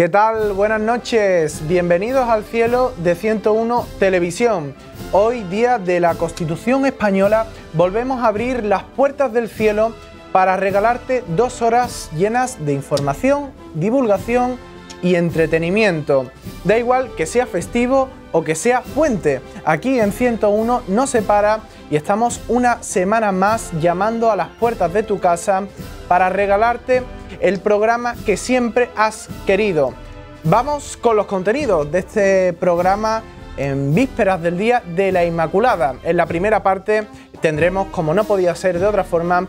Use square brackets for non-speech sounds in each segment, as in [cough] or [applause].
¿Qué tal? Buenas noches. Bienvenidos al cielo de 101 Televisión. Hoy, día de la Constitución Española, volvemos a abrir las puertas del cielo para regalarte dos horas llenas de información, divulgación y entretenimiento. Da igual que sea festivo o que sea puente. Aquí en 101 no se para y estamos una semana más llamando a las puertas de tu casa para regalarte el programa que siempre has querido. Vamos con los contenidos de este programa en vísperas del Día de la Inmaculada. En la primera parte tendremos, como no podía ser de otra forma,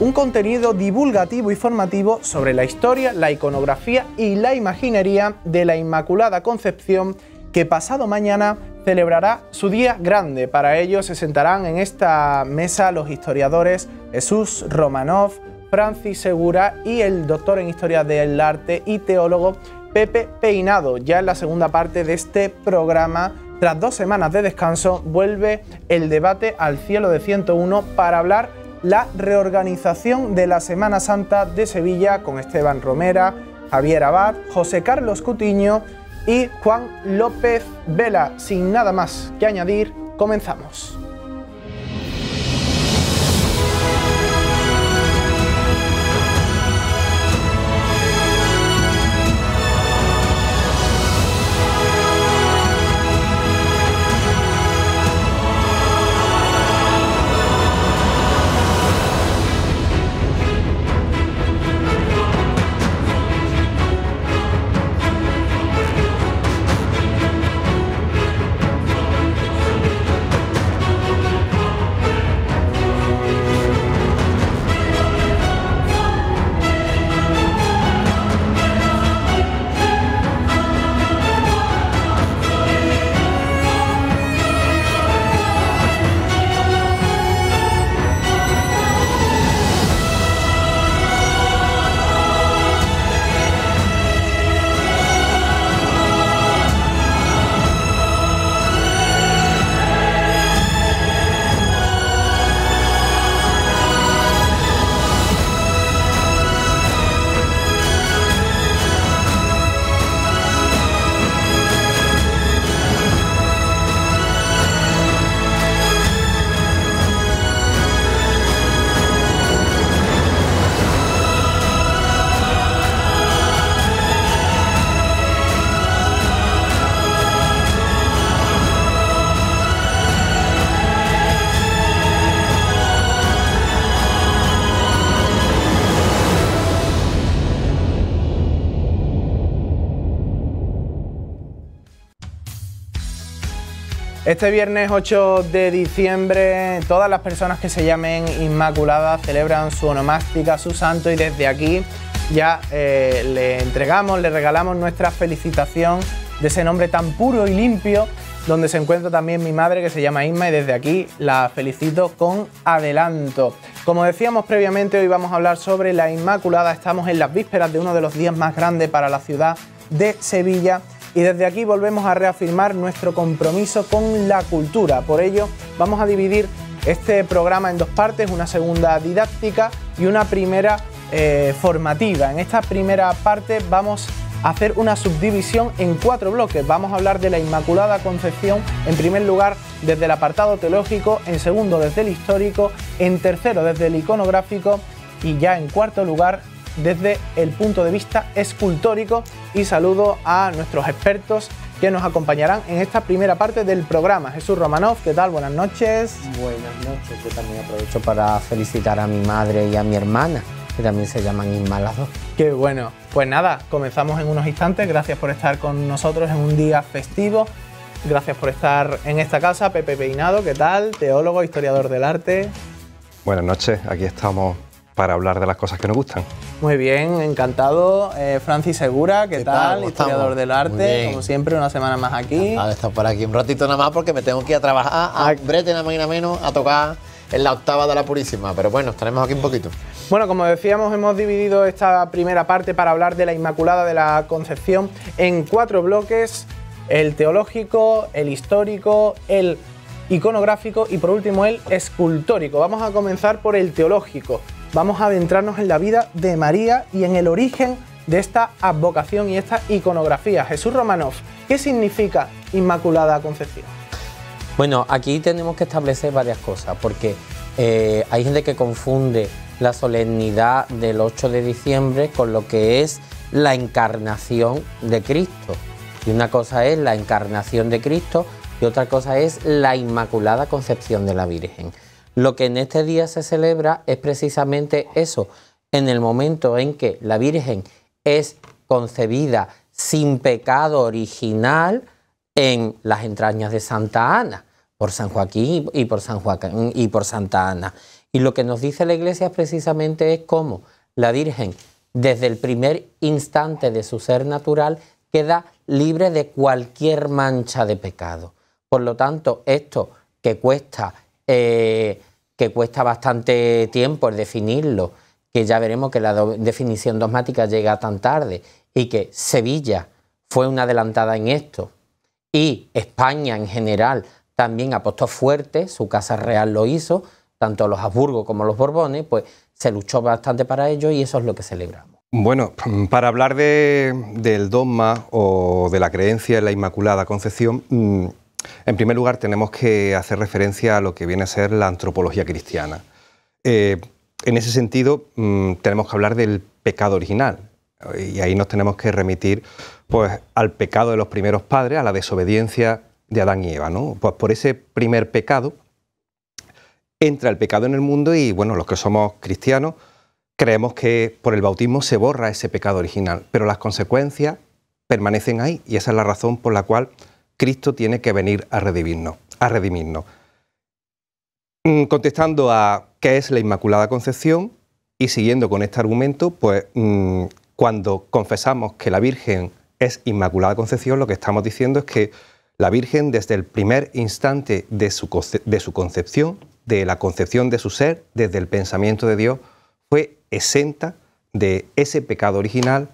un contenido divulgativo y formativo sobre la historia, la iconografía y la imaginería de la Inmaculada Concepción que pasado mañana celebrará su día grande. Para ello se sentarán en esta mesa los historiadores Jesús Romanov, Francis Segura y el doctor en Historia del Arte y teólogo Pepe Peinado. Ya en la segunda parte de este programa, tras dos semanas de descanso, vuelve el debate al cielo de 101 para hablar la reorganización de la Semana Santa de Sevilla con Esteban Romera, Javier Abad, José Carlos Cutiño y Juan López Vela. Sin nada más que añadir, comenzamos. Este viernes 8 de diciembre todas las personas que se llamen Inmaculada celebran su onomástica, su santo y desde aquí ya eh, le entregamos, le regalamos nuestra felicitación de ese nombre tan puro y limpio donde se encuentra también mi madre que se llama Isma y desde aquí la felicito con adelanto. Como decíamos previamente, hoy vamos a hablar sobre la Inmaculada. Estamos en las vísperas de uno de los días más grandes para la ciudad de Sevilla y desde aquí volvemos a reafirmar nuestro compromiso con la cultura. Por ello, vamos a dividir este programa en dos partes, una segunda didáctica y una primera eh, formativa. En esta primera parte vamos a hacer una subdivisión en cuatro bloques. Vamos a hablar de la Inmaculada Concepción, en primer lugar desde el apartado teológico, en segundo desde el histórico, en tercero desde el iconográfico y ya en cuarto lugar desde el punto de vista escultórico y saludo a nuestros expertos que nos acompañarán en esta primera parte del programa. Jesús Romanov, ¿qué tal? Buenas noches. Buenas noches. Yo también aprovecho para felicitar a mi madre y a mi hermana, que también se llaman Inma Qué bueno. Pues nada, comenzamos en unos instantes. Gracias por estar con nosotros en un día festivo. Gracias por estar en esta casa. Pepe Peinado, ¿qué tal? Teólogo, historiador del arte. Buenas noches, aquí estamos para hablar de las cosas que nos gustan. Muy bien, encantado. Eh, Francis Segura, ¿qué, tal? Historiador del arte, como siempre, una semana más aquí. Vale, estar por aquí un ratito nada más porque me tengo que ir a trabajar a Brete, nada más menos, a tocar en la octava de la Purísima, pero bueno, estaremos aquí un poquito. Bueno, como decíamos, hemos dividido esta primera parte para hablar de la Inmaculada de la Concepción en cuatro bloques, el teológico, el histórico, el iconográfico y por último el escultórico. Vamos a comenzar por el teológico vamos a adentrarnos en la vida de María y en el origen de esta advocación y esta iconografía. Jesús Romanov, ¿qué significa Inmaculada Concepción? Bueno, aquí tenemos que establecer varias cosas, porque eh, hay gente que confunde la solemnidad del 8 de diciembre con lo que es la encarnación de Cristo. Y una cosa es la encarnación de Cristo y otra cosa es la Inmaculada Concepción de la Virgen. Lo que en este día se celebra es precisamente eso, en el momento en que la Virgen es concebida sin pecado original en las entrañas de Santa Ana, por San Joaquín y por, y por Santa Ana. Y lo que nos dice la Iglesia precisamente es cómo la Virgen, desde el primer instante de su ser natural, queda libre de cualquier mancha de pecado. Por lo tanto, esto que cuesta eh, que cuesta bastante tiempo el definirlo, que ya veremos que la definición dogmática llega tan tarde y que Sevilla fue una adelantada en esto y España en general también apostó fuerte, su casa real lo hizo, tanto los Habsburgo como los Borbones, pues se luchó bastante para ello y eso es lo que celebramos. Bueno, [clears throat] para hablar del dogma o de la creencia en la Inmaculada Concepción, mm, en primer lugar, tenemos que hacer referencia a lo que viene a ser la antropología cristiana. Eh, en ese sentido, mm, tenemos que hablar del pecado original. Eh, y ahí nos tenemos que remitir pues, al pecado de los primeros padres, a la desobediencia de Adán y Eva. Pues por ese primer pecado entra el pecado en el mundo y bueno, los que somos cristianos creemos que por el bautismo se borra ese pecado original, pero las consecuencias permanecen ahí y esa es la razón por la cual Cristo tiene que venir a redimirnos. A redimirnos. Mm, contestando a qué es la Inmaculada Concepción y siguiendo con este argumento, pues mm, cuando confesamos que la Virgen es Inmaculada Concepción, lo que estamos diciendo es que la Virgen desde el primer instante de su, de su concepción, de la concepción de su ser, desde el pensamiento de Dios, fue exenta de ese pecado original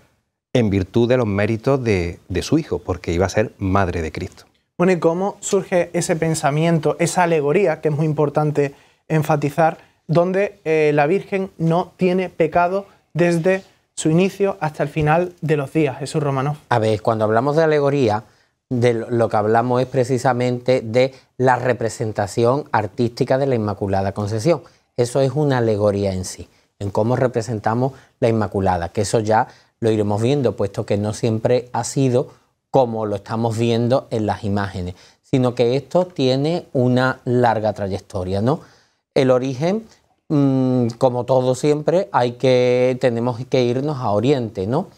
en virtud de los méritos de, su hijo, porque iba a ser madre de Cristo. Bueno, ¿y cómo surge ese pensamiento, esa alegoría, que es muy importante enfatizar, donde eh, la Virgen no tiene pecado desde su inicio hasta el final de los días, Jesús Romano. A ver, cuando hablamos de alegoría, de lo que hablamos es precisamente de la representación artística de la Inmaculada Concepción. Eso es una alegoría en sí, en cómo representamos la Inmaculada, que eso ya lo iremos viendo, puesto que no siempre ha sido como lo estamos viendo en las imágenes, sino que esto tiene una larga trayectoria, El origen, mm, como todo siempre, hay que, tenemos que irnos a Oriente, ¿no?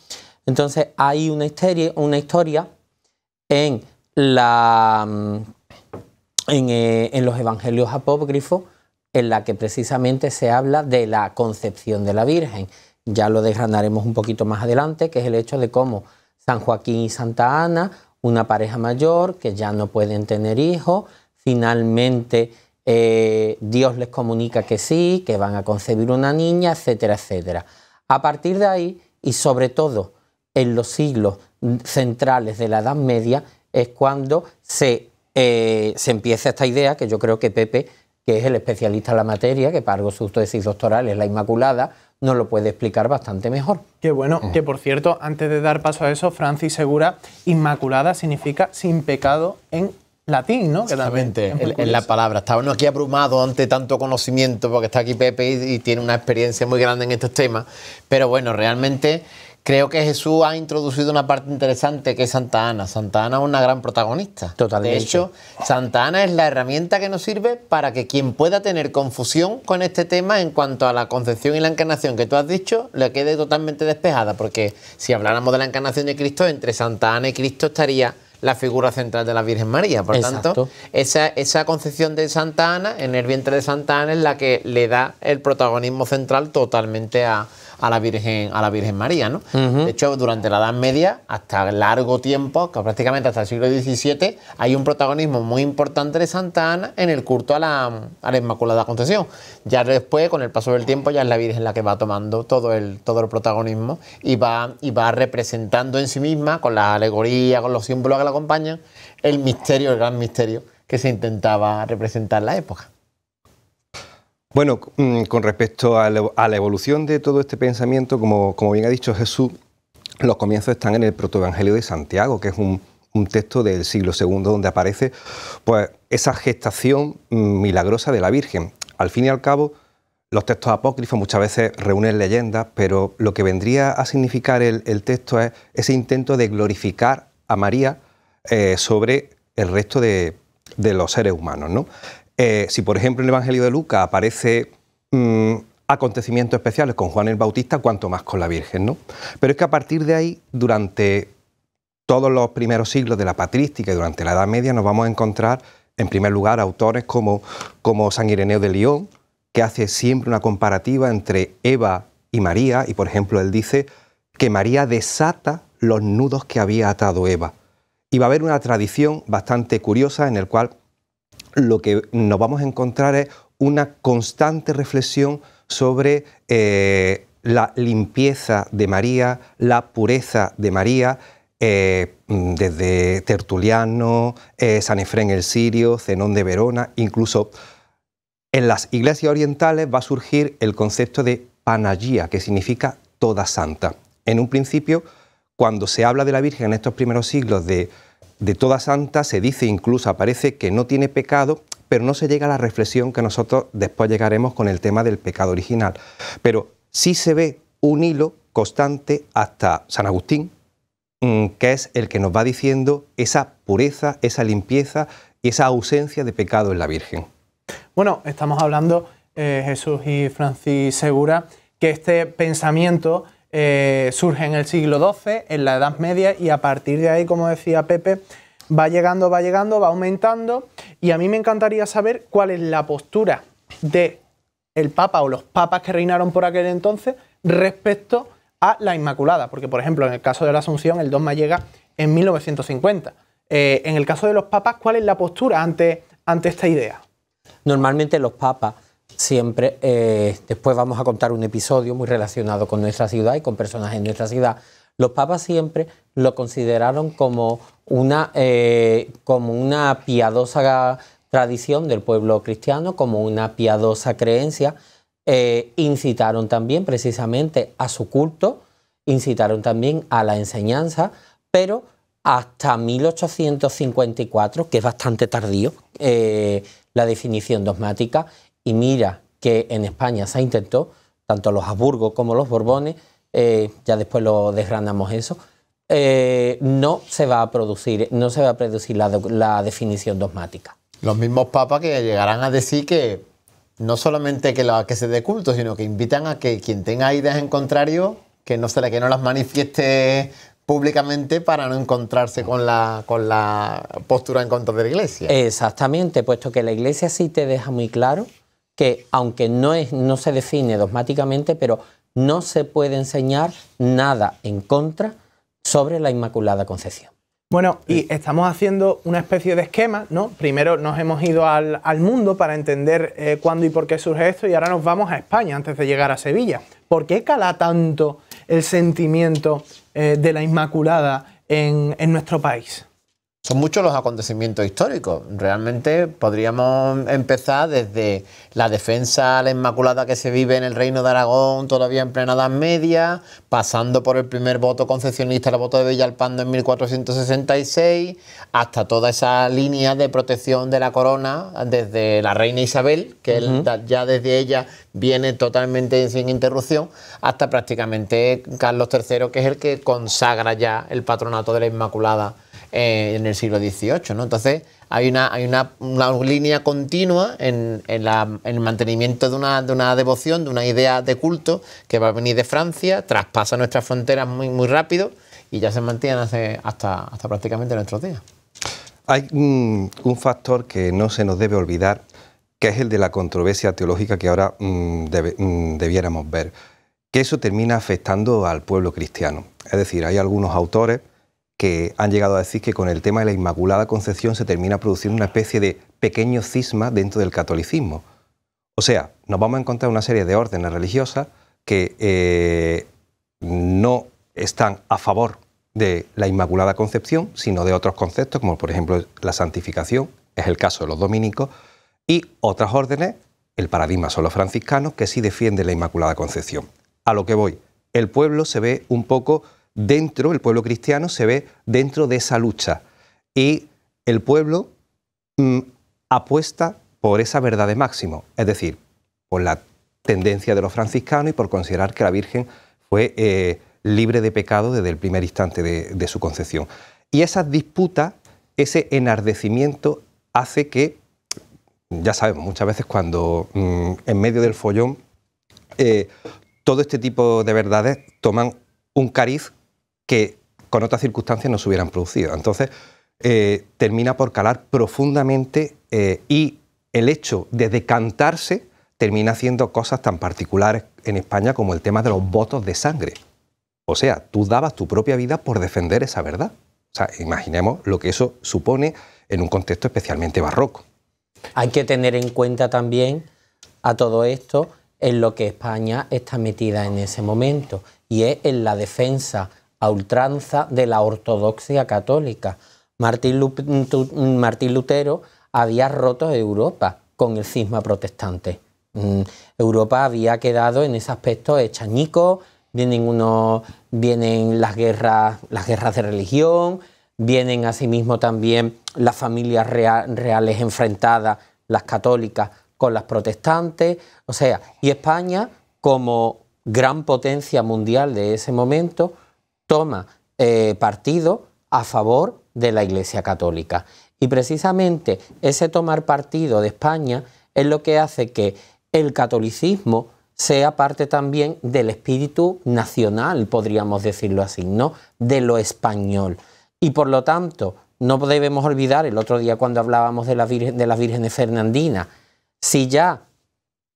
Entonces hay una historia, una historia en, la, mm, en, eh, en los evangelios apócrifos en la que precisamente se habla de la concepción de la Virgen ya lo desgranaremos un poquito más adelante, que es el hecho de cómo San Joaquín y Santa Ana, una pareja mayor que ya no pueden tener hijos, finalmente eh, Dios les comunica que sí, que van a concebir una niña, etcétera, etcétera. A partir de ahí, y sobre todo en los siglos centrales de la Edad Media, es cuando se, eh, se empieza esta idea, que yo creo que Pepe, que es el especialista en la materia, que para algo su tesis doctoral es la Inmaculada, nos lo puede explicar bastante mejor. Qué bueno, que por cierto, antes de dar paso a eso, Francis Segura, inmaculada significa sin pecado en latín, ¿no? claramente en, la palabra. Está aquí abrumado ante tanto conocimiento, porque está aquí Pepe y tiene una experiencia muy grande en estos temas, pero bueno, realmente Creo que Jesús ha introducido una parte interesante que es Santa Ana. Santa Ana es una gran protagonista. De hecho, Santa Ana es la herramienta que nos sirve para que quien pueda tener confusión con este tema en cuanto a la concepción y la encarnación que tú has dicho, le quede totalmente despejada. Porque si habláramos de la encarnación de Cristo, entre Santa Ana y Cristo estaría la figura central de la Virgen María. Por tanto, esa, esa concepción de Santa Ana, en el vientre de Santa Ana, es la que le da el protagonismo central totalmente a, a la Virgen, a la Virgen María, ¿no? De hecho, durante la Edad Media, hasta largo tiempo, que prácticamente hasta el siglo XVII, hay un protagonismo muy importante de Santa Ana en el culto a la, a Inmaculada Concepción. Ya después, con el paso del tiempo, ya es la Virgen la que va tomando todo el, todo el protagonismo y va, y va representando en sí misma, con la alegoría, con los símbolos que la acompañan, el misterio, el gran misterio que se intentaba representar en la época. Bueno, mm, con respecto a la evolución de todo este pensamiento, como, bien ha dicho Jesús, los comienzos están en el protoevangelio de Santiago, que es un, texto del siglo II donde aparece pues, esa gestación mm, milagrosa de la Virgen. Al fin y al cabo, los textos apócrifos muchas veces reúnen leyendas, pero lo que vendría a significar el, texto es ese intento de glorificar a María eh, sobre el resto de, de los seres humanos. ¿no? Eh, si, por ejemplo, en el Evangelio de Lucas aparece mm, acontecimientos especiales con Juan el Bautista, cuanto más con la Virgen, ¿no? Pero es que a partir de ahí, durante todos los primeros siglos de la patrística y durante la Edad Media, nos vamos a encontrar, en primer lugar, autores como, como San Ireneo de León, que hace siempre una comparativa entre Eva y María, y por ejemplo, él dice que María desata los nudos que había atado Eva. Y va a haber una tradición bastante curiosa en el cual lo que nos vamos a encontrar es una constante reflexión sobre eh, la limpieza de María, la pureza de María, eh, mm, desde Tertuliano, eh, San Efrén el Sirio, Zenón de Verona, incluso en las iglesias orientales va a surgir el concepto de panagía, que significa toda santa. En un principio, cuando se habla de la Virgen en estos primeros siglos de de toda santa se dice incluso, aparece que no tiene pecado, pero no se llega a la reflexión que nosotros después llegaremos con el tema del pecado original. Pero sí se ve un hilo constante hasta San Agustín, mm, que es el que nos va diciendo esa pureza, esa limpieza y esa ausencia de pecado en la Virgen. Bueno, estamos hablando, eh, Jesús y Francis Segura, que este pensamiento eh, surge en el siglo XII, en la Edad Media, y a partir de ahí, como decía Pepe, va llegando, va llegando, va aumentando, y a mí me encantaría saber cuál es la postura de el Papa o los papas que reinaron por aquel entonces respecto a la Inmaculada, porque por ejemplo en el caso de la Asunción el dogma llega en 1950. Eh, en el caso de los papas, ¿cuál es la postura ante, ante esta idea? Normalmente los papas siempre eh, después vamos a contar un episodio muy relacionado con nuestra ciudad y con personas en nuestra ciudad. Los papas siempre lo consideraron como una, eh, como una piadosa tradición del pueblo cristiano, como una piadosa creencia. Eh, incitaron también precisamente a su culto, incitaron también a la enseñanza, pero hasta 1854, que es bastante tardío, la definición dogmática, y mira que en España se intentó, tanto los Habsburgo como los Borbones, eh, ya después lo desgranamos eso, eh, no se va a producir, no se va a producir la, definición dogmática. Los mismos papas que llegarán a decir que no solamente que, se dé culto, sino que invitan a que quien tenga ideas en contrario, que no, que no las manifieste públicamente para no encontrarse con la, con la postura en contra de la Iglesia. Exactamente, puesto que la Iglesia sí te deja muy claro que aunque no, es, no se define dogmáticamente, pero no se puede enseñar nada en contra sobre la Inmaculada Concepción. Bueno, y estamos haciendo una especie de esquema, ¿no? Primero nos hemos ido al, mundo para entender eh, cuándo y por qué surge esto y ahora nos vamos a España antes de llegar a Sevilla. ¿Por qué cala tanto el sentimiento eh, de la Inmaculada en nuestro país? Son muchos los acontecimientos históricos. Realmente podríamos empezar desde la defensa a la Inmaculada que se vive en el Reino de Aragón todavía en plena Edad Media, pasando por el primer voto concesionista, el voto de Villalpando en 1466, hasta toda esa línea de protección de la corona desde la reina Isabel, que ya desde ella viene totalmente sin interrupción, hasta prácticamente Carlos III, que es el que consagra ya el patronato de la Inmaculada eh, en el siglo XVIII. ¿no? Entonces hay una, línea continua en, el mantenimiento de una, devoción, de una idea de culto que va a venir de Francia, traspasa nuestras fronteras muy, rápido y ya se mantiene hasta, hasta prácticamente nuestros días. Hay un, factor que no se nos debe olvidar, que es el de la controversia teológica que ahora mm, mm, debiéramos ver, que eso termina afectando al pueblo cristiano. Es decir, hay algunos autores que han llegado a decir que con el tema de la Inmaculada Concepción se termina produciendo una especie de pequeño cisma dentro del catolicismo. O sea, nos vamos a encontrar una serie de órdenes religiosas que eh, no están a favor de la Inmaculada Concepción, sino de otros conceptos, como por ejemplo la santificación, es el caso de los dominicos, y otras órdenes, el paradigma son los franciscanos, que sí defienden la Inmaculada Concepción. A lo que voy, el pueblo se ve un poco dentro, el pueblo cristiano se ve dentro de esa lucha y el pueblo mm, apuesta por esa verdad de máximo, es decir, por la tendencia de los franciscanos y por considerar que la Virgen fue eh, libre de pecado desde el primer instante de, su concepción. Y esa disputa ese enardecimiento hace que, ya sabemos, muchas veces cuando mm, en medio del follón, eh, todo este tipo de verdades toman un cariz que con otras circunstancias no se hubieran producido. Entonces, eh, termina por calar profundamente eh, y el hecho de decantarse termina haciendo cosas tan particulares en España como el tema de los votos de sangre. O sea, tú dabas tu propia vida por defender esa verdad. O sea, imaginemos lo que eso supone en un contexto especialmente barroco. Hay que tener en cuenta también a todo esto en lo que España está metida en ese momento, y es en la defensa a ultranza de la ortodoxia católica. Martín, Lutero había roto Europa con el cisma protestante. Mm, Europa había quedado en ese aspecto hechañico... vienen, unos, vienen las, guerras, las guerras de religión, vienen asimismo también las familias reales enfrentadas, las católicas con las protestantes, o sea, y España como gran potencia mundial de ese momento, toma eh, partido a favor de la Iglesia Católica. Y precisamente ese tomar partido de España es lo que hace que el catolicismo sea parte también del espíritu nacional, podríamos decirlo así, ¿no? De lo español. Y por lo tanto, no debemos olvidar, el otro día cuando hablábamos de, la virgen, de las vírgenes fernandinas, si ya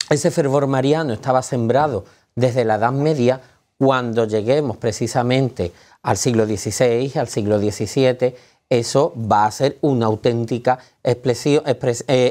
ese fervor mariano estaba sembrado desde la Edad Media, cuando lleguemos precisamente al siglo XVI, al siglo XVII, eso va a ser una auténtica eh,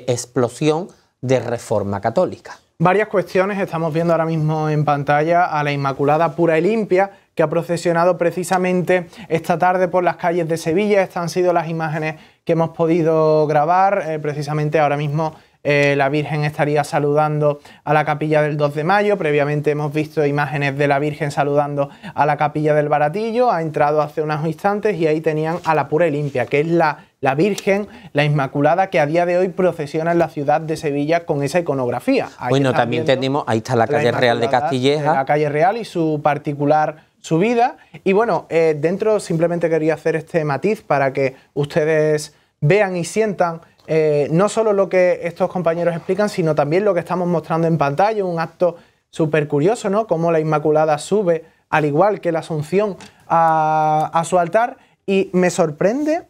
explosión de reforma católica. Varias cuestiones estamos viendo ahora mismo en pantalla a la Inmaculada Pura y Limpia, que ha procesionado precisamente esta tarde por las calles de Sevilla. Estas han sido las imágenes que hemos podido grabar eh, precisamente ahora mismo eh, la Virgen estaría saludando a la capilla del 2 de mayo, previamente hemos visto imágenes de la Virgen saludando a la capilla del Baratillo, ha entrado hace unos instantes y ahí tenían a la pura y limpia, que es la la Virgen, la Inmaculada, que a día de hoy procesiona en la ciudad de Sevilla con esa iconografía. bueno, también tenemos, ahí está la calle Real de Castilleja. la calle Real y su particular subida. Y bueno, eh, dentro simplemente quería hacer este matiz para que ustedes vean y sientan eh, no solo lo que estos compañeros explican, sino también lo que estamos mostrando en pantalla, un acto súper curioso, ¿no? Cómo la Inmaculada sube, al igual que la Asunción, a, su altar, y me sorprende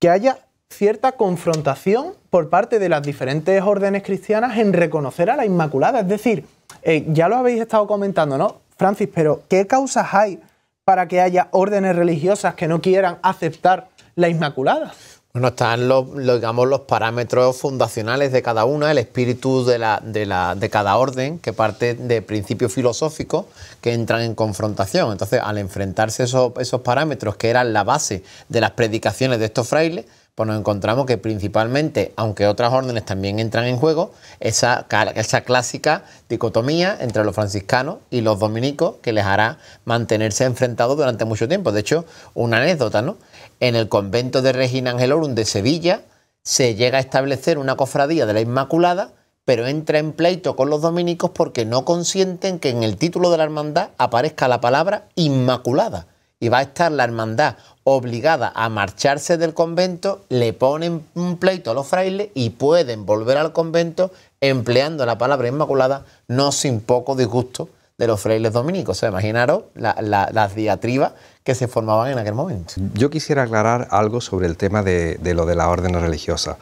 que haya cierta confrontación por parte de las diferentes órdenes cristianas en reconocer a la Inmaculada. Es decir, eh, ya lo habéis estado comentando, ¿no? Francis, pero ¿qué causas hay para que haya órdenes religiosas que no quieran aceptar la Inmaculada? no están los, los, digamos, los parámetros fundacionales de cada una, el espíritu de, cada orden, que parte de principios filosóficos que entran en confrontación. Entonces, al enfrentarse esos, esos parámetros que eran la base de las predicaciones de estos frailes, pues nos encontramos que principalmente, aunque otras órdenes también entran en juego, esa, esa clásica dicotomía entre los franciscanos y los dominicos que les hará mantenerse enfrentados durante mucho tiempo. De hecho, una anécdota, ¿no? en el convento de Regina Angelorum de Sevilla se llega a establecer una cofradía de la Inmaculada, pero entra en pleito con los dominicos porque no consienten que en el título de la hermandad aparezca la palabra Inmaculada. Y va a estar la hermandad obligada a marcharse del convento, le ponen un pleito a los frailes y pueden volver al convento empleando la palabra Inmaculada, no sin poco disgusto de los frailes dominicos. ...¿se imaginaron las diatribas que se formaban en aquel momento. Yo quisiera aclarar algo sobre el tema de, lo de la orden religiosa...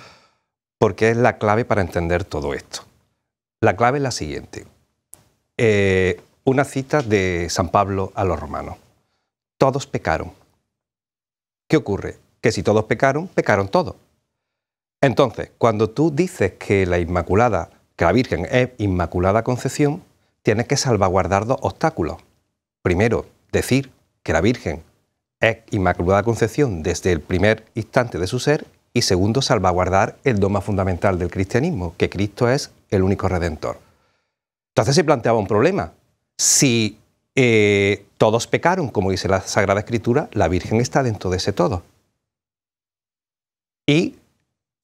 porque es la clave para entender todo esto. La clave es la siguiente. Eh, una cita de San Pablo a los romanos. Todos pecaron. ¿Qué ocurre? Que si todos pecaron, pecaron todos. Entonces, cuando tú dices que la Inmaculada, que la Virgen es Inmaculada Concepción, tienes que salvaguardar dos obstáculos. Primero, decir que la Virgen es Inmaculada Concepción desde el primer instante de su ser y segundo, salvaguardar el dogma fundamental del cristianismo, que Cristo es el único redentor. Entonces se planteaba un problema. Si eh, todos pecaron, como dice la Sagrada Escritura, la Virgen está dentro de ese todo. Y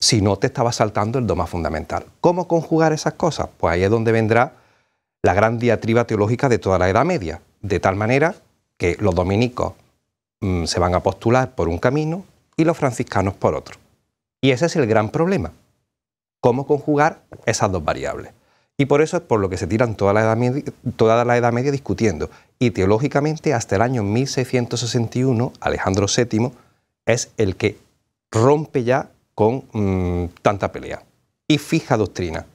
si no, te estaba saltando el dogma fundamental. ¿Cómo conjugar esas cosas? Pues ahí es donde vendrá la gran diatriba teológica de toda la Edad Media, de tal manera que los dominicos mm, se van a postular por un camino y los franciscanos por otro. Y ese es el gran problema, cómo conjugar esas dos variables. Y por eso es por lo que se tiran toda la Edad Media, toda la media discutiendo. Y teológicamente hasta el año 1661, Alejandro VII es el que rompe ya con mm, tanta pelea y fija doctrina.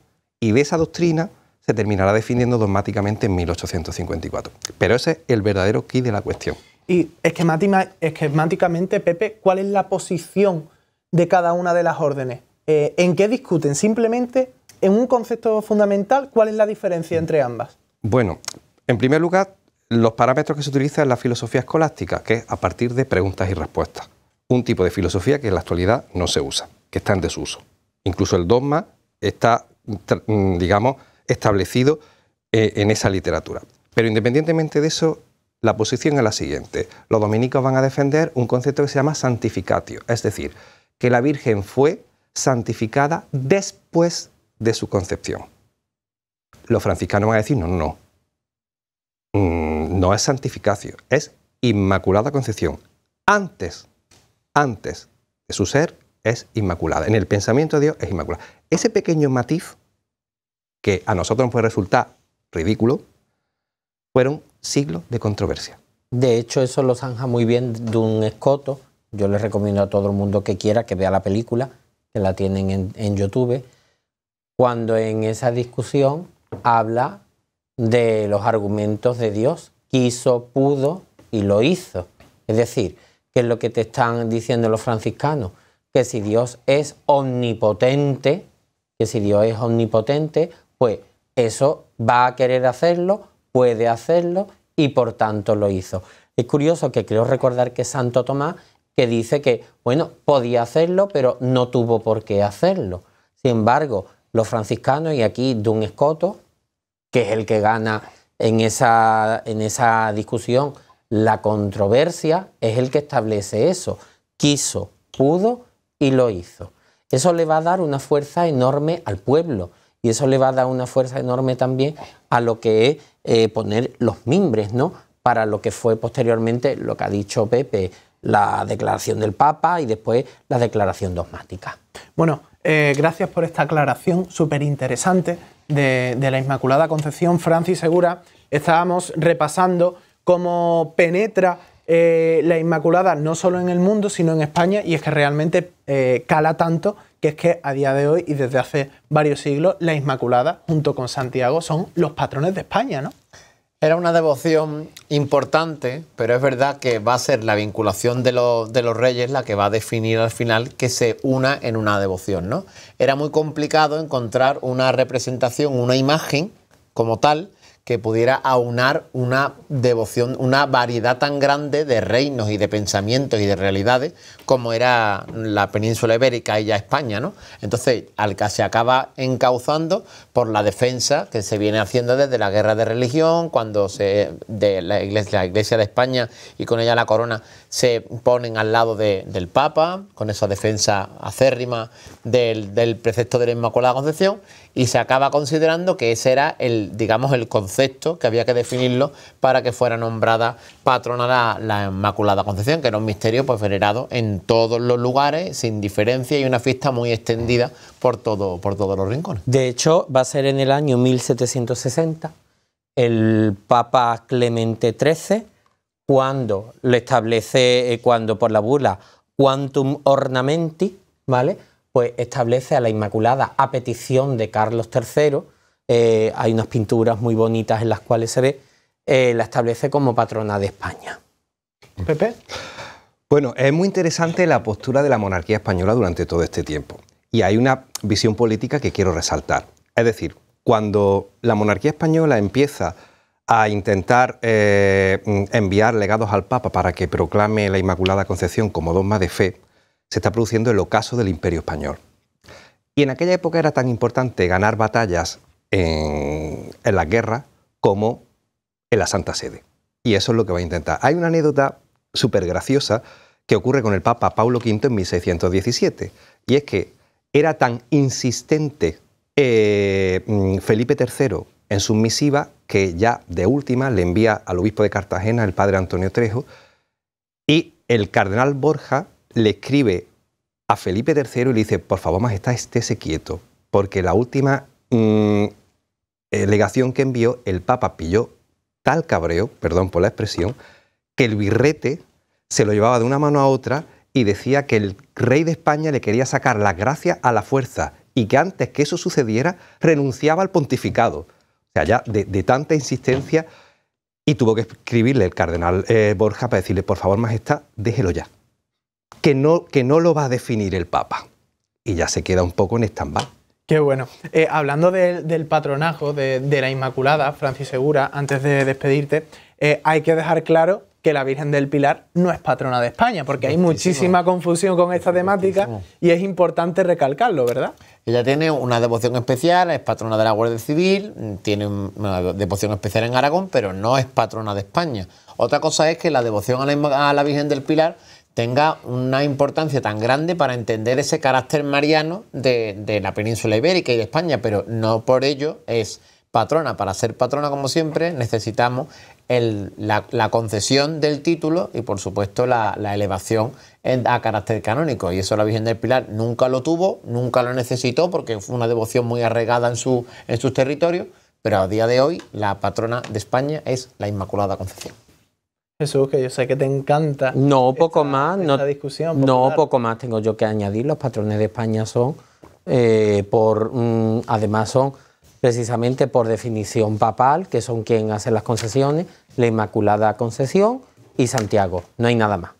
Y de esa doctrina se terminará definiendo dogmáticamente en 1854. Pero ese es el verdadero quid de la cuestión. Y esquemáticamente, Pepe, ¿cuál es la posición de cada una de las órdenes? Eh, ¿En qué discuten? Simplemente, en un concepto fundamental, ¿cuál es la diferencia entre ambas? Bueno, en primer lugar, los parámetros que se utilizan en la filosofía escolástica, que es a partir de preguntas y respuestas. Un tipo de filosofía que en la actualidad no se usa, que está en desuso. Incluso el dogma está, mm, digamos, establecido eh, en esa literatura. Pero independientemente de eso, la posición es la siguiente. Los dominicos van a defender un concepto que se llama santificatio, es decir, que la Virgen fue santificada después de su concepción. Los franciscanos van a decir, no, no, no, mm, no es santificatio es Inmaculada Concepción. Antes, antes de su ser es Inmaculada. En el pensamiento de Dios es Inmaculada. Ese pequeño matiz que a nosotros nos puede resultar ridículo, fueron siglos de controversia. De hecho, eso lo zanja muy bien ...Dun un escoto. Yo les recomiendo a todo el mundo que quiera que vea la película, que la tienen en, en YouTube, cuando en esa discusión habla de los argumentos de Dios. Quiso, pudo y lo hizo. Es decir, que es lo que te están diciendo los franciscanos, que si Dios es omnipotente, que si Dios es omnipotente, pues eso va a querer hacerlo, puede hacerlo y por tanto lo hizo. Es curioso que creo recordar que Santo Tomás que dice que, bueno, podía hacerlo, pero no tuvo por qué hacerlo. Sin embargo, los franciscanos, y aquí Dun Escoto, que es el que gana en esa discusión la controversia, es el que establece eso. Quiso, pudo y lo hizo. Eso le va a dar una fuerza enorme al pueblo y eso le va a dar una fuerza enorme también a lo que es eh, poner los mimbres, ¿no? Para lo que fue posteriormente lo que ha dicho Pepe, la declaración del Papa y después la declaración dogmática. Bueno, eh, gracias por esta aclaración súper interesante de, la Inmaculada Concepción. Francis Segura, estábamos repasando cómo penetra eh, la Inmaculada no solo en el mundo, sino en España, y es que realmente cala tanto que es que a día de hoy y desde hace varios siglos, la Inmaculada, junto con Santiago, son los patrones de España, ¿no? Era una devoción importante, pero es verdad que va a ser la vinculación de los, de los, reyes la que va a definir al final que se una en una devoción, ¿no? Era muy complicado encontrar una representación, una imagen como tal, que pudiera aunar una devoción, una variedad tan grande de reinos y de pensamientos y de realidades como era la península ibérica y ya España, ¿no? Entonces, al que se acaba encauzando por la defensa que se viene haciendo desde la guerra de religión, cuando la, iglesia, de España y con ella la corona se ponen al lado del Papa, con esa defensa acérrima del, del precepto de la Inmaculada Concepción, y se acaba considerando que ese era el, digamos, el concepto que había que definirlo para que fuera nombrada patrona la, la Inmaculada Concepción, que era un misterio pues venerado en todos los lugares, sin diferencia, y una fiesta muy extendida por, todo, por todos los rincones. De hecho, va a ser en el año 1760 el Papa Clemente XIII cuando le establece, eh, cuando por la bula, quantum ornamenti, ¿vale? pues establece a la Inmaculada a petición de Carlos III. Eh, hay unas pinturas muy bonitas en las cuales se ve, eh, la establece como patrona de España. Pepe. Bueno, es muy interesante la postura de la monarquía española durante todo este tiempo. Y hay una visión política que quiero resaltar. Es decir, cuando la monarquía española empieza a intentar eh, enviar legados al Papa para que proclame la Inmaculada Concepción como dogma de fe, se está produciendo el ocaso del imperio español. Y en aquella época era tan importante ganar batallas en, la las guerras como en la Santa Sede. Y eso es lo que va a intentar. Hay una anécdota súper graciosa que ocurre con el Papa Paulo V en 1617. Y es que era tan insistente eh, mm, Felipe III en su misiva que ya de última le envía al obispo de Cartagena, el padre Antonio Trejo, y el cardenal Borja le escribe a Felipe III y le dice, por favor, majestad, estése quieto, porque la última mm, eh, legación que envió, el Papa pilló tal cabreo, perdón por la expresión, que el birrete se lo llevaba de una mano a otra y decía que el rey de España le quería sacar las gracias a la fuerza y que antes que eso sucediera renunciaba al pontificado. O sea, ya de, tanta insistencia, y tuvo que escribirle el cardenal eh, Borja para decirle, por favor, majestad, déjelo ya que no, que no lo va a definir el Papa. Y ya se queda un poco en stand Qué bueno. Eh, hablando del patronajo de, la Inmaculada, Francis Segura, antes de despedirte, eh, hay que dejar claro que la Virgen del Pilar no es patrona de España, porque hay muchísima confusión con esta temática y es importante recalcarlo, ¿verdad? Ella tiene una devoción especial, es patrona de la Guardia Civil, tiene una devoción especial en Aragón, pero no es patrona de España. Otra cosa es que la devoción a la Virgen del Pilar tenga una importancia tan grande para entender ese carácter mariano de, la península ibérica y de España, pero no por ello es patrona. Para ser patrona, como siempre, necesitamos la, concesión del título y, por supuesto, la, elevación a carácter canónico. Y eso la Virgen del Pilar nunca lo tuvo, nunca lo necesitó, porque fue una devoción muy arraigada en, su, en sus territorios, pero a día de hoy la patrona de España es la Inmaculada Concepción. Jesús, que yo sé que te encanta. No, poco más. no, discusión, no, poco más tengo yo que añadir. Los patrones de España son, eh, por, mm, además son precisamente por definición papal, que son quien hace las concesiones, la Inmaculada Concesión y Santiago. No hay nada más.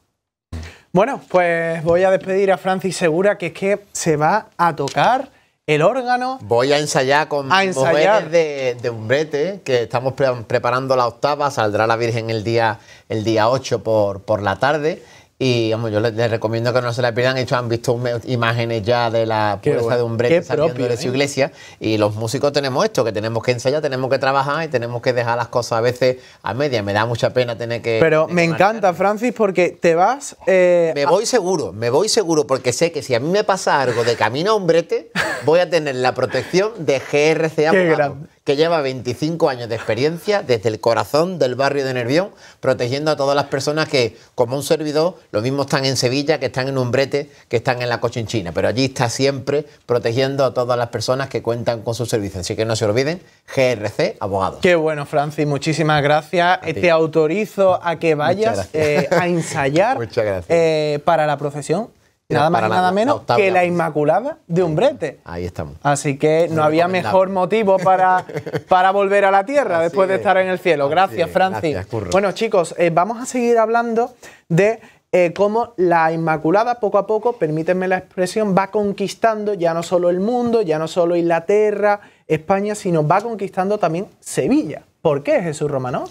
Bueno, pues voy a despedir a Francis Segura, que es que se va a tocar el órgano. Voy a ensayar con a ensayar. de, Umbrete, que estamos preparando la octava, saldrá la Virgen el día, el día 8 por, por la tarde. Y vamos, yo les, recomiendo que no se la pierdan. hecho, han visto imágenes ya de la pureza de un break saliendo de su ¿eh? iglesia. Y los músicos tenemos esto, que tenemos que ensayar, tenemos que trabajar y tenemos que dejar las cosas a veces a media. Me da mucha pena tener que... Pero me encanta, Francis, porque te vas... Eh, me voy seguro, me voy seguro, porque sé que si a mí me pasa algo de camino a un brete, voy a tener la protección de GRC gran, que lleva 25 años de experiencia desde el corazón del barrio de Nervión, protegiendo a todas las personas que, como un servidor, lo mismo están en Sevilla, que están en Umbrete, que están en la Cochinchina, pero allí está siempre protegiendo a todas las personas que cuentan con su servicio. Así que no se olviden, GRC abogado. Qué bueno, Francis, muchísimas gracias. Te autorizo a que vayas eh, a ensayar [laughs] eh, para la profesión nada más y nada menos que la Inmaculada de Umbrete. Ahí estamos. Así que no había mejor motivo para, [laughs] para volver a la tierra después de estar en el cielo. Gracias, Francis. bueno, chicos, eh, vamos a seguir hablando de eh, cómo la Inmaculada poco a poco, permítanme la expresión, va conquistando ya no solo el mundo, ya no solo Inglaterra, España, sino va conquistando también Sevilla. ¿Por qué Jesús Romano?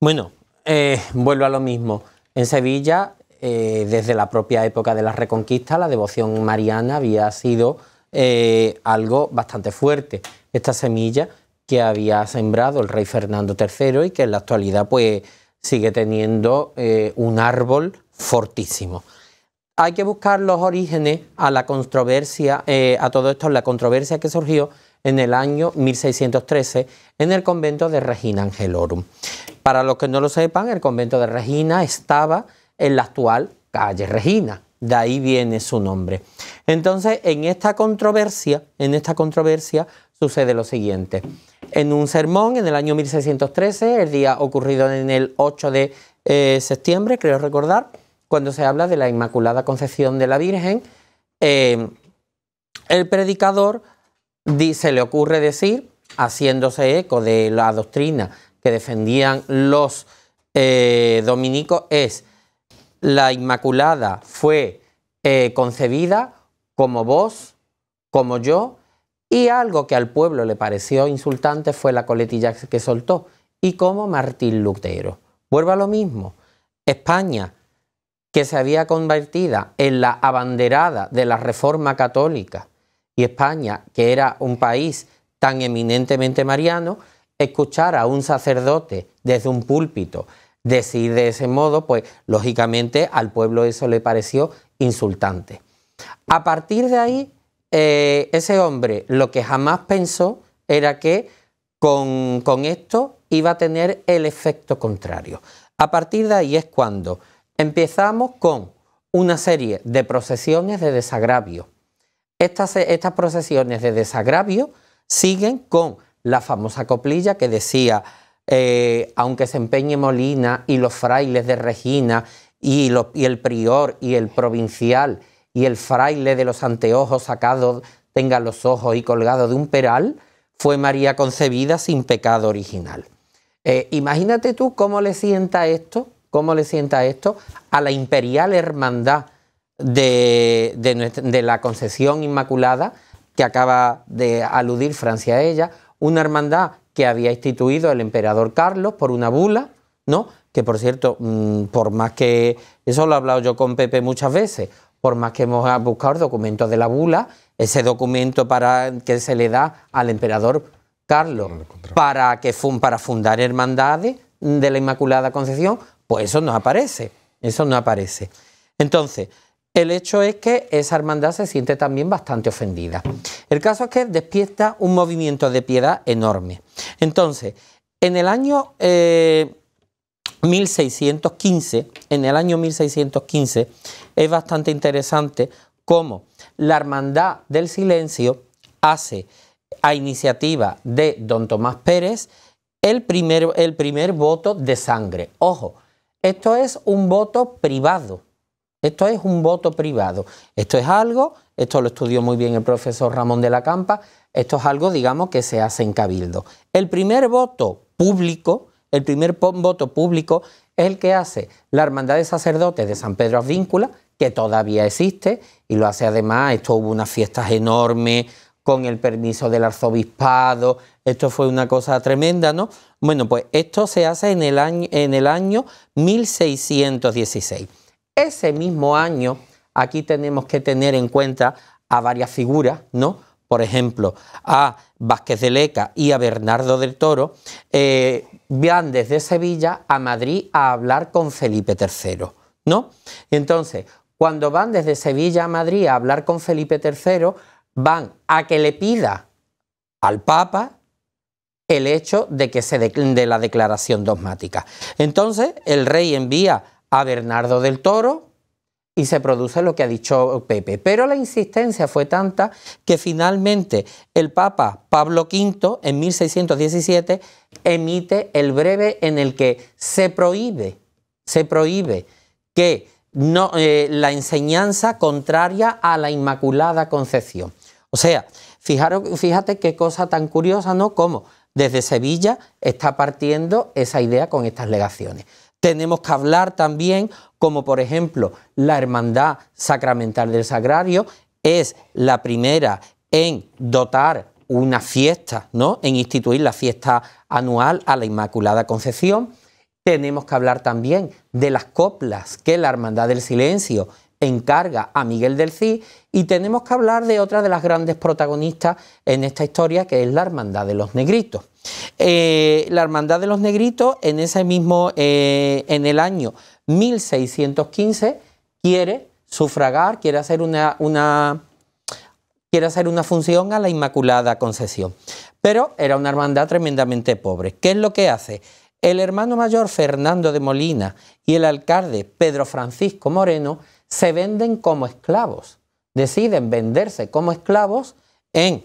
Bueno, eh, vuelvo a lo mismo. En Sevilla eh, desde la propia época de la Reconquista, la devoción mariana había sido eh, algo bastante fuerte. Esta semilla que había sembrado el rey Fernando III y que en la actualidad pues, sigue teniendo eh, un árbol fortísimo. Hay que buscar los orígenes a la controversia, a todo esto, la controversia que surgió en el año 1613 en el convento de Regina Angelorum. Para los que no lo sepan, el convento de Regina estaba en la actual calle Regina. De ahí viene su nombre. Entonces, en esta controversia, en esta controversia sucede lo siguiente. En un sermón en el año 1613, el día ocurrido en el 8 de eh, septiembre, creo recordar, cuando se habla de la Inmaculada Concepción de la Virgen, eh, el predicador se le ocurre decir, haciéndose eco de la doctrina que defendían los eh, dominicos, es la Inmaculada fue eh, concebida como vos, como yo, y algo que al pueblo le pareció insultante fue la coletilla que soltó, y como Martín Lutero. Vuelvo a lo mismo, España, que se había convertido en la abanderada de la Reforma Católica, y España, que era un país tan eminentemente mariano, escuchar a un sacerdote desde un púlpito decir de ese modo, pues lógicamente al pueblo eso le pareció insultante. A partir de ahí, eh, ese hombre lo que jamás pensó era que con, esto iba a tener el efecto contrario. A partir de ahí es cuando empezamos con una serie de procesiones de desagravio. Estas, estas procesiones de desagravio siguen con la famosa coplilla que decía eh, aunque se empeñe Molina y los frailes de Regina y, el prior y el provincial y el fraile de los anteojos sacados tenga los ojos y colgado de un peral, fue María concebida sin pecado original. Eh, imagínate tú cómo le sienta esto, cómo le sienta esto a la imperial hermandad de, de la concesión inmaculada que acaba de aludir Francia a ella, una hermandad que había instituido el emperador Carlos por una bula, ¿no? Que por cierto, mm, por más que eso lo he hablado yo con Pepe muchas veces, por más que hemos buscado documentos de la bula, ese documento para que se le da al emperador Carlos para que para fundar hermandades de la Inmaculada Concepción, pues eso no aparece, eso no aparece. Entonces, el hecho es que esa hermandad se siente también bastante ofendida. El caso es que despierta un movimiento de piedad enorme. Entonces, en el año 1615, eh, en el año 1615, es bastante interesante cómo la hermandad del silencio hace a iniciativa de don Tomás Pérez el primer, el primer voto de sangre. Ojo, esto es un voto privado esto es un voto privado. Esto es algo, esto lo estudió muy bien el profesor Ramón de la Campa, esto es algo, digamos, que se hace en cabildo. El primer voto público, el primer voto público es el que hace la Hermandad de Sacerdotes de San Pedro Advíncula, que todavía existe, y lo hace además, esto hubo unas fiestas enormes con el permiso del arzobispado, esto fue una cosa tremenda, ¿no? Bueno, pues esto se hace en el en el año 1616. Ese mismo año, aquí tenemos que tener en cuenta a varias figuras, ¿no? Por ejemplo, a Vázquez de Leca y a Bernardo del Toro, eh, van desde Sevilla a Madrid a hablar con Felipe III, ¿no? Entonces, cuando van desde Sevilla a Madrid a hablar con Felipe III, van a que le pida al Papa el hecho de que se de la declaración dogmática. Entonces, el rey envía a Bernardo del Toro y se produce lo que ha dicho Pepe. Pero la insistencia fue tanta que finalmente el Papa Pablo V en 1617 emite el breve en el que se prohíbe, se prohíbe que no, eh, la enseñanza contraria a la Inmaculada Concepción. O sea, fíjate qué cosa tan curiosa, ¿no? Como desde Sevilla está partiendo esa idea con estas legaciones. Tenemos que hablar también como por ejemplo la hermandad sacramental del sagrario es la primera en dotar una fiesta, ¿no? En instituir la fiesta anual a la Inmaculada Concepción. Tenemos que hablar también de las coplas que la Hermandad del Silencio encarga a Miguel del Cid y tenemos que hablar de otra de las grandes protagonistas en esta historia que es la Hermandad de los Negritos. Eh, la Hermandad de los Negritos en ese mismo, eh, en el año 1615 quiere sufragar, quiere hacer una, una, quiere hacer una función a la Inmaculada Concesión. Pero era una hermandad tremendamente pobre. ¿Qué es lo que hace? El hermano mayor Fernando de Molina y el alcalde Pedro Francisco Moreno se venden como esclavos, deciden venderse como esclavos en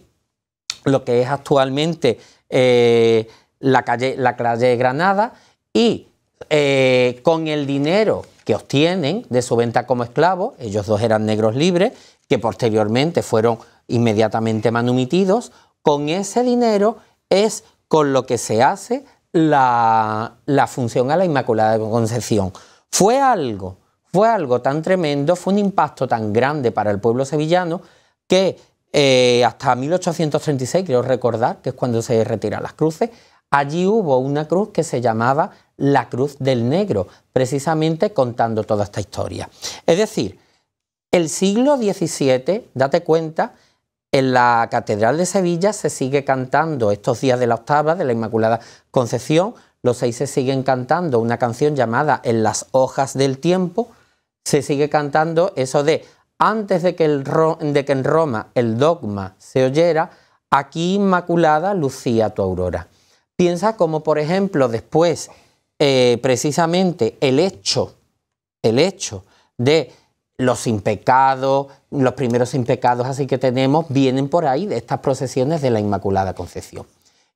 lo que es actualmente eh, la, calle, la calle Granada y eh, con el dinero que obtienen de su venta como esclavos, ellos dos eran negros libres, que posteriormente fueron inmediatamente manumitidos, con ese dinero es con lo que se hace la, la función a la Inmaculada Concepción. Fue algo fue algo tan tremendo, fue un impacto tan grande para el pueblo sevillano que eh, hasta 1836, quiero recordar, que es cuando se retiran las cruces, allí hubo una cruz que se llamaba la Cruz del Negro, precisamente contando toda esta historia. Es decir, el siglo XVII, date cuenta, en la Catedral de Sevilla se sigue cantando estos días de la octava de la Inmaculada Concepción, los seis se siguen cantando una canción llamada En las hojas del tiempo, se sigue cantando eso de antes de que, de que en Roma el dogma se oyera, aquí Inmaculada lucía tu aurora. Piensa como, por ejemplo, después, eh, precisamente el hecho, el hecho de los impecados los primeros sin pecados así que tenemos, vienen por ahí de estas procesiones de la Inmaculada Concepción.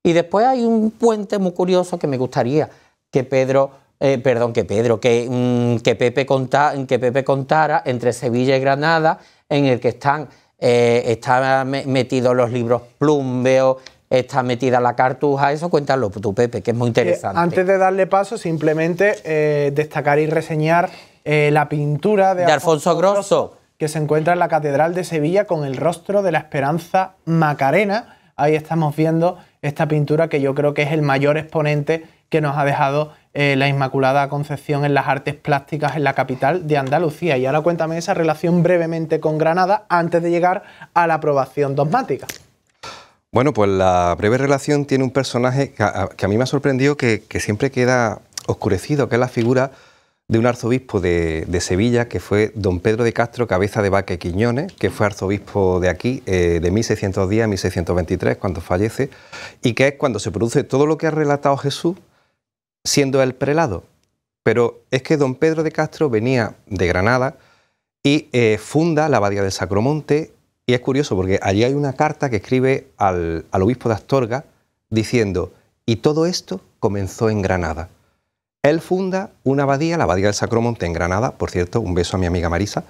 Y después hay un puente muy curioso que me gustaría que Pedro eh, perdón, que Pedro, que, mm, que, Pepe contara entre Sevilla y Granada, en el que están eh, está metidos los libros Plumbeo, está metida la cartuja, eso cuéntalo tú, Pepe, que es muy eh, interesante. antes de darle paso, simplemente destacar y reseñar la pintura de, Alfonso, Grosso, que se encuentra en la Catedral de Sevilla con el rostro de la Esperanza Macarena. Ahí estamos viendo esta pintura que yo creo que es el mayor exponente que nos ha dejado eh, la Inmaculada Concepción en las artes plásticas en la capital de Andalucía. Y ahora cuéntame esa relación brevemente con Granada antes de llegar a la aprobación dogmática. Bueno, pues la breve relación tiene un personaje que a, mí me ha sorprendido que, siempre queda oscurecido, que es la figura de un arzobispo de, Sevilla, que fue don Pedro de Castro, cabeza de Vaque Quiñones, que fue arzobispo de aquí eh, de 1610 a 1623, cuando fallece, y que es cuando se produce todo lo que ha relatado Jesús siendo el prelado. Pero es que don Pedro de Castro venía de Granada y eh, funda la abadía del Sacromonte. Y es curioso porque allí hay una carta que escribe al, obispo de Astorga diciendo, y todo esto comenzó en Granada. Él funda una abadía, la abadía del Sacromonte en Granada, por cierto, un beso a mi amiga Marisa,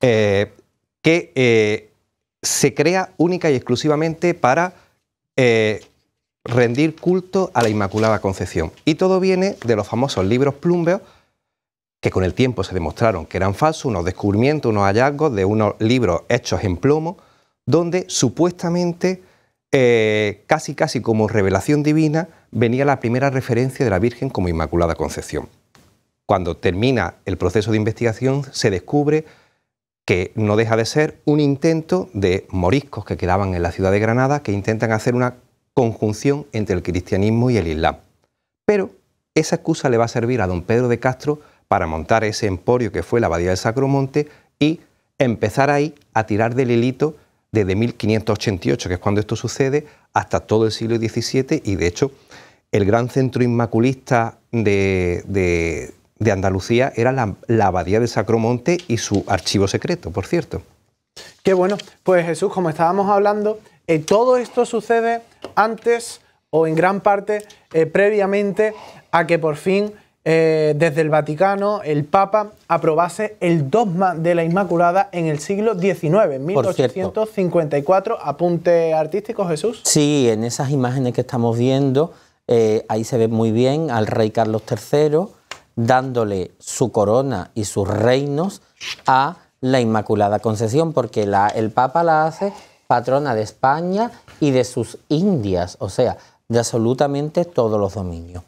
eh, que eh, se crea única y exclusivamente para rendir culto a la Inmaculada Concepción. Y todo viene de los famosos libros plumbeos, que con el tiempo se demostraron que eran falsos, unos descubrimientos, unos hallazgos de unos libros hechos en plomo, donde supuestamente, eh, casi casi como revelación divina, venía la primera referencia de la Virgen como Inmaculada Concepción. Cuando termina el proceso de investigación, se descubre que no deja de ser un intento de moriscos que quedaban en la ciudad de Granada que intentan hacer una conjunción entre el cristianismo y el islam. Pero esa excusa le va a servir a don Pedro de Castro para montar ese emporio que fue la Abadía del Sacromonte y empezar ahí a tirar del hilito desde 1588, que es cuando esto sucede, hasta todo el siglo XVII y de hecho el gran centro inmaculista de, de, Andalucía era la, Abadía de Sacromonte y su archivo secreto, por cierto. Qué bueno, pues Jesús, como estábamos hablando, eh, todo esto sucede antes o en gran parte eh, previamente a que por fin eh, desde el Vaticano el Papa aprobase el dogma de la Inmaculada en el siglo XIX, 1854. Apunte artístico, Jesús. Sí, en esas imágenes que estamos viendo, eh, ahí se ve muy bien al rey Carlos III dándole su corona y sus reinos a la Inmaculada Concesión, porque el Papa la hace patrona de España y de sus Indias, o sea, de absolutamente todos los dominios.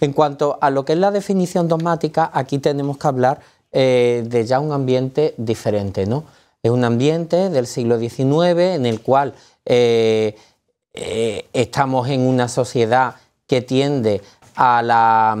En cuanto a lo que es la definición dogmática, aquí tenemos que hablar de ya un ambiente diferente, ¿no? Es un ambiente del siglo XIX en el cual estamos en una sociedad que tiende a la,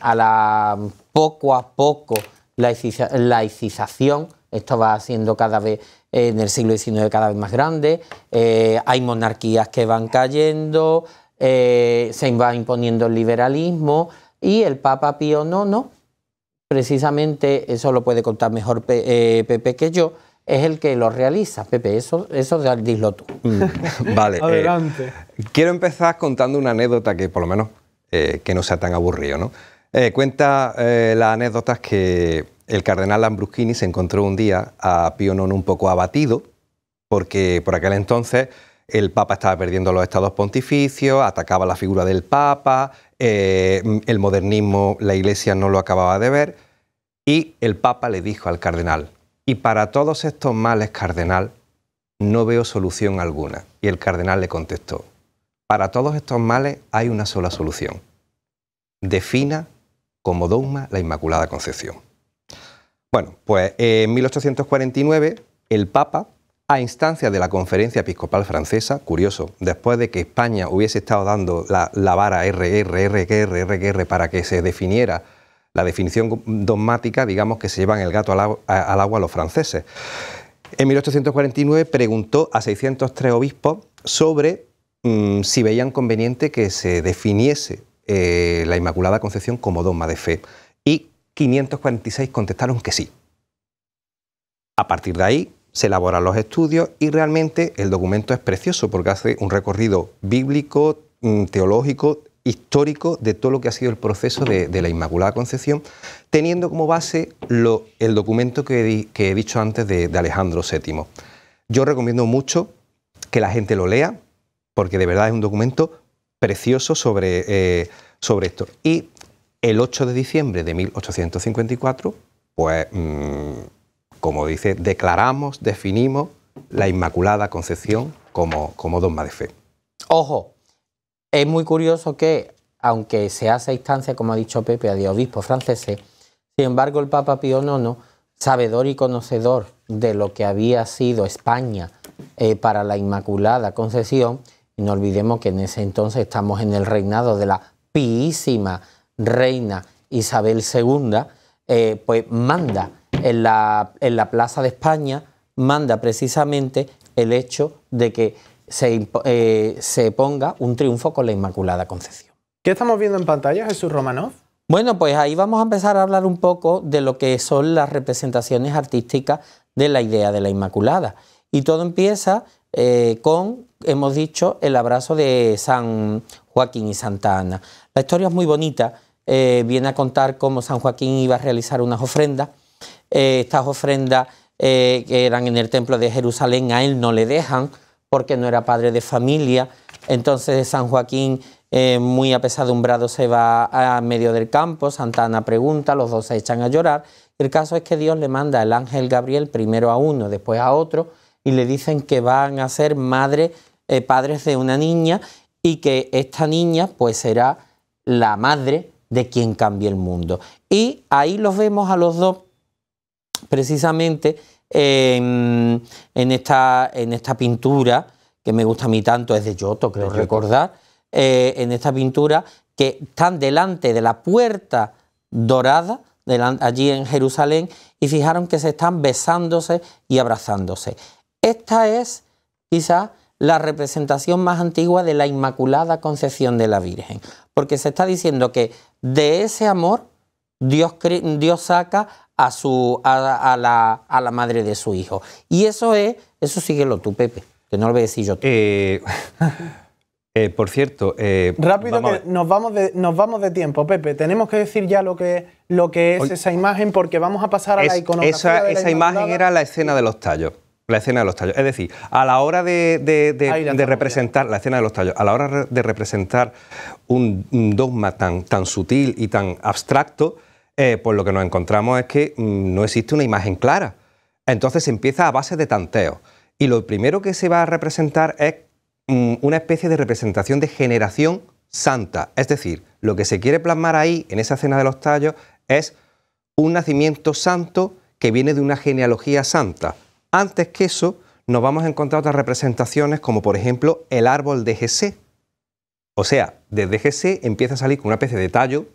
a la poco a poco la laicización, esto va siendo cada vez en el siglo XIX cada vez más grande, eh, hay monarquías que van cayendo, eh, se va imponiendo el liberalismo y el Papa Pío IX, precisamente, eso lo puede contar mejor eh, Pepe que yo, es el que lo realiza, Pepe, eso, eso tú. Mm, [laughs] vale. Adelante. quiero empezar contando una anécdota que por lo menos que no sea tan aburrido, ¿no? cuenta las anécdotas que el cardenal Lambruschini se encontró un día a Pío IX un poco abatido, porque por aquel entonces el Papa estaba perdiendo los estados pontificios, atacaba la figura del Papa, eh, el modernismo, la Iglesia no lo acababa de ver, y el Papa le dijo al cardenal, y para todos estos males, cardenal, no veo solución alguna. Y el cardenal le contestó, para todos estos males hay una sola solución. Defina como dogma la Inmaculada Concepción. Bueno, pues eh, en 1849 el Papa, a instancia de la Conferencia Episcopal Francesa, curioso, después de que España hubiese estado dando la, la vara RR, para que se definiera la definición dogmática, digamos, que se llevan el gato al, agua los franceses. En 1849 preguntó a 603 obispos sobre mm, si veían conveniente que se definiese eh, la Inmaculada Concepción como dogma de fe. 546 contestaron que sí. A partir de ahí se elaboran los estudios y realmente el documento es precioso porque hace un recorrido bíblico, mm, teológico, histórico de todo lo que ha sido el proceso de, la Inmaculada Concepción, teniendo como base el documento que, he dicho antes de, Alejandro VII. Yo recomiendo mucho que la gente lo lea porque de verdad es un documento precioso sobre, eh, sobre esto. Y el 8 de diciembre de 1854, pues, mm, como dice, declaramos, definimos la Inmaculada Concepción como, como dogma de fe. Ojo, es muy curioso que, aunque se hace instancia, como ha dicho Pepe, a de obispos franceses, sin embargo el Papa Pío IX, sabedor y conocedor de lo que había sido España eh, para la Inmaculada Concepción, y no olvidemos que en ese entonces estamos en el reinado de la piísima reina Isabel II, eh, pues manda en la, Plaza de España, manda precisamente el hecho de que eh, se, ponga un triunfo con la Inmaculada Concepción. ¿Qué estamos viendo en pantalla, Jesús Romanov? Bueno, pues ahí vamos a empezar a hablar un poco de lo que son las representaciones artísticas de la idea de la Inmaculada. Y todo empieza eh, con, hemos dicho, el abrazo de San Joaquín y Santa Ana. La historia es muy bonita eh, viene a contar cómo San Joaquín iba a realizar unas ofrendas. Eh, estas ofrendas eh, que eran en el templo de Jerusalén a él no le dejan porque no era padre de familia. Entonces San Joaquín, muy apesadumbrado, se va a medio del campo. Santa Ana pregunta, los dos se echan a llorar. El caso es que Dios le manda el ángel Gabriel primero a uno, después a otro, y le dicen que van a ser madre, padres de una niña y que esta niña pues será la madre de quien cambie el mundo. Y ahí los vemos a los dos precisamente en, esta, en esta pintura que me gusta a mí tanto, es de Giotto, creo recordar, eh, en esta pintura que están delante de la puerta dorada allí en Jerusalén y fijaron que se están besándose y abrazándose. Esta es quizás la representación más antigua de la Inmaculada Concepción de la Virgen, porque se está diciendo que de ese amor Dios, Dios saca a, su, a, la, a, la, madre de su hijo. Y eso es, eso síguelo tú, Pepe, que no lo voy a decir yo. Eh, [laughs] eh, por cierto... Eh, Rápido, que nos vamos, de, nos vamos de tiempo, Pepe. Tenemos que decir ya lo que, lo que es esa imagen porque vamos a pasar a la iconografía. esa imagen era la escena de los tallos. La escena de los tallos. Es decir, a la hora de, representar la escena de los tallos, a la hora de representar un, dogma tan, sutil y tan abstracto, eh, pues lo que nos encontramos es que mm, no existe una imagen clara. Entonces se empieza a base de tanteo. Y lo primero que se va a representar es mm, una especie de representación de generación santa. Es decir, lo que se quiere plasmar ahí, en esa escena de los tallos, es un nacimiento santo que viene de una genealogía santa. Antes que eso, nos vamos a encontrar otras representaciones como por ejemplo el árbol de GC. O sea, desde GC empieza a salir con una especie de tallo,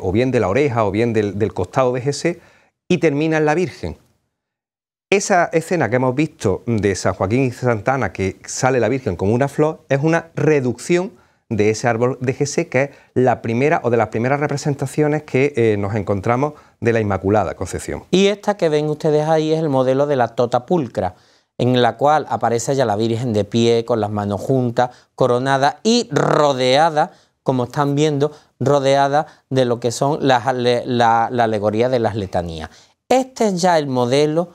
o bien de la oreja o bien del, costado de GC, y termina en la Virgen. Esa escena que hemos visto de San Joaquín y Santana, que sale la Virgen como una flor, es una reducción de ese árbol de jese que es la primera o de las primeras representaciones que eh, nos encontramos de la Inmaculada Concepción. Y esta que ven ustedes ahí es el modelo de la Tota Pulcra, en la cual aparece ya la Virgen de pie, con las manos juntas, coronada y rodeada, como están viendo, rodeada de lo que son las, la, alegoría de las letanías. Este es ya el modelo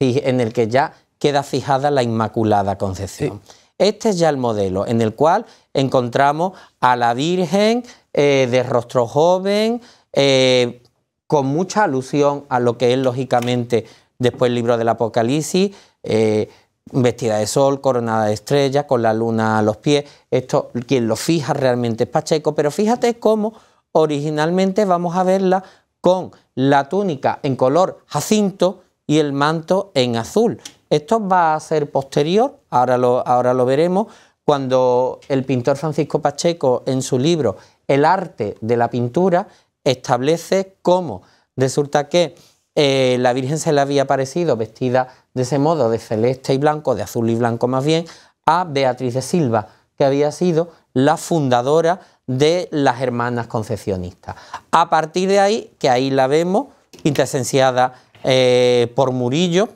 en el que ya queda fijada la Inmaculada Concepción. Este es ya el modelo en el cual encontramos a la Virgen eh, de rostro joven, eh, con mucha alusión a lo que es lógicamente después el libro del Apocalipsis, eh, vestida de sol, coronada de estrellas, con la luna a los pies. Esto quien lo fija realmente es Pacheco, pero fíjate cómo originalmente vamos a verla con la túnica en color jacinto y el manto en azul. Esto va a ser posterior, ahora lo, veremos, cuando el pintor Francisco Pacheco en su libro El arte de la pintura establece cómo resulta que eh, la Virgen se le había aparecido vestida de ese modo de celeste y blanco, de azul y blanco más bien, a Beatriz de Silva, que había sido la fundadora de las hermanas Concepcionistas. A partir de ahí, que ahí la vemos, intercenciada eh, por Murillo,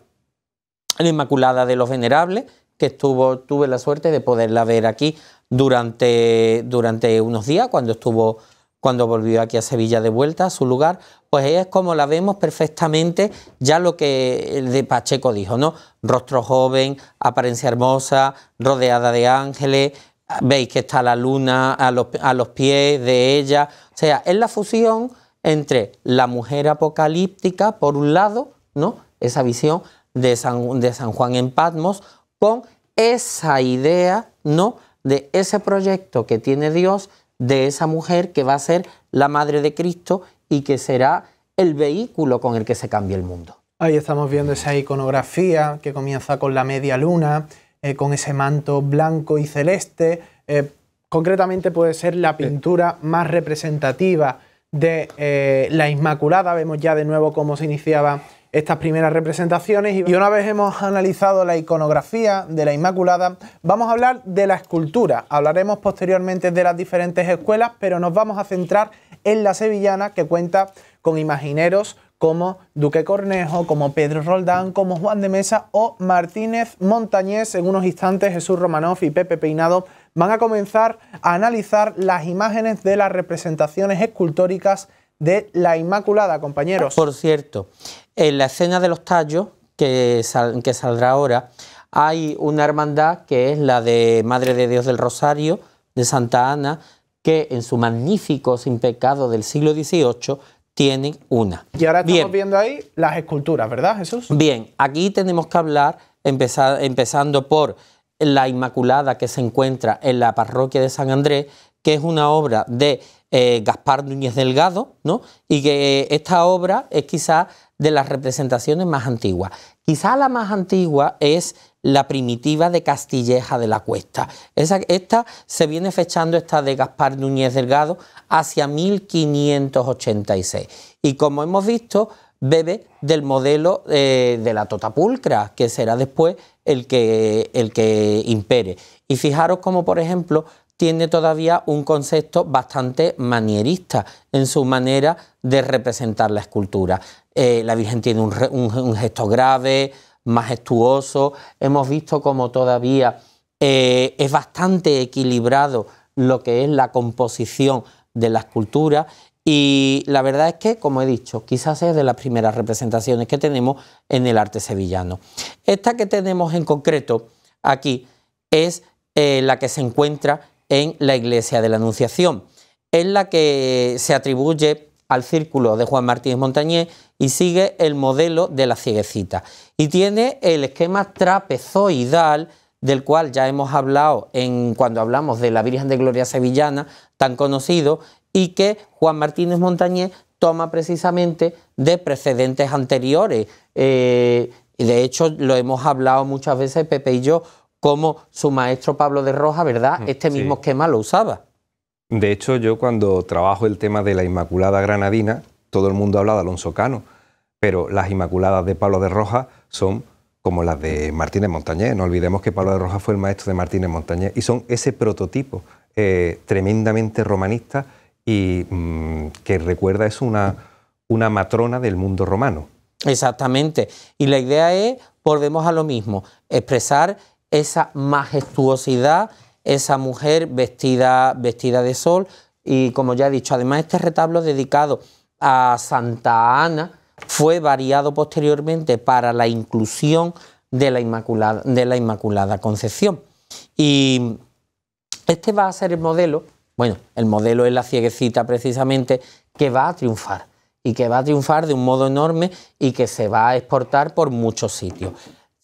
la Inmaculada de los Venerables, que estuvo, tuve la suerte de poderla ver aquí durante, durante unos días cuando estuvo cuando volvió aquí a Sevilla de vuelta a su lugar, pues es como la vemos perfectamente ya lo que el de Pacheco dijo, ¿no? Rostro joven, apariencia hermosa, rodeada de ángeles, veis que está la luna a los, a los pies de ella, o sea, es la fusión entre la mujer apocalíptica por un lado, ¿no? Esa visión de San, Juan en Patmos con esa idea, ¿no? De ese proyecto que tiene Dios, de esa mujer que va a ser la madre de Cristo y que será el vehículo con el que se cambie el mundo. Ahí estamos viendo esa iconografía que comienza con la media luna, eh, con ese manto blanco y celeste. Eh, concretamente puede ser la pintura más representativa de eh, la Inmaculada. Vemos ya de nuevo cómo se iniciaba estas primeras representaciones y una vez hemos analizado la iconografía de la Inmaculada, vamos a hablar de la escultura. Hablaremos posteriormente de las diferentes escuelas, pero nos vamos a centrar en la sevillana que cuenta con imagineros como Duque Cornejo, como Pedro Roldán, como Juan de Mesa o Martínez Montañés. En unos instantes Jesús Romanoff y Pepe Peinado van a comenzar a analizar las imágenes de las representaciones escultóricas de la Inmaculada, compañeros. Por cierto, en la escena de los tallos, que, que saldrá ahora, hay una hermandad que es la de Madre de Dios del Rosario, de Santa Ana, que en su magnífico sin pecado del siglo XVIII tienen una. Y ahora estamos viendo ahí las esculturas, ¿verdad, Jesús? Bien, aquí tenemos que hablar, empezando por la Inmaculada que se encuentra en la parroquia de San Andrés, que es una obra de eh, Gaspar Núñez Delgado, ¿no? Y que esta obra es quizás de las representaciones más antiguas. Quizá la más antigua es la primitiva de Castilleja de la Cuesta. Esa, esta se viene fechando, esta de Gaspar Núñez Delgado, hacia 1586. Y como hemos visto, bebe del modelo eh, de la totapulcra, que será después el que, el que impere. Y fijaros como, por ejemplo, tiene todavía un concepto bastante manierista en su manera de representar la escultura. Eh, la Virgen tiene un, gesto grave, majestuoso, hemos visto como todavía eh, es bastante equilibrado lo que es la composición de la escultura y la verdad es que, como he dicho, quizás es de las primeras representaciones que tenemos en el arte sevillano. Esta que tenemos en concreto aquí es eh, la que se encuentra en la iglesia de la Anunciación. Es la que se atribuye al círculo de Juan Martínez Montañés y sigue el modelo de la cieguecita. Y tiene el esquema trapezoidal del cual ya hemos hablado en, cuando hablamos de la Virgen de Gloria Sevillana, tan conocido, y que Juan Martínez Montañés toma precisamente de precedentes anteriores. Eh, de hecho lo hemos hablado muchas veces Pepe y yo, como su maestro Pablo de Roja, ¿verdad? Mm, este mismo esquema lo usaba. De hecho, yo cuando trabajo el tema de la Inmaculada Granadina, todo el mundo habla de Alonso Cano, pero las Inmaculadas de Pablo de Rojas son como las de Martínez Montañés. No olvidemos que Pablo de Rojas fue el maestro de Martínez Montañés y son ese prototipo eh, tremendamente romanista y mm, que recuerda es una, una matrona del mundo romano. Exactamente. Y la idea es, volvemos a lo mismo, expresar esa majestuosidad esa mujer vestida, vestida de sol. Y como ya he dicho, además este retablo dedicado a Santa Ana fue variado posteriormente para la inclusión de la Inmaculada, de la Inmaculada Concepción. Y este va a ser el modelo, bueno, el modelo es la cieguecita precisamente, que va a triunfar y que va a triunfar de un modo enorme y que se va a exportar por muchos sitios.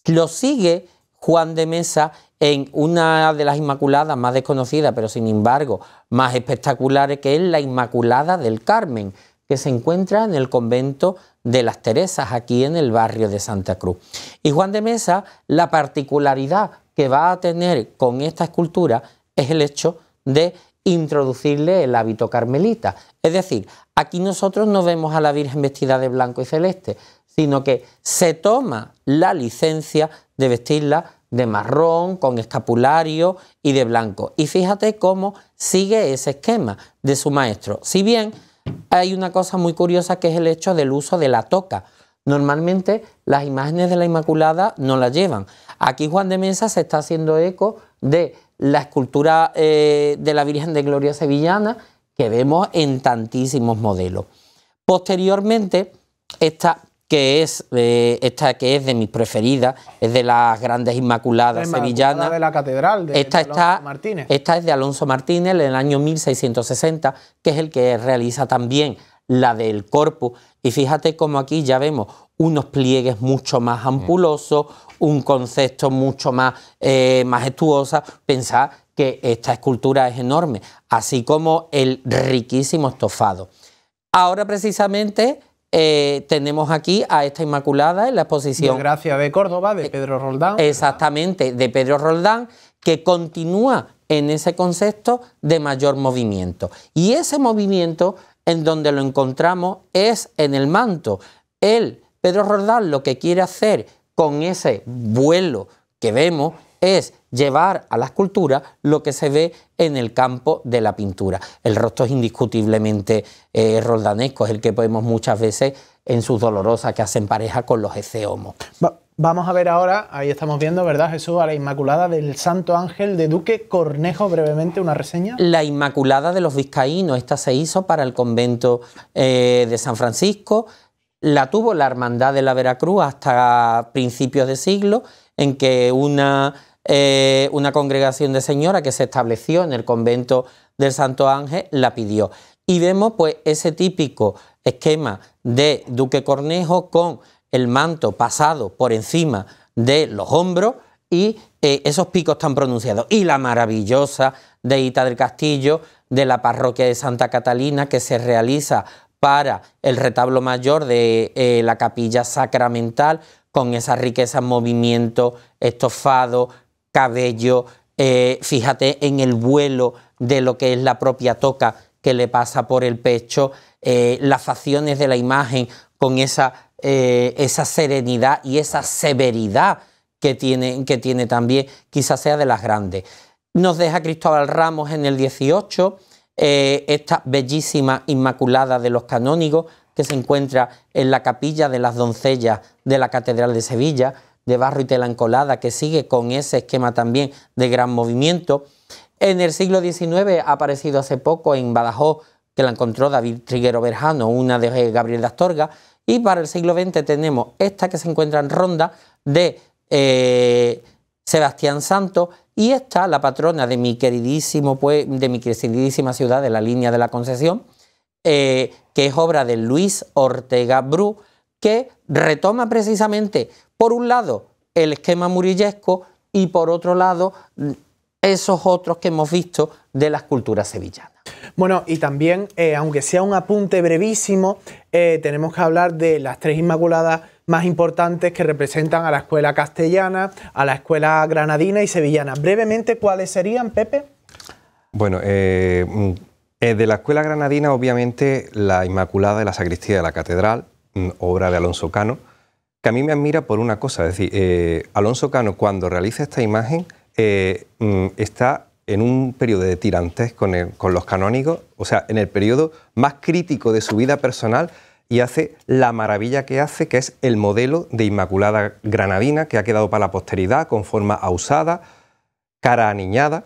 Lo sigue Juan de Mesa en una de las Inmaculadas más desconocidas, pero sin embargo más espectaculares, que es la Inmaculada del Carmen, que se encuentra en el convento de las Teresas, aquí en el barrio de Santa Cruz. Y Juan de Mesa, la particularidad que va a tener con esta escultura es el hecho de introducirle el hábito carmelita. Es decir, aquí nosotros no vemos a la Virgen vestida de blanco y celeste, sino que se toma la licencia de vestirla de marrón, con escapulario y de blanco. Y fíjate cómo sigue ese esquema de su maestro. Si bien hay una cosa muy curiosa que es el hecho del uso de la toca. Normalmente las imágenes de la Inmaculada no la llevan. Aquí Juan de Mesa se está haciendo eco de la escultura eh, de la Virgen de Gloria Sevillana que vemos en tantísimos modelos. Posteriormente, esta que es esta que es de mis preferidas, es de las grandes inmaculadas la sevillanas. de la catedral de, esta Alonso está, Martínez. Esta es de Alonso Martínez en el año 1660, que es el que realiza también la del corpus. Y fíjate cómo aquí ya vemos unos pliegues mucho más mm. ampulosos, un concepto mucho más eh, majestuoso. Pensad que esta escultura es enorme, así como el riquísimo estofado. Ahora precisamente eh, tenemos aquí a esta Inmaculada en la exposición. Gracias de Córdoba, de eh, Pedro Roldán. Exactamente, de Pedro Roldán, que continúa en ese concepto de mayor movimiento. Y ese movimiento en donde lo encontramos es en el manto. Él, Pedro Roldán, lo que quiere hacer con ese vuelo que vemos es llevar a la escultura lo que se ve en el campo de la pintura. El rostro es indiscutiblemente eh, roldanesco, es el que podemos muchas veces en sus dolorosas que hacen pareja con los eceomos. Vamos a ver ahora, ahí estamos viendo, ¿verdad, Jesús? A la Inmaculada del Santo Ángel de Duque Cornejo, brevemente una reseña. La Inmaculada de los Vizcaínos, esta se hizo para el convento eh, de San Francisco, la tuvo la Hermandad de la Veracruz hasta principios de siglo, en que una eh, una congregación de señora que se estableció en el convento del Santo Ángel, la pidió. Y vemos pues ese típico esquema de Duque Cornejo con el manto pasado por encima de los hombros y eh, esos picos tan pronunciados. Y la maravillosa deita del castillo de la parroquia de Santa Catalina que se realiza para el retablo mayor de eh, la capilla sacramental con esa riqueza en movimiento, estofado, cabello, eh, fíjate en el vuelo de lo que es la propia toca que le pasa por el pecho, eh, las facciones de la imagen con eh, esa, serenidad y esa severidad que tiene, que tiene también, quizás sea de las grandes. Nos deja Cristóbal Ramos en el 18, esta bellísima Inmaculada de los Canónigos que se encuentra en la capilla de las doncellas de la Catedral de Sevilla, de barro y tela encolada, que sigue con ese esquema también de gran movimiento. En el siglo XIX ha aparecido hace poco en Badajoz, que la encontró David Triguero Berjano, una de Gabriel de Astorga, y para el siglo XX tenemos esta que se encuentra en Ronda de eh, Sebastián Santos y esta, la patrona de mi queridísimo, pues, de mi queridísima ciudad, de la línea de la concesión, eh, que es obra de Luis Ortega Bru, que retoma precisamente por un lado, el esquema murillesco y por otro lado, esos otros que hemos visto de las culturas sevillanas. Bueno, y también, eh, aunque sea un apunte brevísimo, eh, tenemos que hablar de las tres Inmaculadas más importantes que representan a la escuela castellana, a la escuela granadina y sevillana. Brevemente, ¿cuáles serían, Pepe? Bueno, eh, mm, de la escuela granadina, obviamente, la Inmaculada de la Sacristía de la Catedral, mm, obra de Alonso Cano, que a mí me admira por una cosa, es decir, eh, Alonso Cano cuando realiza esta imagen eh, mm, está en un periodo de tirantes con, los canónigos, o sea, en el periodo más crítico de su vida personal, y hace la maravilla que hace, que es el modelo de Inmaculada Granadina, que ha quedado para la posteridad con forma ausada, cara aniñada,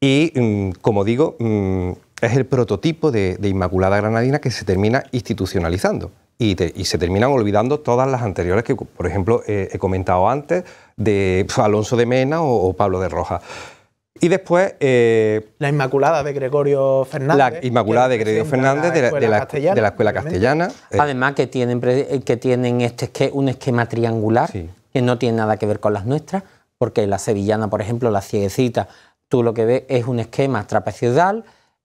y mm, como digo, mm, es el prototipo de Inmaculada Granadina que se termina institucionalizando y, se terminan olvidando todas las anteriores que, por ejemplo, eh, he comentado antes, de pues, Alonso de Mena o, Pablo de Rojas. Y después... Eh, la Inmaculada de Gregorio Fernández. La Inmaculada de Gregorio Fernández de la, Escuela Castellana. Eh. Además que tienen, que tienen este, un esquema triangular que no tiene nada que ver con las nuestras, porque la sevillana, por ejemplo, la cieguecita, tú lo que ves es un esquema trapezoidal,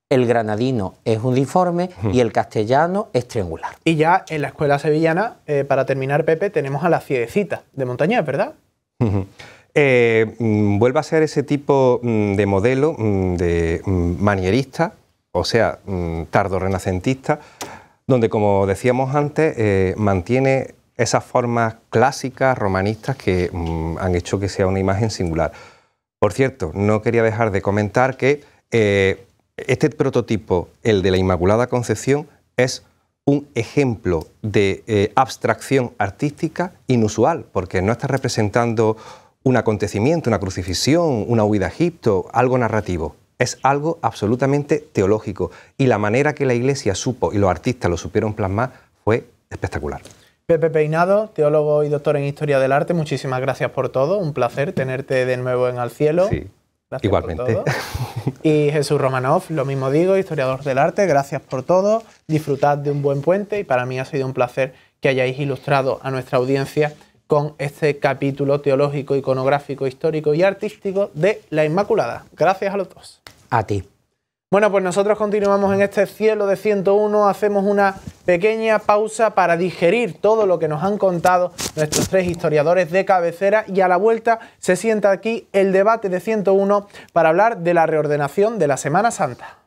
el granadino es uniforme y el castellano es triangular. Y ya en la escuela sevillana, eh, para terminar, Pepe, tenemos a la Ciedecita de Montañés, ¿verdad? Eh, mm, vuelve a ser ese tipo mm, de modelo mm, de manierista, o sea, tardo renacentista, donde, como decíamos antes, eh, mantiene esas formas clásicas, romanistas, que han hecho que sea una imagen singular. Por cierto, no quería dejar de comentar que este prototipo, el de la Inmaculada Concepción, es un ejemplo de eh, abstracción artística inusual, porque no está representando un acontecimiento, una crucifixión, una huida a Egipto, algo narrativo. Es algo absolutamente teológico. Y la manera que la Iglesia supo y los artistas lo supieron plasmar fue espectacular. Pepe Peinado, teólogo y doctor en Historia del Arte, muchísimas gracias por todo. Un placer tenerte de nuevo en Al Cielo. Igualmente. [laughs] Y Jesús Romanov, lo mismo digo, historiador del arte, gracias por todo. Disfrutad de un buen puente y para mí ha sido un placer que hayáis ilustrado a nuestra audiencia con este capítulo teológico, iconográfico, histórico y artístico de La Inmaculada. Gracias a los dos. A ti. Bueno, pues nosotros continuamos en este cielo de 101, hacemos una pequeña pausa para digerir todo lo que nos han contado nuestros tres historiadores de cabecera y a la vuelta se sienta aquí el debate de 101 para hablar de la reordenación de la Semana Santa.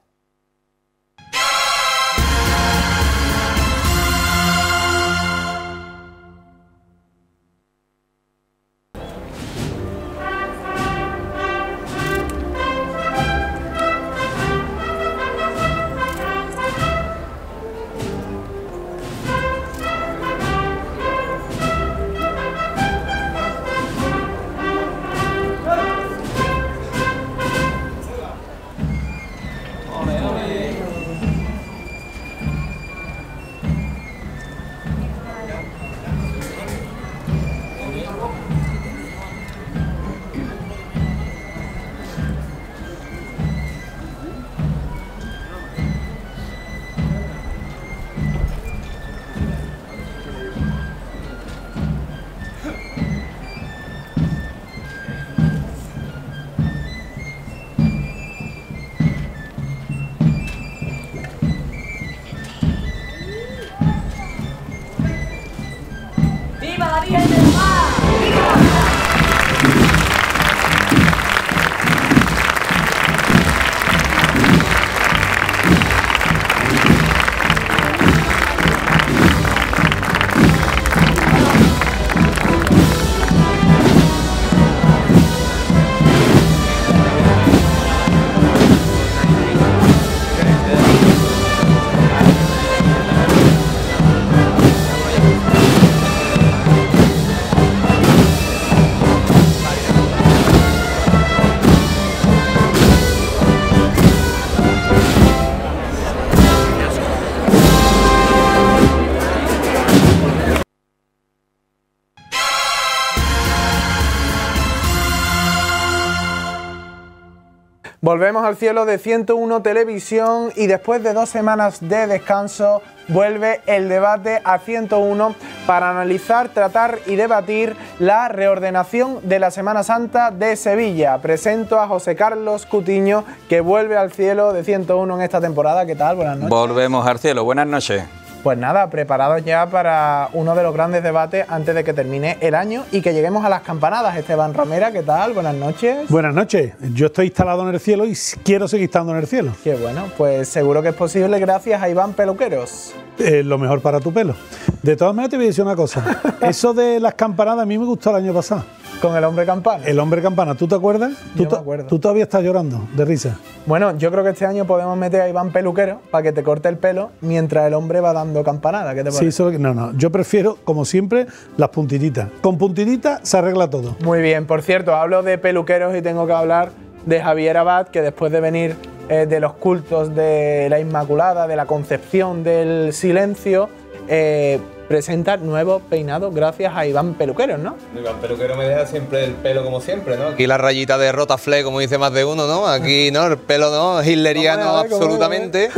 Volvemos al cielo de 101 Televisión y después de dos semanas de descanso vuelve el debate a 101 para analizar, tratar y debatir la reordenación de la Semana Santa de Sevilla. Presento a José Carlos Cutiño que vuelve al cielo de 101 en esta temporada. ¿Qué tal? Buenas noches. Volvemos al cielo. Buenas noches. Pues nada, preparados ya para uno de los grandes debates antes de que termine el año y que lleguemos a las campanadas. Esteban Romera, ¿qué tal? Buenas noches. Buenas noches. Yo estoy instalado en el cielo y quiero seguir estando en el cielo. Qué bueno, pues seguro que es posible gracias a Iván Peluqueros. Eh, lo mejor para tu pelo. De todas maneras, te voy a decir una cosa. [laughs] Eso de las campanadas a mí me gustó el año pasado. Con el hombre campana. El hombre campana, ¿tú te acuerdas? ¿Tú, me acuerdo. ¿Tú todavía estás llorando de risa? Bueno, yo creo que este año podemos meter a Iván Peluquero para que te corte el pelo mientras el hombre va dando campanada. ¿Qué Sí, no, no. Yo prefiero, como siempre, las puntititas. Con puntititas se arregla todo. Muy bien, por cierto, hablo de peluqueros y tengo que hablar de Javier Abad, que después de venir eh, de los cultos de la Inmaculada, de la Concepción, del Silencio, eh, presenta nuevos peinados... gracias a Iván Peluquero, ¿no? Iván Peluquero me deja siempre el pelo como siempre, ¿no? Aquí la rayita de Rotafle, como dice más de uno, ¿no? Aquí, ¿no? El pelo, ¿no? Hitleriano absolutamente.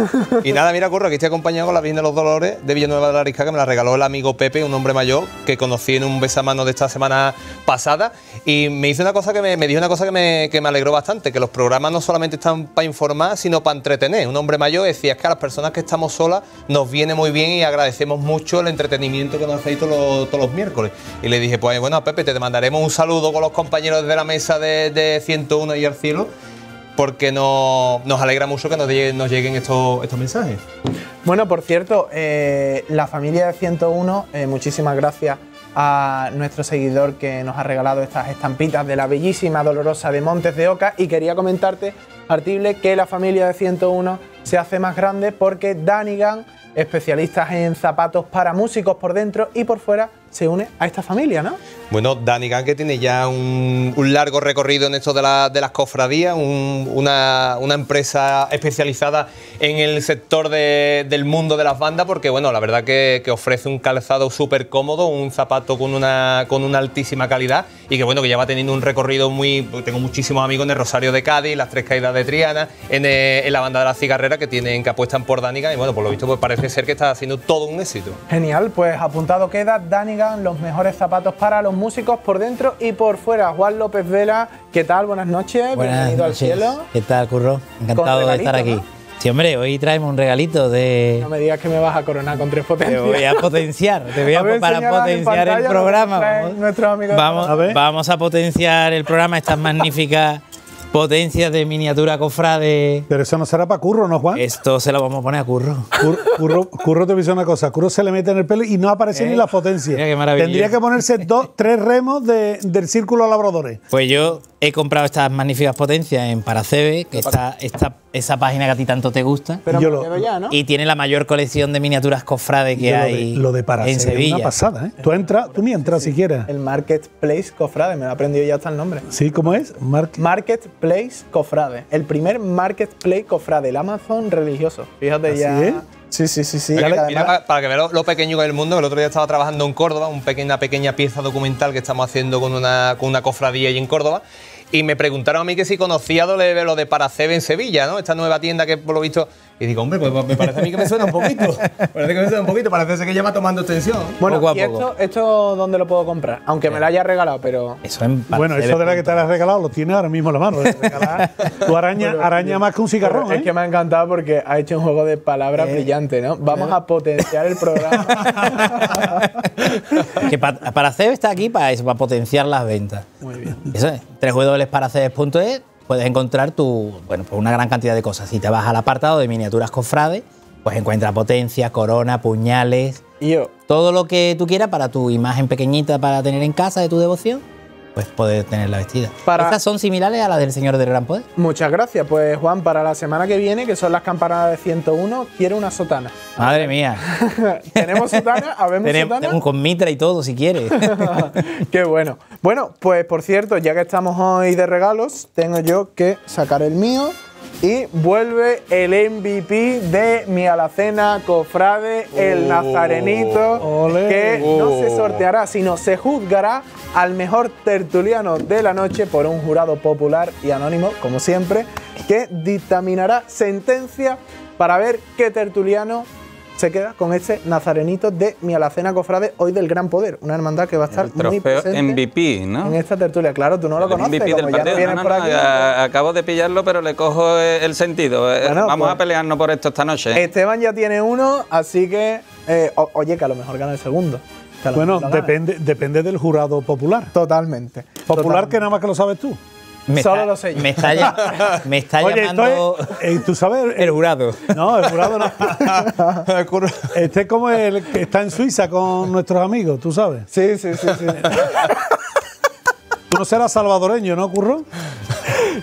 y nada, mira, Curro, aquí estoy acompañado con la Virgen de los Dolores de Villanueva de la Risca, que me la regaló el amigo Pepe, un hombre mayor que conocí en un besamano de esta semana pasada. Y me hizo una cosa que me, me dijo una cosa que me, que me alegró bastante, que los programas no solamente están para informar, sino para entretener. Un hombre mayor decía, es que a las personas que estamos solas nos viene muy bien y agradecemos mucho el entretenimiento que nos hacéis todos, los, miércoles. Y le dije, pues bueno, Pepe, te mandaremos un saludo con los compañeros de la mesa de, 101 y al cielo, porque nos alegra mucho que nos, lleguen, estos, mensajes. Bueno, por cierto, eh, la familia de 101, eh, muchísimas gracias a nuestro seguidor que nos ha regalado estas estampitas de la bellísima Dolorosa de Montes de Oca y quería comentarte, Artible, que la familia de 101 se hace más grande porque Danigan, especialistas en zapatos para músicos por dentro y por fuera, se une a esta familia, ¿no? Bueno, Danigan que tiene ya un, largo recorrido en esto de, las cofradías, una, empresa especializada en el sector del mundo de las bandas, porque bueno, la verdad que, ofrece un calzado súper cómodo, un zapato con una, con una altísima calidad y que bueno, que ya va teniendo un recorrido muy. Pues tengo muchísimos amigos en el Rosario de Cádiz, las tres caídas de Triana, en, eh, la banda de la cigarrera que tienen que apuestan por Danigan y bueno, por lo visto pues parece ser que está haciendo todo un éxito. Genial, pues apuntado queda Danigan, los mejores zapatos para los músicos por dentro y por fuera. Juan López Vela, ¿qué tal? Buenas noches, bienvenido al cielo. ¿Qué tal, Curro? Encantado de estar aquí. Sí, hombre, hoy traemos un regalito de. No me digas que me vas a coronar con tres potencias. Te voy a potenciar, te voy a, [laughs] para potenciar el programa. Vamos, vamos a, vamos a potenciar el programa, estas magníficas Potencia de miniatura cofrade. Pero eso no será para curro, ¿no, Juan? Esto se lo vamos a poner a curro. curro, te dice una cosa, curro se le mete en el pelo y no aparece ni eh, la potencia. Tendría que ponerse dos, tres remos del círculo labradores. Pues yo he comprado estas magníficas potencias en Paracebe, que está, esa página que a ti tanto te gusta. Pero yo lo, ya, ¿no? Y tiene la mayor colección de miniaturas cofrade que hay. Lo de, lo de en Sevilla. una pasada, ¿eh? Tú entras, tú ni entras siquiera. El Marketplace Cofrade, me lo he aprendido ya hasta el nombre. Sí, ¿cómo es? Market. Marketplace Place cofrade, el primer marketplace cofrade, el Amazon religioso. Fíjate ¿Ah, ya. Sí, sí, sí, sí. para, que veas lo, pequeño que es el mundo, el otro día estaba trabajando en Córdoba, una pequeña pieza documental que estamos haciendo con una, cofradía allí en Córdoba, y me preguntaron a mí que si conocía lo de, Paracebe en Sevilla, ¿no? Esta nueva tienda que por lo visto y digo, hombre, pues me parece a mí que me suena un poquito. [laughs] parece que me suena un poquito, parece que ya va tomando tensión. Bueno, ¿y Esto, esto dónde lo puedo comprar? Aunque me lo haya regalado, pero. Eso en Bueno, eso de la que te la has regalado lo tiene ahora mismo en la mano. [laughs] tu araña, araña más que un cigarrón. Es ¿eh? que me ha encantado porque ha hecho un juego de palabras eh. brillante, ¿no? Vamos a eh. potenciar el programa. [laughs] que para está aquí para potenciar las ventas. Muy bien. Eso es. CEB.es puedes encontrar tu, bueno, pues una gran cantidad de cosas. Si te vas al apartado de miniaturas cofrades, pues encuentras potencias, corona, puñales, Yo. todo lo que tú quieras para tu imagen pequeñita para tener en casa de tu devoción pues poder tener la vestida. Estas son similares a las del Señor del Gran Poder. Muchas gracias. Pues Juan, para la semana que viene, que son las campanadas de 101, quiero una sotana. Madre mía. [laughs] ¿Tenemos sotana? [laughs] ¿Habemos ¿Tenemos, Con mitra y todo, si quieres. [laughs] Qué bueno. Bueno, pues por cierto, ya que estamos hoy de regalos, tengo yo que sacar el mío. Y vuelve el MVP de mi alacena cofrade, el oh. nazarenito, que no se oh. sorteará, sino se juzgará al mejor tertuliano de la noche por un jurado popular y anónimo, como siempre, que dictaminará sentencia para ver qué tertuliano se queda con este nazarenito de mi alacena cofrade hoy del Gran Poder, una hermandad que va a estar muy presente ¿no? En esta tertulia, claro, tú no lo conoces. acabo de pillarlo, pero le cojo el sentido. Eh, vamos pues a pelearnos por esto esta noche. ¿eh? Esteban ya tiene uno, así que eh, oye que a lo mejor gana el segundo. Bueno, depende, depende del jurado popular. Totalmente. Popular que nada más que lo sabes tú. Me Solo está, lo sé Me está, [laughs] llamando. Eh, tú sabes. Eh, el jurado. No, el jurado no. [laughs] este es como el que está en Suiza con nuestros amigos, tú sabes. Sí, sí, sí. sí. tú no serás salvadoreño, ¿no, Curro?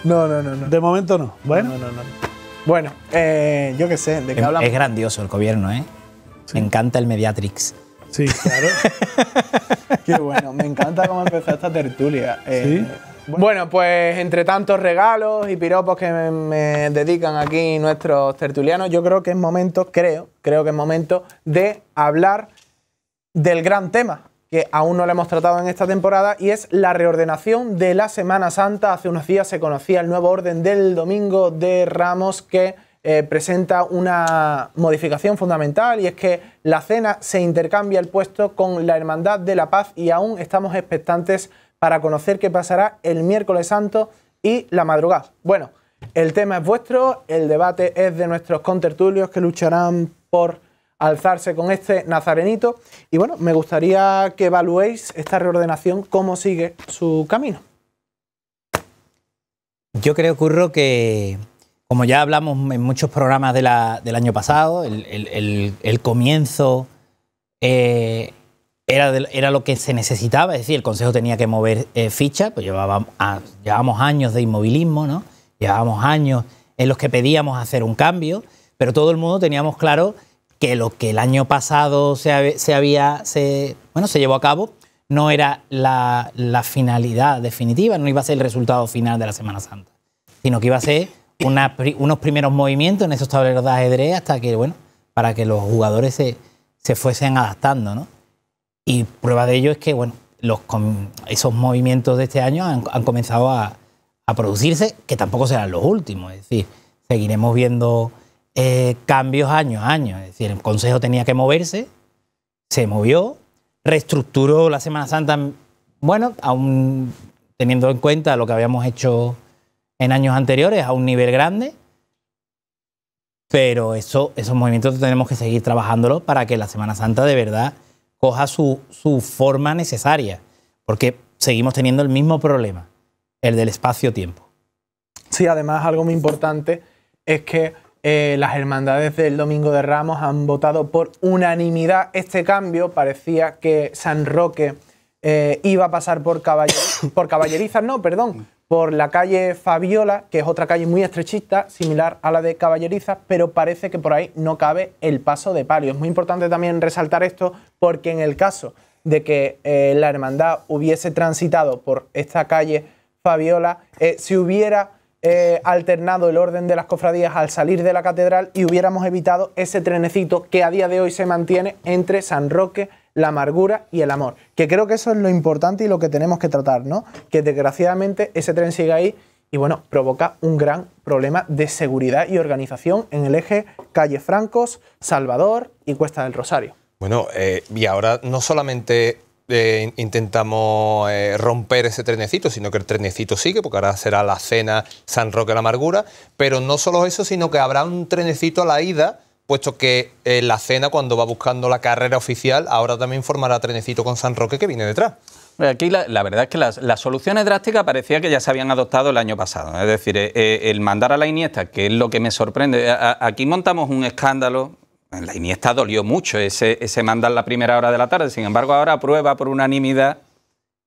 No, no, no. no. De momento no. Bueno. Bueno, eh, yo qué sé, ¿de qué es, hablamos? Es grandioso el gobierno, ¿eh? Me encanta el Mediatrix. Sí, claro. [laughs] qué bueno, me encanta cómo empezó esta tertulia. ¿Sí? Eh, bueno, pues entre tantos regalos y piropos que me, dedican aquí nuestros tertulianos, yo creo que es momento, creo, creo que es momento de hablar del gran tema que aún no lo hemos tratado en esta temporada y es la reordenación de la Semana Santa. Hace unos días se conocía el nuevo orden del Domingo de Ramos que eh, presenta una modificación fundamental y es que la cena se intercambia el puesto con la Hermandad de la Paz y aún estamos expectantes para conocer qué pasará el miércoles santo y la madrugada. Bueno, el tema es vuestro, el debate es de nuestros contertulios que lucharán por alzarse con este nazarenito. Y bueno, me gustaría que evaluéis esta reordenación, cómo sigue su camino. Yo creo, Curro, que como ya hablamos en muchos programas del año pasado, el, comienzo eh, era, era lo que se necesitaba, es decir, el Consejo tenía que mover eh, ficha, pues llevábamos, ah, años de inmovilismo, ¿no? llevábamos años en los que pedíamos hacer un cambio, pero todo el mundo teníamos claro que lo que el año pasado se, se había, se, bueno, se llevó a cabo no era la, finalidad definitiva, no iba a ser el resultado final de la Semana Santa, sino que iba a ser unos primeros movimientos en esos tableros de ajedrez hasta que, bueno, para que los jugadores se, se fuesen adaptando, ¿no? Y prueba de ello es que, bueno, esos movimientos de este año han, comenzado a, producirse, que tampoco serán los últimos. Es decir, seguiremos viendo eh, cambios año a año. Es decir, el Consejo tenía que moverse, se movió, reestructuró la Semana Santa, bueno, aún teniendo en cuenta lo que habíamos hecho en años anteriores, a un nivel grande. Pero eso, esos movimientos tenemos que seguir trabajándolos para que la Semana Santa de verdad coja su, forma necesaria, porque seguimos teniendo el mismo problema, el del espacio-tiempo. Sí, además algo muy importante es que eh, las hermandades del Domingo de Ramos han votado por unanimidad este cambio. Parecía que San Roque eh, iba a pasar por, caballer por caballerizas, no, perdón, por la calle Fabiola, que es otra calle muy estrechista, similar a la de Caballeriza, pero parece que por ahí no cabe el paso de palio. Es muy importante también resaltar esto porque en el caso de que eh, la hermandad hubiese transitado por esta calle Fabiola, eh, se si hubiera eh, alternado el orden de las cofradías al salir de la catedral y hubiéramos evitado ese trenecito que a día de hoy se mantiene entre San Roque la amargura y el amor. Que creo que eso es lo importante y lo que tenemos que tratar, ¿no? Que desgraciadamente ese tren sigue ahí y bueno, provoca un gran problema de seguridad y organización en el eje Calle Francos, Salvador y Cuesta del Rosario. Bueno, eh, y ahora no solamente eh, intentamos eh, romper ese trenecito, sino que el trenecito sigue, porque ahora será la cena San Roque la Amargura, pero no solo eso, sino que habrá un trenecito a la ida puesto que eh, la cena, cuando va buscando la carrera oficial, ahora también formará trenecito con San Roque que viene detrás. Aquí la, verdad es que las, soluciones drásticas parecía que ya se habían adoptado el año pasado. Es decir, eh, eh, el mandar a la Iniesta, que es lo que me sorprende. aquí montamos un escándalo. La Iniesta dolió mucho ese, ese mandar la primera hora de la tarde. Sin embargo, ahora aprueba por unanimidad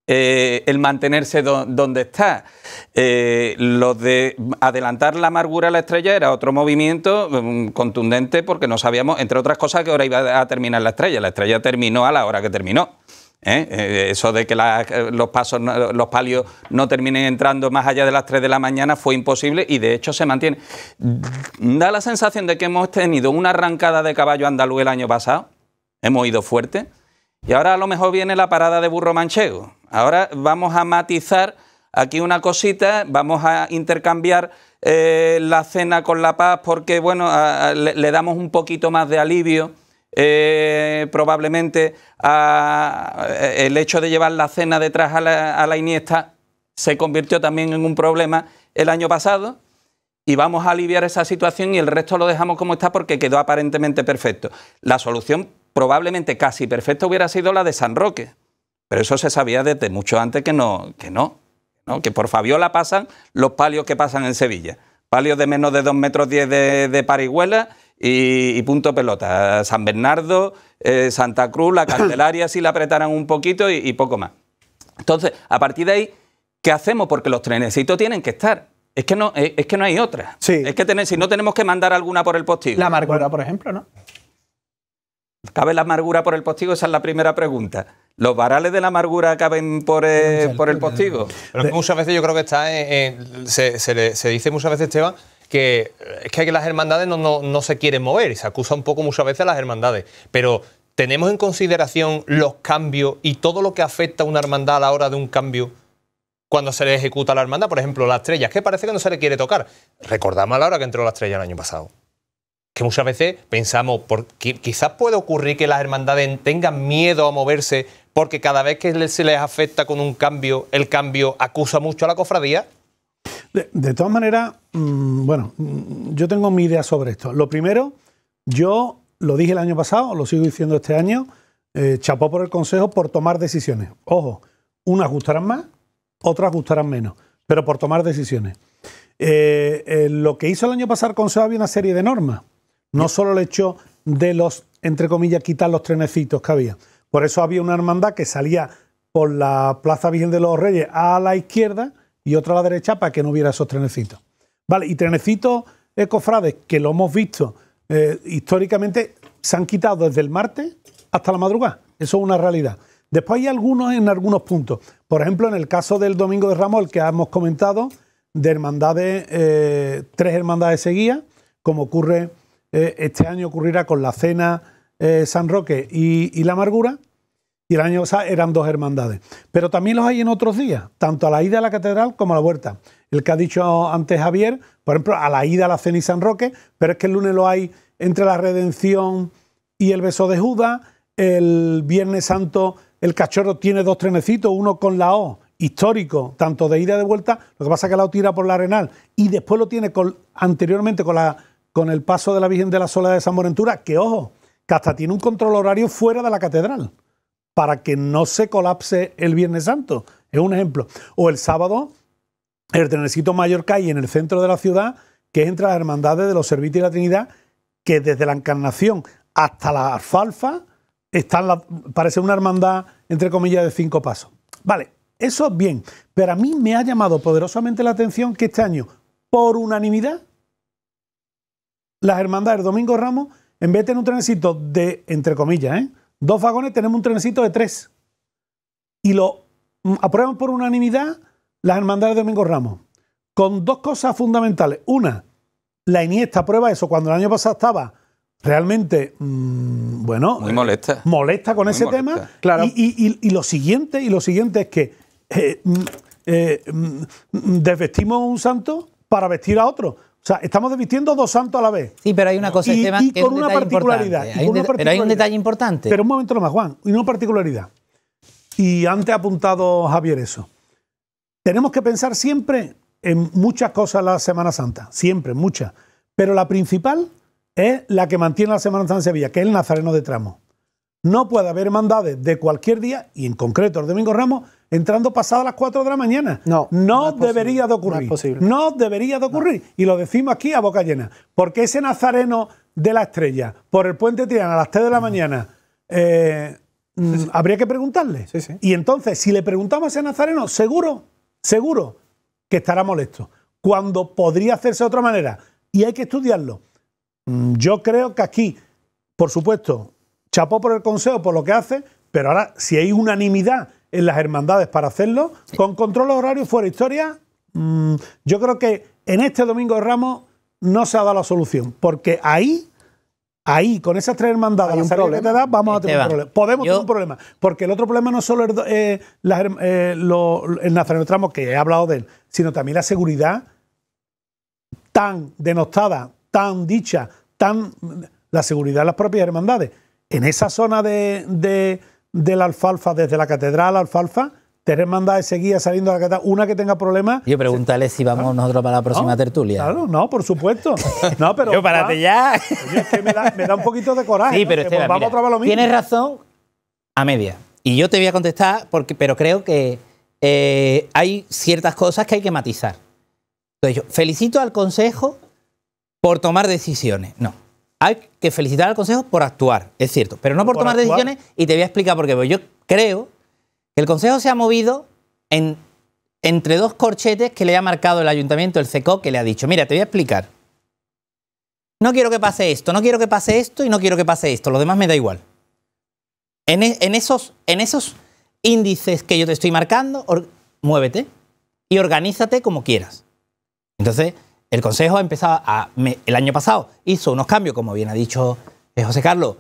eh, el mantenerse donde está. Eh, lo de adelantar la amargura a la estrella era otro movimiento mm, contundente porque no sabíamos, entre otras cosas, que ahora iba a terminar la estrella. La estrella terminó a la hora que terminó. ¿eh? Eso de que los pasos, los palios no terminen entrando más allá de las 3 de la mañana fue imposible y de hecho se mantiene. Da la sensación de que hemos tenido una arrancada de caballo andaluz el año pasado, hemos ido fuerte, y ahora a lo mejor viene la parada de burro manchego. Ahora vamos a matizar aquí una cosita, vamos a intercambiar eh, la cena con la paz porque, bueno, le, damos un poquito más de alivio. Eh, probablemente a, eh, el hecho de llevar la cena detrás a la, a la Iniesta se convirtió también en un problema el año pasado y vamos a aliviar esa situación y el resto lo dejamos como está porque quedó aparentemente perfecto. La solución probablemente casi perfecta hubiera sido la de San Roque, pero eso se sabía desde mucho antes que no, que no, que por Fabiola pasan los palios que pasan en Sevilla, palios de menos de 2 metros 10 de, parihuela y, punto pelota, San Bernardo, eh, Santa Cruz, la Candelaria, si la apretaran un poquito y, poco más. Entonces, a partir de ahí, ¿qué hacemos? Porque los trenecitos tienen que estar. Es que no, es, que no hay otra. Es que tener, si no tenemos que mandar alguna por el postigo. La amargura, por ejemplo, ¿no? ¿Cabe la amargura por el postigo? Esa es la primera pregunta. ¿Los varales de la amargura caben por, eh, el postigo? muchas veces yo creo que está se, dice muchas veces, Esteban, que es que las hermandades no, se quieren mover y se acusa un poco muchas veces a las hermandades. Pero ¿tenemos en consideración los cambios y todo lo que afecta a una hermandad a la hora de un cambio? cuando se le ejecuta a la hermandad, por ejemplo, la estrella, que parece que no se le quiere tocar. Recordamos a la hora que entró la estrella el año pasado que muchas veces pensamos, porque quizás puede ocurrir que las hermandades tengan miedo a moverse porque cada vez que se les afecta con un cambio, el cambio acusa mucho a la cofradía. De, todas maneras, mm, bueno, mm, yo tengo mi idea sobre esto. Lo primero, yo lo dije el año pasado, lo sigo diciendo este año, eh, chapó por el Consejo por tomar decisiones. Ojo, unas gustarán más, otras gustarán menos, pero por tomar decisiones. Eh, eh, lo que hizo el año pasado el Consejo había una serie de normas no solo el hecho de los, entre comillas, quitar los trenecitos que había. Por eso había una hermandad que salía por la Plaza Virgen de los Reyes a la izquierda y otra a la derecha para que no hubiera esos trenecitos. Vale, y trenecitos ecofrades, que lo hemos visto eh, históricamente se han quitado desde el martes hasta la madrugada. Eso es una realidad. Después hay algunos en algunos puntos. Por ejemplo, en el caso del Domingo de Ramón que hemos comentado, de hermandades, eh, tres hermandades seguidas, como ocurre eh, este año ocurrirá con la cena eh, San Roque y, la amargura, y el año pasado eran dos hermandades. Pero también los hay en otros días, tanto a la ida a la catedral como a la vuelta. El que ha dicho antes Javier, por ejemplo, a la ida a la cena y San Roque, pero es que el lunes lo hay entre la redención y el beso de Judas, el Viernes Santo el cachorro tiene dos trenecitos, uno con la O, histórico, tanto de ida y de vuelta, lo que pasa es que la O tira por la Arenal y después lo tiene con, anteriormente con la con el paso de la Virgen de la Soledad de San Buenaventura, que ojo, que hasta tiene un control horario fuera de la catedral, para que no se colapse el Viernes Santo. Es un ejemplo. O el sábado, el trenecito Mallorca y en el centro de la ciudad, que entra entre las hermandades de los Servitos y la Trinidad, que desde la Encarnación hasta la Alfalfa, están la, parece una hermandad, entre comillas, de cinco pasos. Vale, eso es bien, pero a mí me ha llamado poderosamente la atención que este año, por unanimidad, las hermandades Domingo Ramos, en vez de tener un trenecito de, entre comillas, ¿eh? dos vagones, tenemos un trenecito de tres. Y lo mm, aprueban por unanimidad las hermandades de Domingo Ramos. Con dos cosas fundamentales. Una, la Iniesta aprueba eso cuando el año pasado estaba realmente, mm, bueno, Muy eh, molesta. molesta con ese tema. Claro. Y, lo siguiente, y lo siguiente es que eh, mm, eh, desvestimos un santo para vestir a otro. O sea, estamos desvistiendo dos santos a la vez. Sí, pero hay una cosa y, con, una particularidad, Pero hay un detalle importante. Pero un momento nomás, Juan, y una particularidad. Y antes ha apuntado Javier eso. Tenemos que pensar siempre en muchas cosas la Semana Santa, siempre, muchas. Pero la principal es la que mantiene la Semana Santa en Sevilla, que es el Nazareno de Tramo. No puede haber hermandades de cualquier día, y en concreto el Domingo Ramos, entrando pasadas las 4 de la mañana. No. No, debería de ocurrir. No, no debería de ocurrir. Y lo decimos aquí a boca llena. Porque ese nazareno de la estrella, por el puente Triana a las 3 de la mm. mañana, eh, mm, habría que preguntarle. Sí, y entonces, si le preguntamos a ese nazareno, seguro, seguro que estará molesto. Cuando podría hacerse de otra manera. Y hay que estudiarlo. Mm, yo creo que aquí, por supuesto, chapó por el Consejo por lo que hace, pero ahora si hay unanimidad en las hermandades para hacerlo, con control horario fuera historia, mm, yo creo que en este domingo de Ramos no se ha dado la solución, porque ahí Ahí, con esas tres hermandades, la vamos a tener un problema. Podemos tener un problema. Porque el otro problema no es solo el, eh, eh Tramo, que he hablado de él, sino también la seguridad tan denostada, tan dicha, tan. La seguridad de las propias hermandades en esa zona de, la alfalfa, desde la catedral a alfalfa, te remanda ese guía saliendo a la catedral, una que tenga problemas. Yo pregúntale si vamos nosotros para la próxima tertulia. Claro, no, por supuesto. No, [laughs] pero. Yo párate ya. es que me, da, un poquito de coraje. Sí, pero vamos otra lo mismo. Tienes razón a media. Y yo te voy a contestar, porque, pero creo que eh, hay ciertas cosas que hay que matizar. Entonces, yo felicito al Consejo por tomar decisiones. No, hay que felicitar al Consejo por actuar, es cierto, pero no por, tomar decisiones y te voy a explicar por qué. yo creo que el Consejo se ha movido entre dos corchetes que le ha marcado el ayuntamiento, el CECO, que le ha dicho, mira, te voy a explicar. No quiero que pase esto, no quiero que pase esto y no quiero que pase esto, lo demás me da igual. E, en, esos, en esos índices que yo te estoy marcando, muévete y organízate como quieras. Entonces, el Consejo empezó a, el año pasado, hizo unos cambios, como bien ha dicho eh, José Carlos,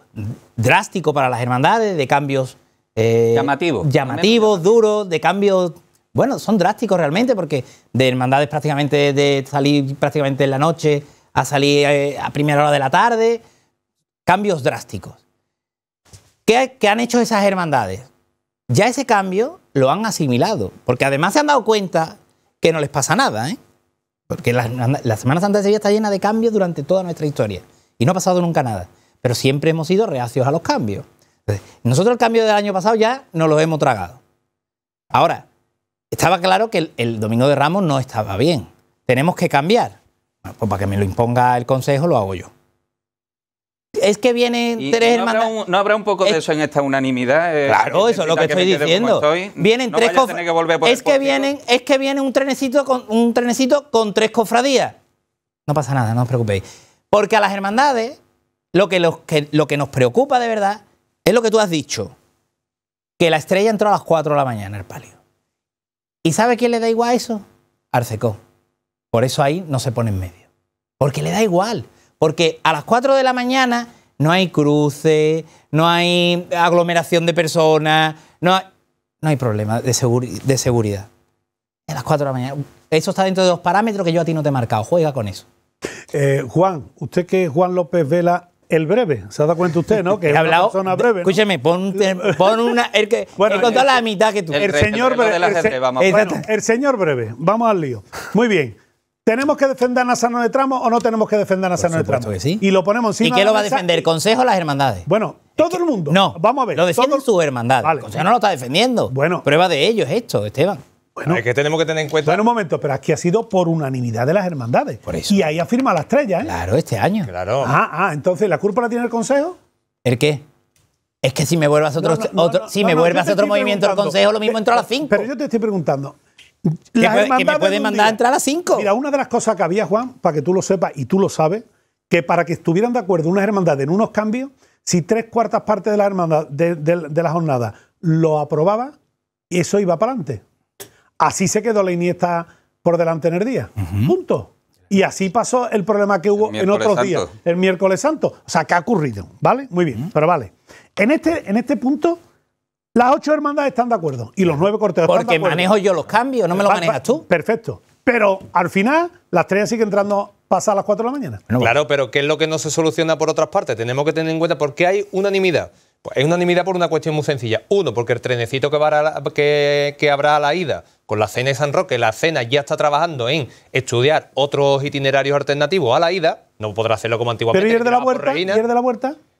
drástico para las hermandades, de cambios eh, llamativos, duros, de cambios, bueno, son drásticos realmente, porque de hermandades prácticamente de salir prácticamente en la noche a salir eh, a primera hora de la tarde, cambios drásticos. ¿Qué, ¿Qué han hecho esas hermandades? Ya ese cambio lo han asimilado, porque además se han dado cuenta que no les pasa nada, ¿eh? Porque la, Semana Santa de Sevilla está llena de cambios durante toda nuestra historia. Y no ha pasado nunca nada. Pero siempre hemos sido reacios a los cambios. nosotros el cambio del año pasado ya nos lo hemos tragado. Ahora, estaba claro que el, Domingo de Ramos no estaba bien. Tenemos que cambiar. pues para que me lo imponga el Consejo lo hago yo. Es que vienen tres no hermandades. Habrá un, no habrá un poco de eso en esta unanimidad. Eh, claro, eso es lo que, estoy diciendo. Vienen tres cofradías. Es que vienen, es que viene un trenecito con tres cofradías. No pasa nada, no os preocupéis. Porque a las hermandades lo que, nos preocupa de verdad es lo que tú has dicho. Que la estrella entró a las 4 de la mañana en el palio. ¿Y sabe quién le da igual a eso? Arcecó. Por eso ahí no se pone en medio. Porque le da igual. Porque a las 4 de la mañana no hay cruces, no hay aglomeración de personas, no hay, no hay problema de, seguridad. A las 4 de la mañana. Eso está dentro de los parámetros que yo a ti no te he marcado. Juega con eso. Eh, Juan, usted que es Juan López Vela, el breve, se ha dado cuenta usted, ¿no? Que [laughs] es una persona breve. Escúcheme, pon, una. he [laughs] contado la mitad que tú. El, señor breve. el señor breve. Vamos al lío. Muy bien. ¿Tenemos que defender a Nazano de Tramo o no tenemos que defender a Nazano de Tramo? sí. Y lo ponemos ¿Y qué lo va a defender? Consejo o las hermandades? Bueno, todo el mundo. No. Vamos a ver. Lo defienden todo... sus hermandades. El Consejo no lo está defendiendo. Bueno. Prueba de ello es esto, Esteban. Bueno, es que tenemos que tener en cuenta. Bueno, un momento, pero aquí ha sido por unanimidad de las hermandades. Por Y ahí afirma la estrella, ¿eh? Claro, este año. Claro. Ah, ah, entonces, ¿la culpa la tiene el Consejo? ¿El qué? Es que si me vuelvas a hacer otro si me vuelvas otro movimiento el Consejo, lo mismo entro a las 5. Pero yo te estoy preguntando, que, puede mandar a entrar a cinco. 5. Mira, una de las cosas que había, Juan, para que tú lo sepas y tú lo sabes, que para que estuvieran de acuerdo unas hermandades en unos cambios, si tres cuartas partes de la hermandad de, la jornada lo aprobaba, eso iba para adelante. Así se quedó la Iniesta por delante en el día. Punto. Y así pasó el problema que hubo en otros días, el miércoles santo. O sea, que ha ocurrido, ¿vale? Muy bien, pero vale. En este, en este punto las ocho hermandades están de acuerdo y los nueve corteos de acuerdo. manejo yo los cambios, no me lo manejas tú. Perfecto. Pero al final, las tres siguen entrando pasadas las cuatro de la mañana. claro, pero ¿qué es lo que no se soluciona por otras partes? Tenemos que tener en cuenta por qué hay unanimidad. Pues hay unanimidad por una cuestión muy sencilla. Uno, porque el trenecito que, va habrá a la ida con la cena de San Roque, la cena ya está trabajando en estudiar otros itinerarios alternativos a la ida, no podrá hacerlo como antiguamente. Pero ¿y de la puerta ¿Y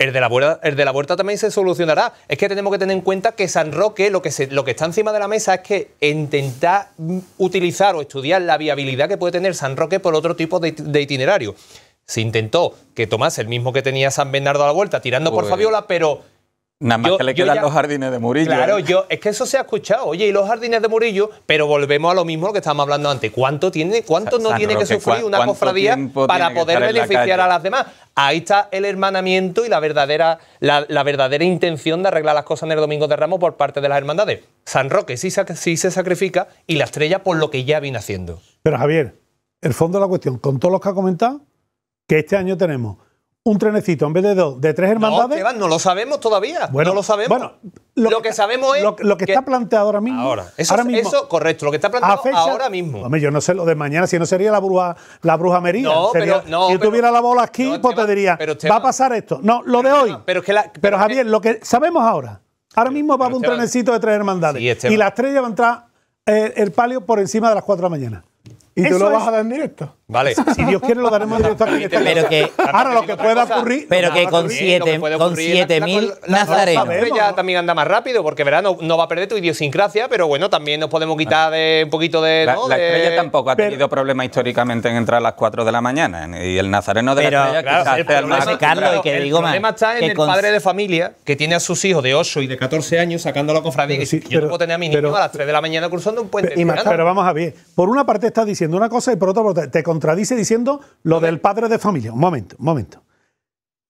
el de, la vuelta, de la también se solucionará. Es que tenemos que tener en cuenta que San Roque lo que, lo que está encima de la mesa es que intenta utilizar o estudiar la viabilidad que puede tener San Roque por otro tipo de, itinerario. Se intentó que tomase el mismo que tenía San Bernardo a la vuelta, tirando por Fabiola, pero Nada más que le quedan los jardines de Murillo. Claro, ¿eh? yo, es que eso se ha escuchado. Oye, y los jardines de Murillo, pero volvemos a lo mismo que estábamos hablando antes. ¿Cuánto, tiene, cuánto no tiene que, sufrir una cofradía para poder beneficiar a las demás? Ahí está el hermanamiento y la verdadera, la, verdadera intención de arreglar las cosas en el Domingo de Ramos por parte de las hermandades. San Roque sí, sí se sacrifica y la estrella por lo que ya viene haciendo. Pero Javier, el fondo de la cuestión, con todos los que ha comentado, que este año tenemos un trenecito en vez de dos, de tres hermandades. No, lo sabemos todavía. Bueno, no lo sabemos. Bueno, lo, que, sabemos es. Lo, que, está planteado ahora mismo. Ahora, eso, ahora eso correcto, lo que está planteado ahora mismo. Hombre, yo no sé lo de mañana, si no sería la bruja, la bruja Merida. No, no, si tuviera la bola aquí, pues te diría, va a pasar esto. No, lo de hoy. pero, Javier, lo que sabemos ahora. Ahora mismo va a un trenecito de tres hermandades. y las tres ya va a entrar eh, el, palio por encima de las cuatro de la mañana. ¿Y tú lo vas a dar en directo? Vale. Si Dios quiere lo daremos en directo Pero que ahora lo que pueda ocurrir, pero que con 7000 nazarenos. Ya también anda más rápido porque verá no, va a perder tu idiosincrasia, pero bueno, también nos podemos quitar de un poquito de La, ¿no? la estrella tampoco ha tenido problema históricamente en entrar a las 4 de la mañana y el nazareno de la estrella claro, quizás el problema, más y que El problema está en el padre de familia que tiene a sus hijos de 8 y de 14 años sacando la cofradía que yo no puedo tener a mis niño a las 3 de la mañana cruzando un puente. Pero vamos a ver, por una parte estás diciendo una cosa y por otra parte te contradice diciendo lo del padre de familia. Un momento, un momento.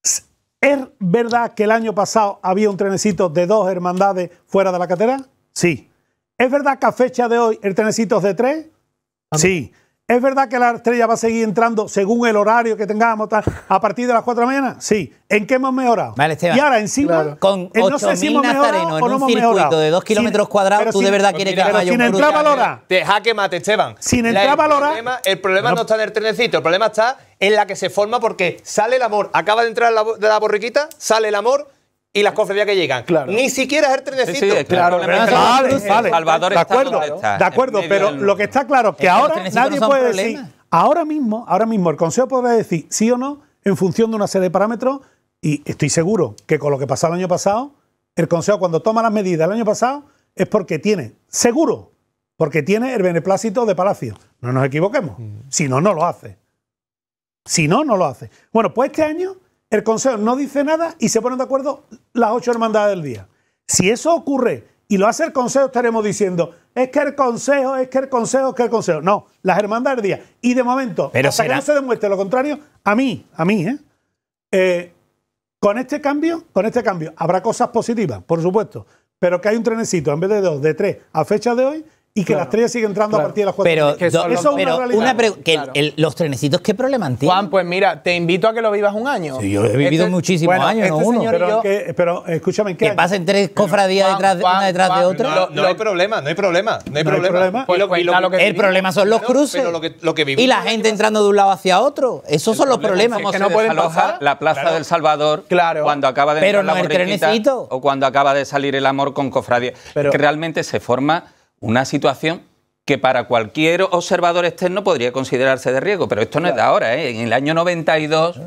¿Es verdad que el año pasado había un trenecito de dos hermandades fuera de la catedral? Sí. ¿Es verdad que a fecha de hoy el trenecito es de tres? Sí. ¿Es verdad que la estrella va a seguir entrando según el horario que tengamos a partir de las 4 de la mañana? Sí. ¿En qué hemos mejorado? Vale, Esteban. Y ahora encima, con 8.000 eh, no sé en un circuito de 2 kilómetros cuadrados, tú de verdad quieres que haya un Sin entrar valora. Deja que mate, Esteban. Sin entrar valora. El problema, no, está en el trenecito, el problema está en la que se forma porque sale el amor, acaba de entrar de la borriquita, sale el amor y las ya que llegan. Claro. Ni siquiera es el trenecito. claro, vale, Salvador de acuerdo, De acuerdo, pero lo que está claro es que ahora nadie puede decir. Ahora mismo, ahora mismo, el Consejo podrá decir sí o no en función de una serie de parámetros. Y estoy seguro que con lo que pasó el año pasado, el Consejo cuando toma las medidas el año pasado es porque tiene, seguro, porque tiene el beneplácito de Palacio. No nos equivoquemos. Mm. Si no, no lo hace. Si no, no lo hace. Bueno, pues este año el Consejo no dice nada y se ponen de acuerdo las ocho hermandades del día. Si eso ocurre y lo hace el Consejo, estaremos diciendo, es que el Consejo, es que el Consejo, es que el Consejo. No, las hermandades del día. Y de momento, Pero hasta que no se demuestre lo contrario, a mí, a mí, ¿eh? ¿eh? Con este cambio, con este cambio, habrá cosas positivas, por supuesto. Pero que hay un trenecito, en vez de dos, de tres, a fecha de hoy, y que las tres siguen entrando a partir de las 4. Pero, eso es una, realidad una que los trenecitos, ¿qué problema tienen? Juan, pues mira, te invito a que lo vivas un año. Sí, yo he vivido este- muchísimos años, no este uno. Pero, pero escúchame, qué Que pasen tres cofradías detrás, una detrás de otra. No, hay problema, no hay problema. No hay problema. el problema son los cruces. y la gente entrando de un lado hacia otro. Esos son los problemas. que no pueden pasar la Plaza del Salvador cuando acaba de Pero no el trenecito. O cuando acaba de salir el amor con cofradía. Que realmente se forma una situación que para cualquier observador externo podría considerarse de riesgo, pero esto no es de ahora, ¿eh? en el año 92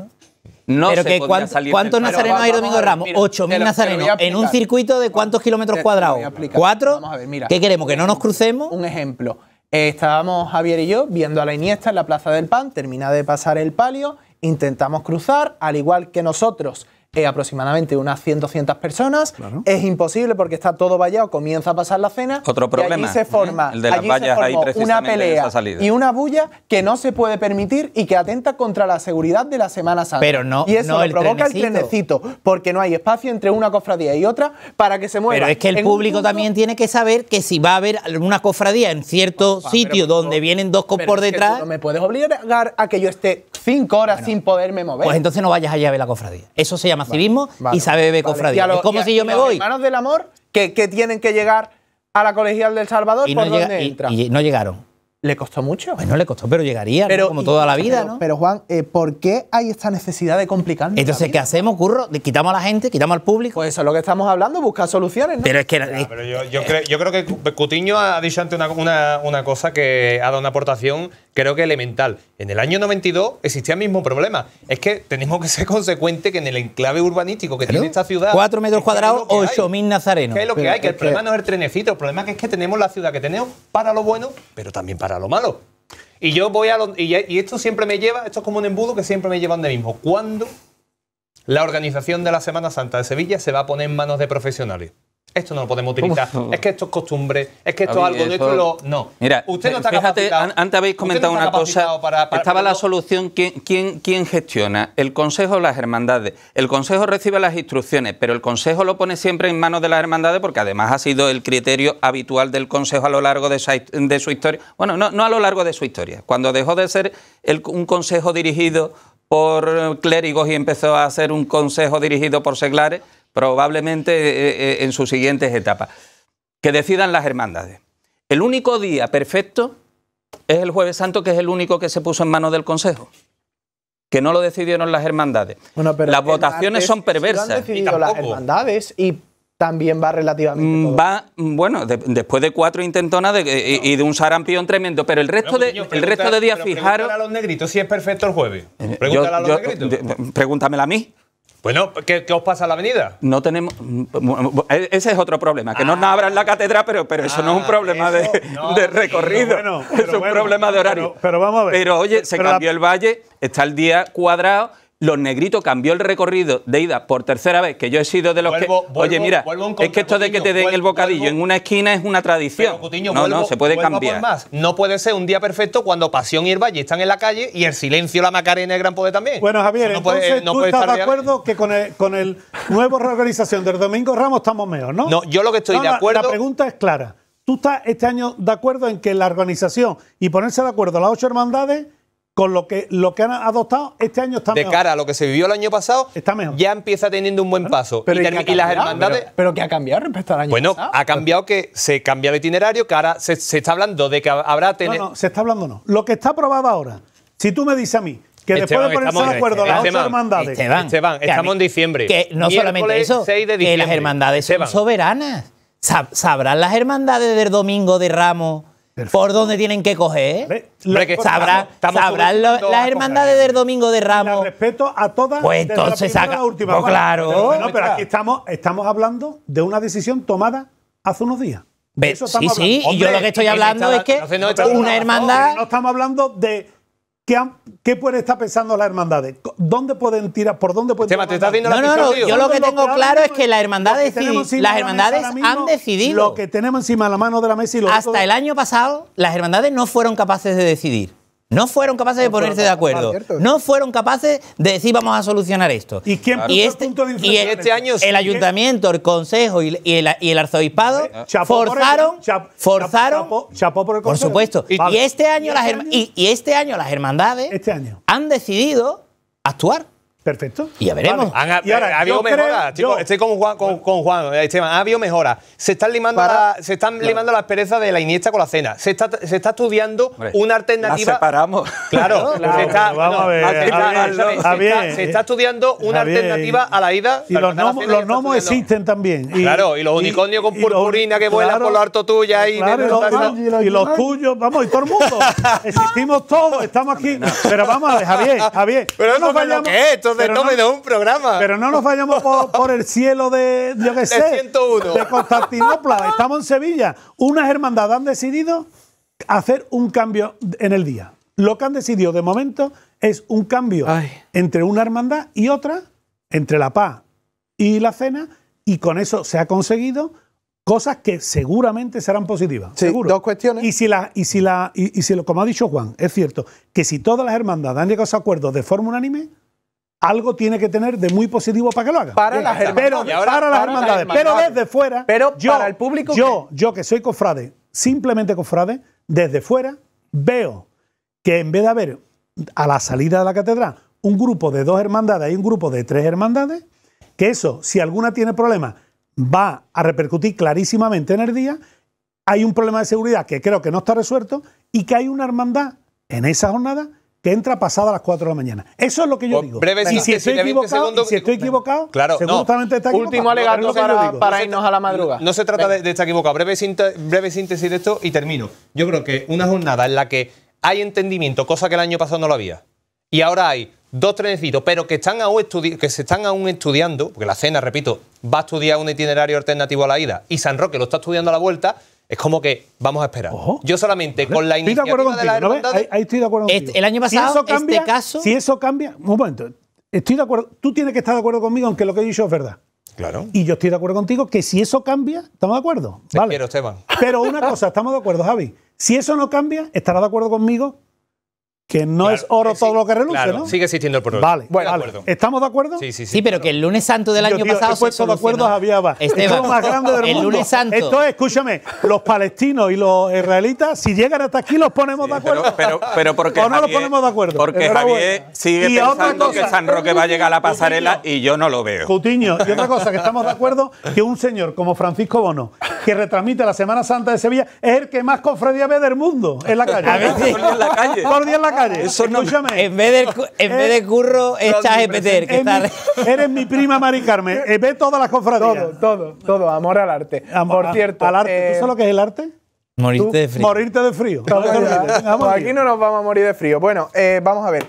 no se ¿Cuántos nazarenos hay, Domingo Ramos? 8.000 nazarenos. ¿En un circuito de cuántos kilómetros cuadrados? ¿Cuatro? ¿Qué queremos? ¿Que no nos crucemos? Un ejemplo. estábamos Javier y yo viendo a la Iniesta en la Plaza del Pan, termina de pasar el palio, intentamos cruzar, al igual que nosotros eh, aproximadamente unas 100, 200 personas. Es imposible porque está todo vallado, comienza a pasar la cena. Otro problema. Y se forma, ¿eh? de las una pelea y una bulla que no se puede permitir y que atenta contra la seguridad de la Semana Santa. Pero no, y eso provoca el trenecito, porque no hay espacio entre una cofradía y otra para que se mueva. Pero es que el público también tiene que saber que si va a haber una cofradía en cierto sitio donde vienen dos por detrás. no me puedes obligar a que yo esté cinco horas sin poderme mover. Pues entonces no vayas allá a ver la cofradía. Eso se llama civismo y sabe beber cofradía. es como si yo me voy. Manos del amor, que, tienen que llegar a la colegial del Salvador por no Y, no llegaron. Le costó mucho. No le costó, pero llegaría, como toda la vida, pero, ¿no? Pero Juan, eh, ¿por qué hay esta necesidad de complicar? Entonces, ¿qué hacemos, curro? ¿Quitamos a la gente? ¿Quitamos al público? Pues eso es lo que estamos hablando, buscar soluciones, Pero es que. yo, creo, que Cutiño ha dicho antes una, una cosa que ha dado una aportación creo que elemental. En el año 92 existía el mismo problema. Es que tenemos que ser consecuentes que en el enclave urbanístico que tiene esta ciudad. Cuatro metros cuadrados, 8.000 nazarenos. Que es lo que hay? Que el problema no es el trenecito, el problema es que tenemos la ciudad que tenemos para lo bueno, pero también para lo malo. Y yo voy a. y, esto siempre me lleva, esto es como un embudo que siempre me lleva donde mismo. ¿Cuándo la organización de la Semana Santa de Sevilla se va a poner en manos de profesionales? esto no lo podemos utilizar, [laughs] es que esto es costumbre, es que esto es algo, No, Mira, usted antes habéis comentado una cosa, estaba la solución, ¿quién, gestiona? El Consejo o las hermandades. El Consejo recibe las instrucciones, pero el Consejo lo pone siempre en manos de las hermandades porque además ha sido el criterio habitual del Consejo a lo largo de, su historia. Bueno, no, a lo largo de su historia, cuando dejó de ser un Consejo dirigido por clérigos y empezó a ser un Consejo dirigido por seglares, probablemente eh, eh, en sus siguientes etapas. Que decidan las hermandades. El único día perfecto es el jueves santo, que es el único que se puso en manos del Consejo. Que no lo decidieron las hermandades. las votaciones son perversas. Lo han decidido las hermandades y también va relativamente. Mm, va, mm, bueno, después de cuatro intentonas eh, y, de un sarampión tremendo, pero el resto de pues, el resto de días fijaros. Pregúntale a los negritos si es perfecto el jueves. Pregúntale a los negritos. Pregúntamela a mí. Bueno, ¿qué, os pasa a la avenida? No tenemos. Mm, ese es otro problema, que no ah. nos abran la catedral, pero, pero eso no es un ah, problema de, [laughs] recorrido. [laughs] es un problema de horario. Pero, vamos a ver. Pero oye, se cambió el valle, está el día cuadrado los Negritos cambió el recorrido de ida por tercera vez, que yo he sido de los que... Oye, mira, es que esto de que te den el bocadillo en una esquina es una tradición. no, no, se puede cambiar. No puede ser un día perfecto cuando Pasión y el Valle están en la calle y el silencio, la Macarena y el Gran Poder también. Bueno, Javier, entonces tú estás de acuerdo que con el, con el nuevo reorganización del Domingo Ramos estamos mejor, ¿no? No, yo lo que estoy de acuerdo... la pregunta es clara. ¿Tú estás este año de acuerdo en que la organización y ponerse de acuerdo las ocho hermandades con lo que, lo que han adoptado este año está de mejor. De cara a lo que se vivió el año pasado, ya empieza teniendo un buen paso. Pero y, las hermandades. Pero, que ha cambiado respecto al año bueno, pasado. Bueno, ha cambiado que se cambia el itinerario, que ahora se, está hablando de que habrá. Tener... No, no, se está hablando no. Lo que está aprobado ahora, si tú me dices a mí que después de ponerse de acuerdo las ocho hermandades. estamos en diciembre. Que no solamente eso, que las hermandades son soberanas. sabrán las hermandades del domingo de Ramos por dónde tienen que coger. sabrá, sabrán las hermandades del Domingo de Ramos. La respeto a todas. Pues entonces saca. La pues última. claro. Pero, aquí estamos, estamos hablando de una decisión tomada hace unos días. Sí, sí, y yo lo que estoy hablando es que una hermandad. No estamos hablando de ¿Qué, ¿Qué, puede estar pensando la hermandad? ¿Dónde pueden tirar? ¿Por dónde pueden tirar? No, no, no, Yo lo que tengo claro es que la las hermandades han decidido. Lo que tenemos encima de la mano de la mesa y lo Hasta el año pasado, las hermandades no fueron capaces de decidir. No fueron capaces de ponerse de acuerdo. No fueron capaces de decir vamos a solucionar esto. ¿Y este, punto de este año, el ayuntamiento, el consejo y el, y el arzobispado forzaron, forzaron, por, por supuesto. Y, este año las este y, este año las hermandades este han decidido actuar. Perfecto. Y ya veremos. ha habido mejoras. Estoy con Juan. Con, Juan eh, Ha habido mejoras. Se están limando, la, se están limando las perezas de la Iniesta con la cena. Se está, se está estudiando una alternativa. La separamos. Claro. [laughs] vamos a ver. Se está, estudiando una alternativa a la ida. Y los gnomos, los existen también. claro. Y los unicornios con purpurina que vuelan por lo harto tuya. Y, y los tuyos. Vamos, y todo el mundo. [laughs] Existimos todos. Estamos aquí. Pero vamos a ver, Javier. Javier. Pero no vayamos. esto de un programa. Pero no nos vayamos por, el cielo de, yo qué sé, de Constantinopla. Estamos en Sevilla. Unas hermandades han decidido hacer un cambio en el día. Lo que han decidido de momento es un cambio entre una hermandad y otra, entre la paz y la cena, y con eso se ha conseguido cosas que seguramente serán positivas. seguro. Dos cuestiones. Y si la, y si la, y, si lo, como ha dicho Juan, es cierto, que si todas las hermandades han llegado a acuerdo de forma unánime, algo tiene que tener de muy positivo para que lo haga. Para las hermandades. Pero, Pero desde fuera. Pero yo, para el público. Yo, yo que soy cofrade, simplemente cofrade, desde fuera veo que en vez de haber a la salida de la catedral un grupo de dos hermandades y un grupo de tres hermandades, que eso, si alguna tiene problemas, va a repercutir clarísimamente en el día. Hay un problema de seguridad que creo que no está resuelto y que hay una hermandad en esa jornada que entra pasado a las 4 de la mañana. Eso es lo que yo pues digo. y si estoy equivocado, claro, no. está equivocado. Último alegato para, irnos a la madrugada. No, se trata de, estar equivocado. Breve, síntesis de esto y termino. Yo creo que una jornada en la que hay entendimiento, cosa que el año pasado no lo había, y ahora hay dos trenecitos, pero que, están aún que se están aún estudiando, porque la cena, repito, va a estudiar un itinerario alternativo a la ida, y San Roque lo está estudiando a la vuelta, es como que vamos a esperar. Yo solamente con la iniciativa de, acuerdo contigo, ¿no ahí, estoy de acuerdo este, contigo. el año pasado, si eso este cambia, Si eso cambia. Un momento. Estoy de acuerdo. Tú tienes que estar de acuerdo conmigo, aunque lo que he dicho es verdad. Claro. Y yo estoy de acuerdo contigo que si eso cambia, estamos de acuerdo. quiero, Esteban. Pero una [laughs] cosa, estamos de acuerdo, Javi. Si eso no cambia, estarás de acuerdo conmigo que no es oro todo lo que reluce, ¿no? Sigue existiendo el problema. Vale, bueno, ¿Estamos de acuerdo? Sí, sí, sí. Sí, pero que el lunes santo del año pasado. He puesto se de acuerdo Javier Esto es más grande el lunes santo. Esto es, escúchame, los palestinos y los israelitas, si llegan hasta aquí, los ponemos de acuerdo. Pero, pero, pero porque. O no los ponemos de acuerdo. Porque Javier sigue pensando que San Roque va a llegar a la pasarela y yo no lo veo. Cutiño, y otra cosa que estamos de acuerdo, que un señor como Francisco Bono, que retransmite la Semana Santa de Sevilla es el que más cofradía ve del mundo en la calle. [laughs] A en la calle. Por día en la calle. Escúchame. En vez, de, en vez de curro, estás Peter, Eres mi prima Mari Carmen. Eh, ve todas las cofradías. Todo, todo, todo. Amor al arte. Amor, Por cierto. Al arte. ¿Tú eh, sabes lo que es el arte? Morirte de frío. Morirte de frío. aquí no nos vamos a morir de frío. Bueno, eh, vamos a ver.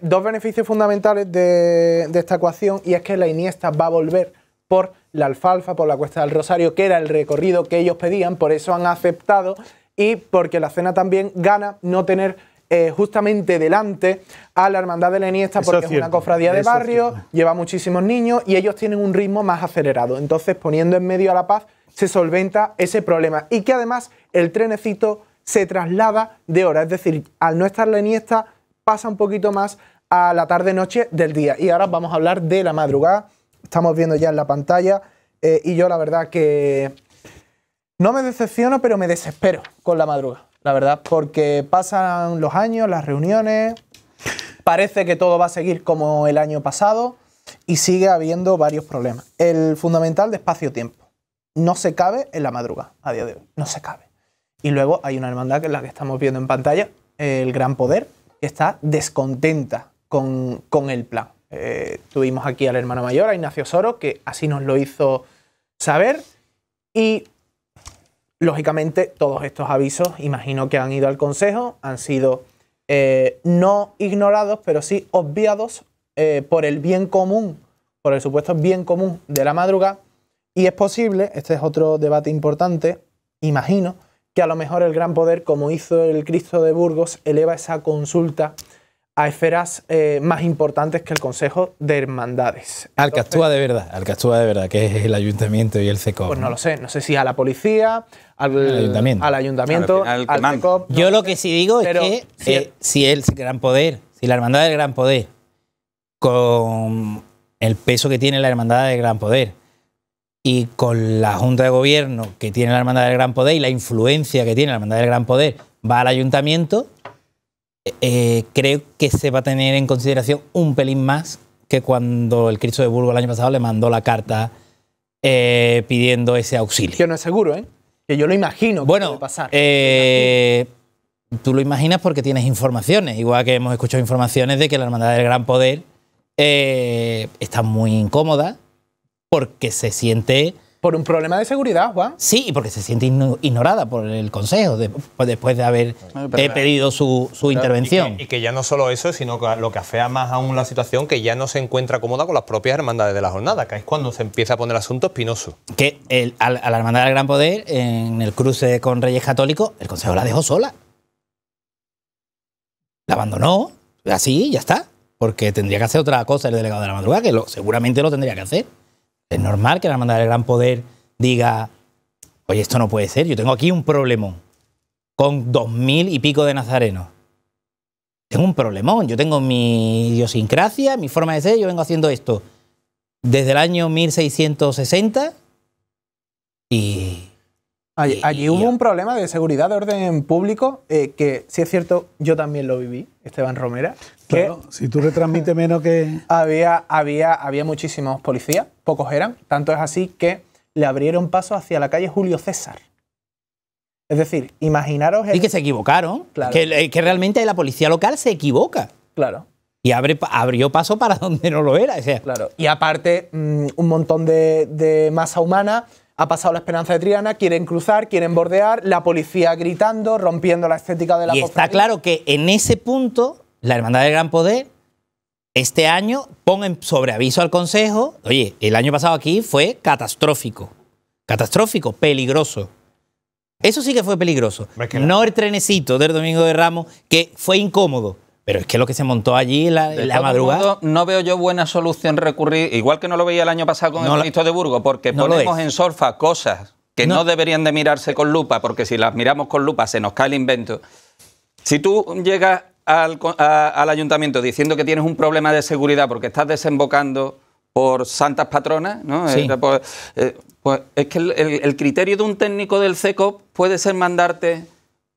dos beneficios fundamentales de, esta ecuación y es que la Iniesta va a volver por la alfalfa, por la Cuesta del Rosario, que era el recorrido que ellos pedían, por eso han aceptado y porque la cena también gana no tener eh, justamente delante a la Hermandad de la eniesta... porque es, una cofradía de barrio, lleva muchísimos niños y ellos tienen un ritmo más acelerado. Entonces, poniendo en medio a La Paz, se solventa ese problema. Y que además el trenecito se traslada de hora, es decir, al no estar la pasa un poquito más a la tarde-noche del día. Y ahora vamos a hablar de la madrugada estamos viendo ya en la pantalla. Eh, y yo la verdad que no me decepciono, pero me desespero con la madruga, la verdad, porque pasan los años, las reuniones, parece que todo va a seguir como el año pasado y sigue habiendo varios problemas. El fundamental de espacio-tiempo. No se cabe en la madruga a día de hoy, no se cabe. Y luego hay una hermandad que es la que estamos viendo en pantalla, el Gran Poder, que está descontenta con, con el plan. Eh, tuvimos aquí al hermano mayor, a Ignacio Soro, que así nos lo hizo saber. Y lógicamente todos estos avisos, imagino que han ido al Consejo, han sido eh, no ignorados, pero sí obviados eh, por el bien común, por el supuesto bien común de la madrugada. Y es posible, este es otro debate importante, imagino, que a lo mejor el gran poder, como hizo el Cristo de Burgos, eleva esa consulta a esferas eh, más importantes que el Consejo de Hermandades. Al que actúa de verdad, al que de verdad, que es el ayuntamiento y el CECOP. Pues no, lo sé, no sé si a la policía, al, ayuntamiento, al, CECOP. Yo lo que sí digo es que si, eh, si el gran poder, si la hermandad del gran poder, con el peso que tiene la hermandad del gran poder y con la junta de gobierno que tiene la hermandad del gran poder y la influencia que tiene la hermandad del gran poder, va al ayuntamiento eh, creo que se va a tener en consideración un pelín más que cuando el Cristo de Burgo el año pasado le mandó la carta eh, pidiendo ese auxilio. Que no es seguro, ¿eh? Que yo lo imagino bueno, eh, tú lo imaginas porque tienes informaciones, igual que hemos escuchado informaciones de que la Hermandad del Gran Poder está muy incómoda porque se siente ¿Por un problema de seguridad, Juan? Sí, y porque se siente ignorada por el Consejo pues después de haber pedido su, intervención. Y que, ya no solo eso, sino que lo que afea más aún la situación, que ya no se encuentra cómoda con las propias hermandades de la jornada, que es cuando se empieza a poner el asunto espinoso. Que a, la hermandad del Gran Poder, en el cruce con Reyes Católicos, el Consejo la dejó sola. La abandonó, así, ya está. Porque tendría que hacer otra cosa el delegado de la madrugada, que seguramente lo tendría que hacer. Es normal que la mandar del gran poder diga, oye, esto no puede ser, yo tengo aquí un problemón con dos mil y pico de nazarenos. Tengo un problemón, yo tengo mi idiosincrasia, mi forma de ser, yo vengo haciendo esto desde el año 1660 y... Allí, hubo un problema de seguridad de orden público eh, que, si es cierto, yo también lo viví, Esteban Romera. Claro, si tú retransmites menos que... había, había, había muchísimos policías pocos eran, tanto es así que le abrieron paso hacia la calle Julio César. Es decir, imaginaros... Y que se equivocaron, claro. Eh, que, realmente la policía local se equivoca. Claro y abre, abrió paso para [laughs] donde no lo era. Claro. Y aparte, mm, un montón de, masa humana ha pasado la esperanza de Triana, quieren cruzar, quieren bordear, la policía gritando, rompiendo la estética de la Y está claro que en ese punto, la Hermandad del Gran Poder este año pongan sobre aviso al Consejo, oye, el año pasado aquí fue catastrófico, catastrófico, peligroso. Eso sí que fue peligroso. No el trenecito del Domingo de Ramos, que fue incómodo. Pero es que lo que se montó allí la, madrugada. no veo yo buena solución recurrir, igual que no lo veía el año pasado con el ministro de Burgos, porque ponemos en solfa cosas que no. no. deberían de mirarse con lupa, porque si las miramos con lupa se nos cae el invento. Si tú llegas al, al ayuntamiento diciendo que tienes un problema de seguridad porque estás desembocando por santas patronas, ¿no? Eh, pues, eh, pues, es que el, criterio de un técnico del CECOP puede ser mandarte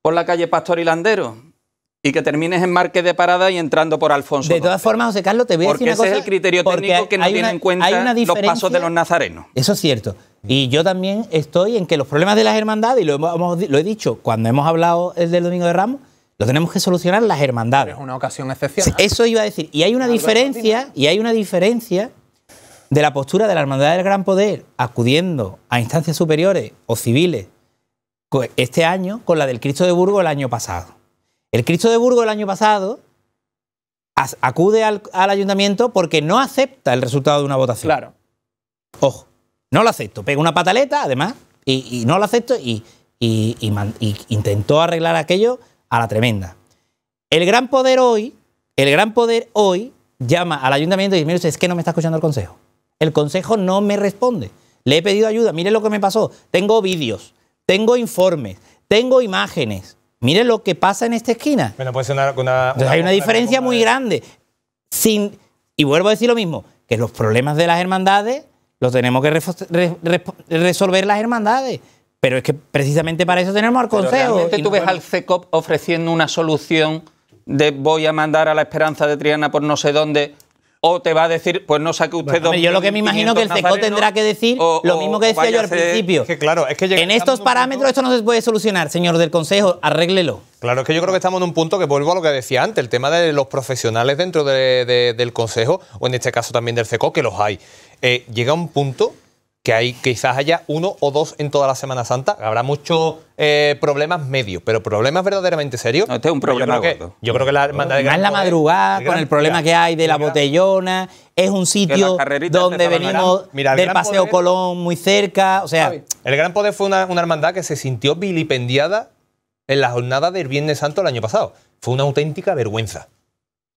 por la calle Pastor y Landero y que termines en marques de Parada y entrando por Alfonso. De todas formas, José Carlos, te voy a cosa. Porque ese es el criterio técnico que no tiene en cuenta los pasos de los nazarenos. Eso es cierto. Y yo también estoy en que los problemas de las hermandades, y lo, lo he dicho cuando hemos hablado el del Domingo de Ramos, lo tenemos que solucionar las hermandades. Es una ocasión excepcional. Eso iba a decir. Y hay una diferencia, y hay una diferencia de la postura de la hermandad del gran poder acudiendo a instancias superiores o civiles este año con la del Cristo de Burgo el año pasado. El Cristo de Burgo el año pasado acude al, ayuntamiento porque no acepta el resultado de una votación. Claro. Ojo, no lo acepto. Pega una pataleta, además, y, no lo acepto y, intentó arreglar aquello a la tremenda. El gran poder hoy, el gran poder hoy llama al ayuntamiento y dice, mire es que no me está escuchando el consejo. El consejo no me responde. Le he pedido ayuda, mire lo que me pasó. Tengo vídeos, tengo informes, tengo imágenes. Mire lo que pasa en esta esquina. Bueno, hay una diferencia muy grande. Sin, y vuelvo a decir lo mismo, que los problemas de las hermandades los tenemos que resolver las hermandades. Pero es que precisamente para eso tenemos al Consejo. Pero tú ves al CECOP ofreciendo una solución de voy a mandar a la Esperanza de Triana por no sé dónde o te va a decir, pues no saque usted dos Yo lo que me imagino que el CECO tendrá que decir lo mismo que decía yo al principio. que claro, es que en estos parámetros esto no se puede solucionar, señor del Consejo, arréglelo. Claro, es que yo creo que estamos en un punto que vuelvo a lo que decía antes, el tema de los profesionales dentro del Consejo, o en este caso también del CECO, que los hay. Eh, llega un punto que hay, quizás haya uno o dos en toda la Semana Santa. Habrá muchos eh, problemas medios, pero problemas verdaderamente serios. No, este es un problema yo creo, Que, yo creo que la hermandad de Gran, la madrugada, con el problema que hay de la botellona, es un sitio donde venimos del Paseo Colón muy cerca. O sea. El Gran Poder fue una, una hermandad que se sintió vilipendiada en la jornada del Viernes Santo el año pasado. Fue una auténtica vergüenza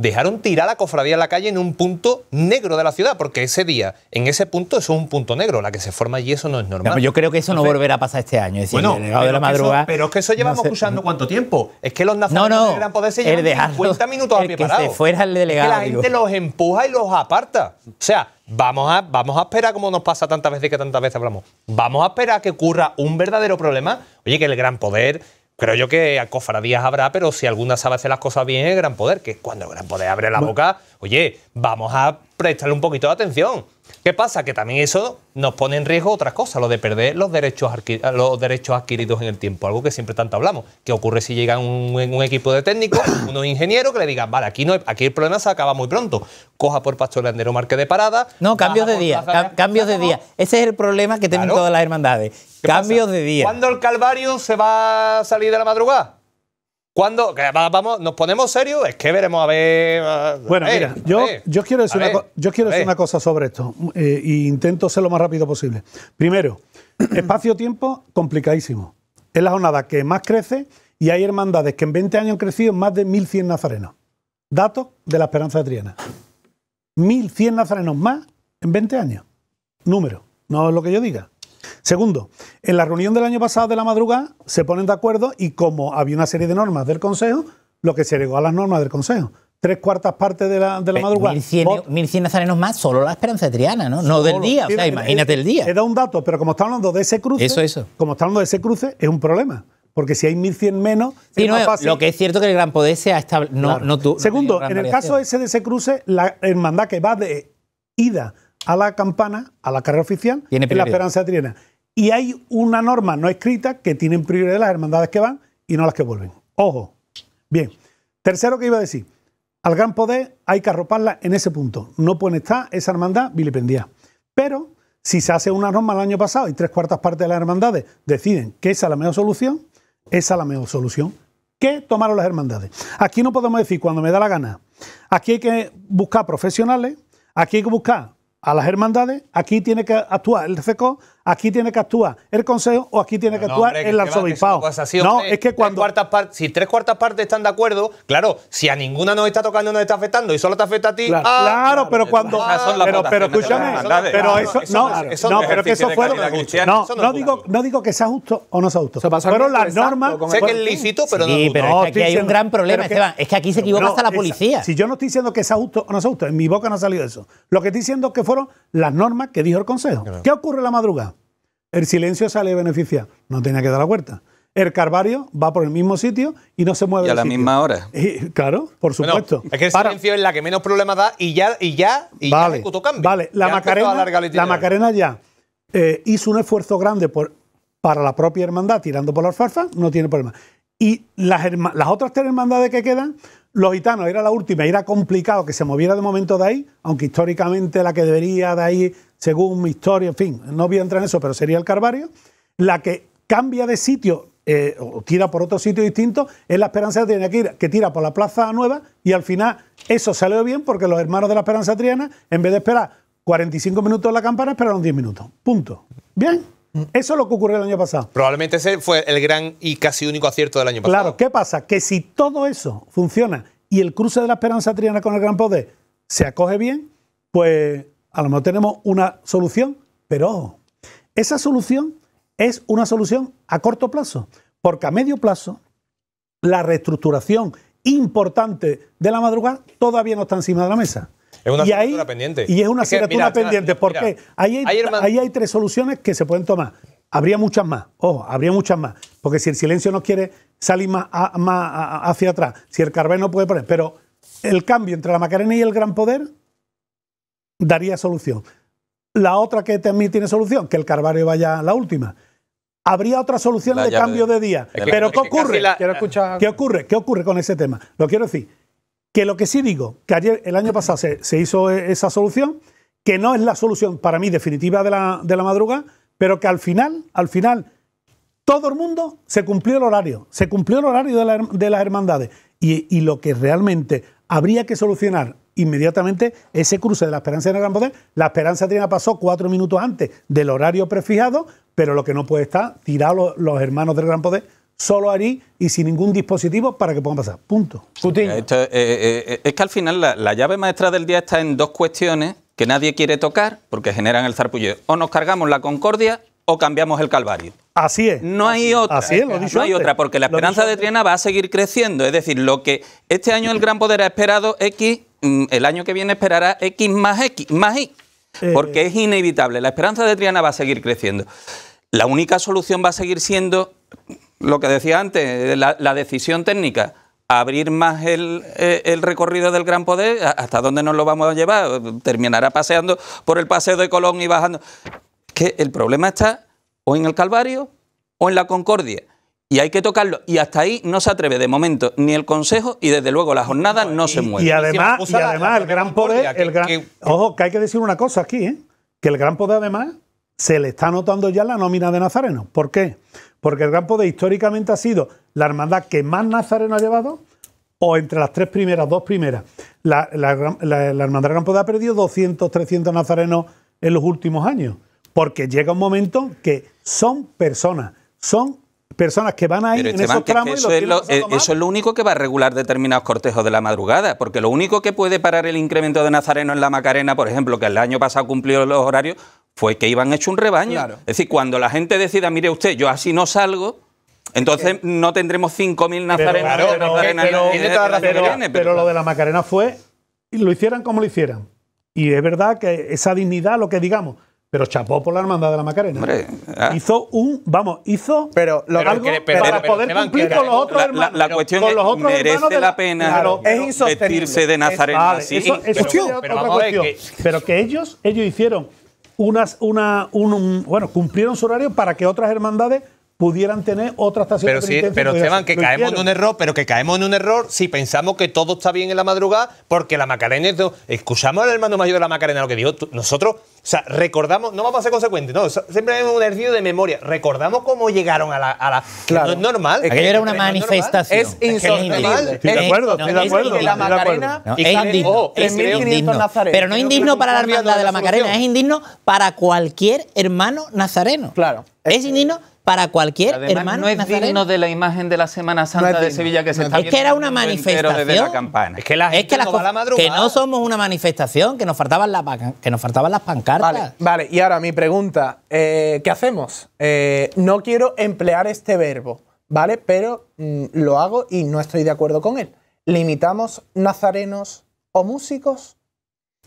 dejaron tirar a la cofradía en la calle en un punto negro de la ciudad, porque ese día, en ese punto, eso es un punto negro, la que se forma allí, eso no es normal. yo creo que eso no, volverá a pasar este año, es bueno, el delegado de la madrugada. pero es que eso llevamos cuánto tiempo. Es que los nazis del gran poder se llevan 50 minutos a pie parado. que la gente los empuja y los aparta. O sea, Vamos a, vamos a esperar, como nos pasa tantas veces que tantas veces hablamos, vamos a esperar que ocurra un verdadero problema. Oye, que el gran poder creo yo que a cofradías habrá, pero si alguna sabe hacer las cosas bien, el gran poder, que cuando el gran poder abre la boca, Oye, vamos a prestarle un poquito de atención. ¿Qué pasa? Que también eso nos pone en riesgo otras cosas, lo de perder los derechos, adquiridos en el tiempo, algo que siempre tanto hablamos. ¿Qué ocurre si llega un, equipo de técnicos, [coughs] unos ingenieros que le digan, vale, aquí, no aquí el problema se acaba muy pronto? Coja por Pastor Landero Marque de Parada. No, cambios de día, cambios de día. Ese es el problema que tienen todas las hermandades. Cambios de día. ¿Cuándo el Calvario se va a salir de la madrugada? Cuando vamos, nos ponemos serios, es que veremos a ver. bueno, eh, mira, yo, yo, quiero decir, una, yo quiero decir una cosa sobre esto e intento ser lo más rápido posible. Primero, [clears throat] espacio-tiempo complicadísimo. Es la jornada que más crece y hay hermandades que en 20 años han crecido más de 1.100 nazarenos. Datos de la Esperanza de Triana. 1.100 nazarenos más en 20 años. Número, no es lo que yo diga. Segundo, en la reunión del año pasado de la madrugada se ponen de acuerdo y como había una serie de normas del Consejo, lo que se llegó a las normas del Consejo. Tres cuartas partes de la, madrugada. 1.100 nazarenos más, solo la esperanza de triana, ¿no? No del día, o sea, imagínate eh, el día. era eh, un dato, pero como estamos hablando de ese cruce, como estamos hablando de ese cruce, es un problema porque si hay 1.100 menos, es eh, Lo que es cierto que el Gran Poder se ha establecido. Segundo, en el caso ese de ese cruce, la hermandad que va de ida a la campana, a la carrera oficial, y la esperanza triana. Y hay una norma no escrita que tienen prioridad las hermandades que van y no las que vuelven. Ojo. Bien. Tercero que iba a decir. Al gran poder hay que arroparla en ese punto. No puede estar esa hermandad vilipendiada. Pero si se hace una norma el año pasado y tres cuartas partes de las hermandades deciden que esa es la mejor solución, esa es la mejor solución. ...que tomaron las hermandades? Aquí no podemos decir cuando me da la gana. Aquí hay que buscar profesionales, aquí hay que buscar a las hermandades, aquí tiene que actuar el CECO aquí tiene que actuar el Consejo o aquí tiene que actuar el arzobispado. No, es que cuando. si tres cuartas partes están de acuerdo, claro, si a ninguna nos está tocando, nos está afectando y solo te afecta a ti. Claro, ah, pero cuando. Ah, pero, escúchame, pero eso. No, fue. No, digo, que sea justo o no sea justo. pero las normas. Sé que es lícito, pero Sí, pero que aquí hay un gran problema, Esteban. Es que aquí se equivoca hasta la policía. Si yo no estoy diciendo que sea justo o no sea justo, en mi boca no ha salido eso. Lo que estoy diciendo es que fueron las normas que dijo el Consejo. ¿Qué ocurre la madrugada? El silencio sale beneficia no tenía que dar la vuelta. El Carvario va por el mismo sitio y no se mueve. Y a la misma hora. claro, por supuesto. es que el silencio es la que menos problemas da y ya, y ya, y vale, Vale, la Macarena, la Macarena ya eh, hizo un esfuerzo grande por, para la propia hermandad, tirando por las farfas, no tiene problema. Y las, las otras tres hermandades que quedan, los gitanos era la última, era complicado que se moviera de momento de ahí, aunque históricamente la que debería de ahí según mi historia, en fin, no voy a entrar en eso, pero sería el Carvario, la que cambia de sitio eh, o tira por otro sitio distinto, es la Esperanza Triana que, que tira por la Plaza Nueva y al final eso salió bien porque los hermanos de la Esperanza Triana, en vez de esperar 45 minutos en la campana, esperaron 10 minutos. Punto. Bien. Eso es lo que ocurrió el año pasado. Probablemente ese fue el gran y casi único acierto del año pasado. Claro, ¿qué pasa? Que si todo eso funciona y el cruce de la Esperanza Triana con el Gran Poder se acoge bien, pues a lo mejor tenemos una solución, pero esa solución es una solución a corto plazo, porque a medio plazo la reestructuración importante de la madrugada todavía no está encima de la mesa. Es una y ahí, pendiente. Y es una es pendiente, porque ahí, hay, tres soluciones que se pueden tomar. Habría muchas más, ojo, habría muchas más, porque si el silencio no quiere salir más, hacia atrás, si el carbón no puede poner, pero el cambio entre la Macarena y el Gran Poder daría solución. La otra que también tiene solución, que el Carvario vaya a la última. Habría otra solución de cambio de, día. Pero ¿qué ocurre? ¿qué ocurre? ¿Qué ocurre con ese tema? Lo quiero decir. Que lo que sí digo, que ayer, el año pasado se, hizo e-, esa solución, que no es la solución para mí definitiva de la, de madrugada, pero que al final, al final, todo el mundo se cumplió el horario, se cumplió el horario de, las hermandades. y, lo que realmente habría que solucionar inmediatamente ese cruce de la Esperanza en el Gran Poder. La Esperanza de Triana pasó cuatro minutos antes del horario prefijado, pero lo que no puede estar, tirar los, hermanos del Gran Poder solo ahí y sin ningún dispositivo para que puedan pasar. Punto. Eh, eh, eh, es que al final la, llave maestra del día está en dos cuestiones que nadie quiere tocar porque generan el zarpullo. O nos cargamos la concordia o cambiamos el calvario. Así es. No hay otra. no hay otra porque la esperanza de Triana va a seguir creciendo. Es decir, lo que este año el Gran Poder ha esperado X Mm, el año que viene esperará X más X más Y, eh. porque es inevitable. La esperanza de Triana va a seguir creciendo. La única solución va a seguir siendo lo que decía antes, la, decisión técnica. Abrir más el, eh, recorrido del Gran Poder, hasta dónde nos lo vamos a llevar, terminará paseando por el paseo de Colón y bajando. que el problema está o en el Calvario o en la Concordia y hay que tocarlo. Y hasta ahí no se atreve de momento ni el Consejo y desde luego la jornada no, se mueve. Y además, el gran poder, ojo, que hay que decir una cosa aquí, ¿eh? que el gran poder además se le está notando ya la nómina de Nazareno. ¿Por qué? Porque el gran poder históricamente ha sido la hermandad que más Nazareno ha llevado o entre las tres primeras, dos primeras. La, hermandad del gran poder ha perdido 200, 300 Nazarenos en los últimos años. Porque llega un momento que son personas, son personas que van a ir en esos tramos eso, es lo, único que va a regular determinados cortejos de la madrugada, porque lo único que puede parar el incremento de Nazareno en la Macarena, por ejemplo, que el año pasado cumplió los horarios, fue que iban hecho un rebaño. Es decir, cuando la gente decida, mire usted, yo así no salgo, entonces no tendremos 5.000 nazarenos. en pero, pero lo de la Macarena fue, lo hicieran como lo hicieran. Y es verdad que esa dignidad, lo que digamos, pero chapó por la hermandad de la Macarena. Ah. Hizo un, vamos, hizo pero, lo, que, pero, para poder cumplir con los otros hermanos. La, cuestión con los merece la, pena claro, es vestirse de Nazareno Eso, eso sí, otra cuestión. pero que ellos, ellos hicieron unas, una, un, bueno, cumplieron su horario para que otras hermandades pudieran tener otra estación pero de penitencia. pero Esteban, que caemos en un error, pero que caemos en un error si pensamos que todo está bien en la madrugada, porque la Macarena es... escuchamos al hermano mayor de la Macarena lo que dijo, nosotros, o sea, recordamos, no vamos a ser consecuentes, no, siempre hay un ejercicio de memoria, recordamos cómo llegaron a la... No es normal. Es era una manifestación. Es insostenible. de acuerdo, de acuerdo. Es, la es indigno. Pero no es indigno para la hermandad de la Macarena, es indigno para cualquier hermano nazareno. Claro. Es indigno para cualquier hermano. No es Nazareno. de la imagen de la Semana Santa de Sevilla que se está Es que era una manifestación. campana. Es que la es que, no somos una manifestación, que nos faltaban, la, que nos faltaban las pancartas. Vale, vale, y ahora mi pregunta, eh, ¿qué hacemos? Eh, no quiero emplear este verbo, ¿vale? Pero mm, lo hago y no estoy de acuerdo con él. ¿Limitamos nazarenos o músicos?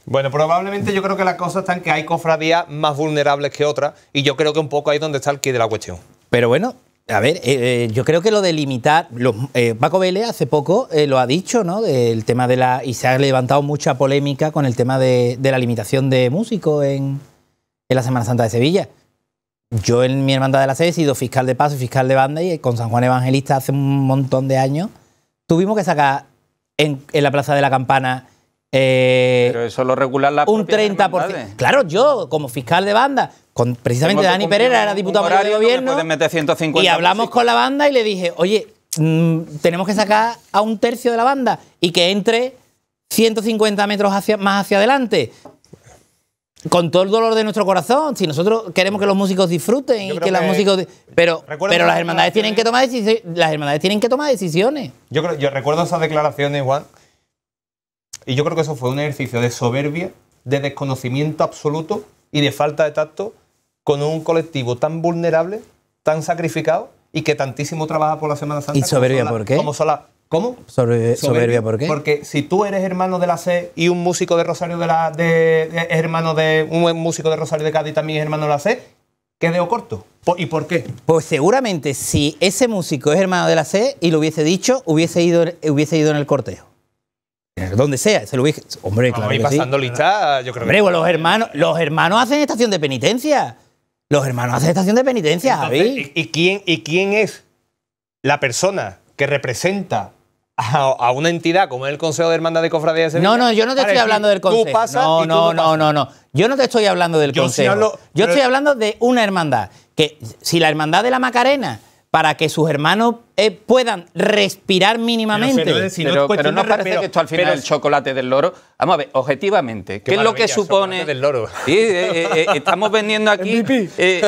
Bueno, probablemente yo creo que las cosas están que hay cofradías más vulnerables que otras y yo creo que un poco ahí es donde está el quid de la cuestión. Pero bueno, a ver, eh, eh, yo creo que lo de limitar, los, eh, Paco Vélez hace poco lo ha dicho, ¿no? Del tema de la y se ha levantado mucha polémica con el tema de, la limitación de músicos en, la Semana Santa de Sevilla. Yo en mi hermandad de la sede he sido fiscal de paso y fiscal de banda y con San Juan Evangelista hace un montón de años tuvimos que sacar en, la Plaza de la Campana. Pero eso lo un 30%. Claro, yo como fiscal de banda precisamente Dani Pereira, era diputado de gobierno, y hablamos con la banda y le dije, oye, mm, tenemos que sacar a un tercio de la banda y que entre 150 metros más hacia adelante con todo el dolor de nuestro corazón, si nosotros queremos que los músicos disfruten y que, los músicos, pero, pero las hermandades tienen que tomar decisiones, las hermandades tienen que tomar decisiones. Yo recuerdo esas declaraciones igual y yo creo que eso fue un ejercicio de soberbia, de desconocimiento absoluto y de falta de tacto con un colectivo tan vulnerable, tan sacrificado y que tantísimo trabaja por la Semana Santa. ¿Y soberbia por qué? Como sola, ¿Cómo? soberbia, ¿por qué? Porque si tú eres hermano de la C y un músico de Rosario de la de, hermano de un músico de Rosario de Cádiz también es hermano de la C, deo corto. ¿Y por qué? Pues seguramente si ese músico es hermano de la C y lo hubiese dicho, hubiese ido hubiese ido en el cortejo. Eh, donde sea, se lo hubiese. Hombre, claro. Y pasando lista, yo creo pues los hermanos, los hermanos hacen estación de penitencia. Los hermanos hacen estación de penitencia, Entonces, ¿Y, quién, ¿Y quién es la persona que representa a, una entidad como es el Consejo de Hermandad de Cofradía de No, no, yo no te estoy hablando del Consejo. no, no, no, no, no, Yo no te estoy hablando del Consejo. yo estoy hablando de una hermandad. Que si la Hermandad de la Macarena para que sus hermanos eh, puedan respirar mínimamente. Pero, no pero, no parece que esto al final es el chocolate del loro. Vamos a ver, objetivamente, ¿qué, es lo que supone? Del loro. Eh, eh, estamos vendiendo aquí. Eh,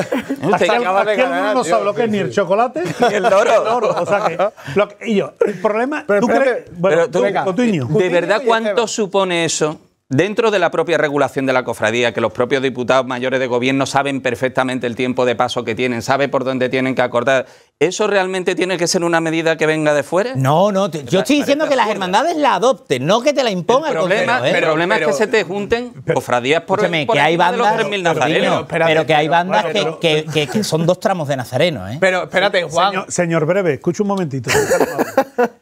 usted acaba de ganar, no sabe lo que es ni el chocolate [laughs] ni el loro. El O sea que, el problema. ¿tú crees, bueno, de verdad, ¿cuánto supone eso? Dentro de la propia regulación de la cofradía, que los propios diputados mayores de gobierno saben perfectamente el tiempo de paso que tienen, saben por dónde tienen que acordar, ¿eso realmente tiene que ser una medida que venga de fuera? No, no, yo estoy diciendo que las hermandades la adopten, no que te la imponga el, problema, ¿eh? el problema es que se te junten cofradías por, que hay bandas, los 3.000 pero que hay bandas que, son dos tramos de nazareno. ¿eh? Pero espérate, Juan. Señor, señor Breve, escucha un momentito.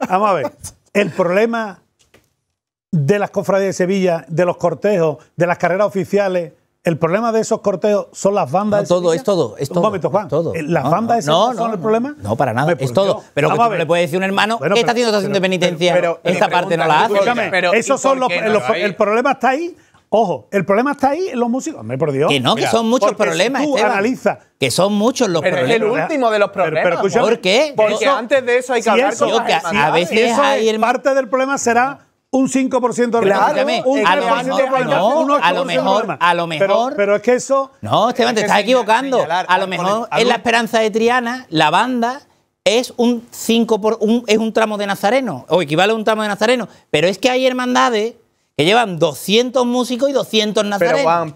Vamos a ver. El problema de las cofradías de Sevilla, de los cortejos, de las carreras oficiales. El problema de esos cortejos son las bandas. es todo, es todo. Juan. ¿Las bandas no, son el problema? No, para nada. Es todo. Pero le puedes decir a un hermano, ¿qué está haciendo ¿Está de penitencia? Pero, Esta parte no la hace. Pero, esos son los, el problema está ahí. Ojo, el problema está ahí en los músicos. por Dios. Que no, que son muchos problemas. tú analiza. Que son muchos los problemas. Es el último de los problemas. ¿Por qué? Porque antes de eso hay que hablar con A veces el... parte del problema será un 5% real. un a lo mejor, a lo mejor. Pero, es que eso No, Esteban, te estás equivocando. a lo mejor en la esperanza de Triana la banda es un 5 un, es un tramo de nazareno o equivale a un tramo de nazareno, pero es que hay hermandades que llevan 200 músicos y 200 nazarenos. Pero Juan,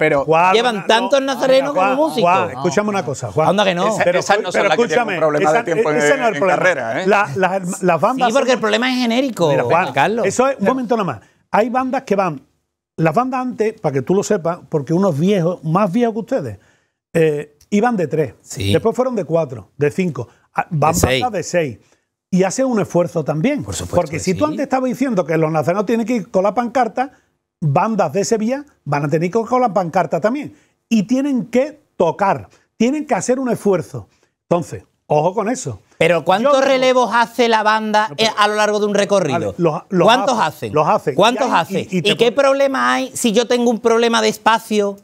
pero llevan tantos nazarenos como músicos. Juan, escúchame una ah. cosa, Juan. Anda que no. pero, esas no son un problema esa, de tiempo en, no es el en carrera, ¿eh? La, las bandas Sí, porque el problema es genérico, Juan, Carlos. Eso es un momento nada más. Hay bandas que van las bandas antes, para que tú lo sepas, porque unos viejos, más viejos que ustedes, eh, iban de tres. Sí. Después fueron de cuatro, de cinco. Ah, van bandas de seis y hace un esfuerzo también. Por supuesto Porque si tú antes estabas diciendo que los no tienen que ir con la pancarta, bandas de Sevilla van a tener que ir con la pancarta también. Y tienen que tocar, tienen que hacer un esfuerzo. Entonces, ojo con eso. Pero ¿cuántos relevos hace la banda eh, a lo largo de un recorrido? ¿Cuántos hacen? Los ¿Cuántos hace? y, y qué problema hay si yo tengo un problema de espacio?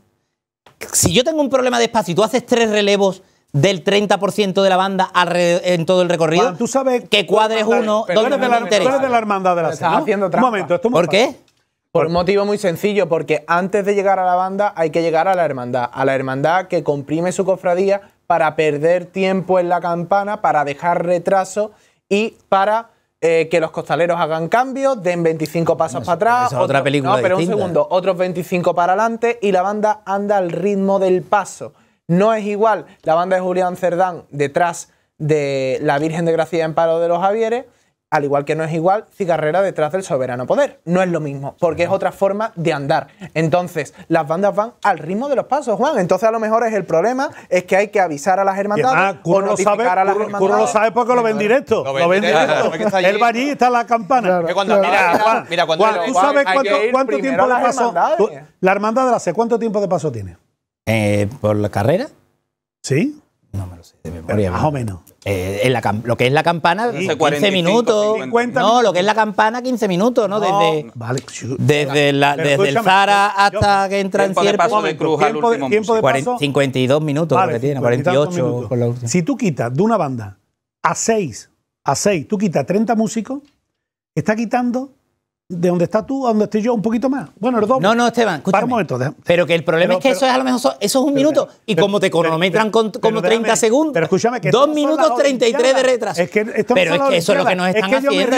Si yo tengo un problema de espacio y tú haces tres relevos, del 30% de la banda en todo el recorrido. tú sabes que cuadres uno ¿dónde de la hermandad de la haciendo trampa. Un ¿Por qué? Por un motivo muy sencillo, porque antes de llegar a la banda hay que llegar a la hermandad, a la hermandad que comprime su cofradía para perder tiempo en la campana, para dejar retraso y para eh, que los costaleros hagan cambios, den 25 pasos para atrás. otra película. No, pero un segundo, otros 25 para adelante y la banda anda al ritmo del paso. No es igual la banda de Julián Cerdán detrás de La Virgen de Gracia en Paro de los Javieres, al igual que no es igual Cigarrera detrás del Soberano Poder. No es lo mismo, porque es otra forma de andar. Entonces, las bandas van al ritmo de los pasos, Juan. Entonces, a lo mejor es el problema, es que hay que avisar a las hermandades lo sabe, sabe porque lo ven directo. Lo ven directo. Él va está la campana. mira, Juan, cuando ¿tú sabes cuánto, tiempo de paso? la hermandad de la C, ¿cuánto tiempo de paso tiene? Eh, ¿Por la carrera? Sí. No me lo sé Más o menos. Eh, lo que es la campana, 15 minutos. No, lo que es la campana, 15 minutos, ¿no? desde, vale. desde, la, el Zara hasta que entra en cierto. Tiempo de tiempo, 52 minutos vale, lo que tiene, 48 con la última. Si tú quitas de una banda a 6, a 6, tú quitas 30 músicos, está quitando de donde estás tú a donde estoy yo un poquito más. Bueno, los dos No, no, Esteban, escúchame. pero que el problema es que eso es a lo mejor eso, es un minuto y como te cronometran con, como 30 segundos. Pero escúchame que 2 minutos 33 de retraso. Es que pero es que eso es lo que nos están es haciendo,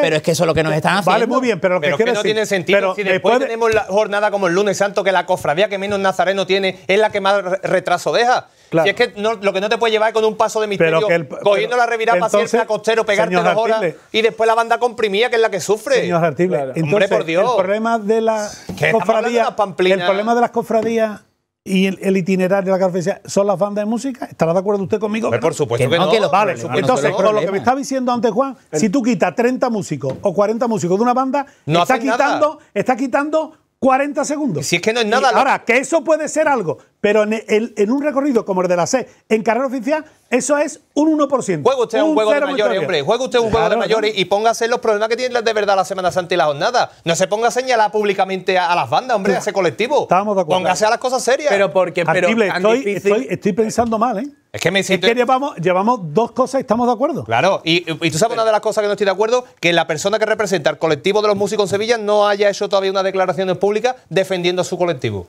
Pero es que eso es lo que nos están haciendo. Vale, muy bien, pero que, es que no tiene sentido si después, tenemos la jornada como el lunes santo que la cofradía que menos nazareno tiene es la que más retraso deja es que lo que no te puede llevar es con un paso de misterio, cogiendo la revirada para siempre a costero, pegarte dos horas y después la banda comprimida que es la que sufre. Señor Artible, entonces, El problema de la el problema de las cofradías y el, itinerario de la carfesia son las bandas de música. ¿Estará de acuerdo usted conmigo? por supuesto que, no. vale, pues entonces, con lo que me estaba diciendo antes, Juan, si tú quitas 30 músicos o 40 músicos de una banda, no está, quitando, está quitando 40 segundos. Si es que no es nada. ahora, que eso puede ser algo, pero en, el, en, un recorrido como el de la C, en carrera oficial, eso es un 1%. Juega usted un, juego de mayores, hombre. Juega usted un juego de mayores y póngase los problemas que tienen de verdad la Semana Santa y la jornada. No se ponga a señalar públicamente a, las bandas, hombre, a ese colectivo. Estamos de acuerdo. Póngase a las cosas serias. Pero porque, pero, estoy, estoy, estoy, pensando mal, ¿eh? Es que llevamos, dos cosas y estamos de acuerdo. Claro, y, tú sabes una de las cosas que no estoy de acuerdo, que la persona que representa al colectivo de los músicos en Sevilla no haya hecho todavía una declaración pública defendiendo a su colectivo.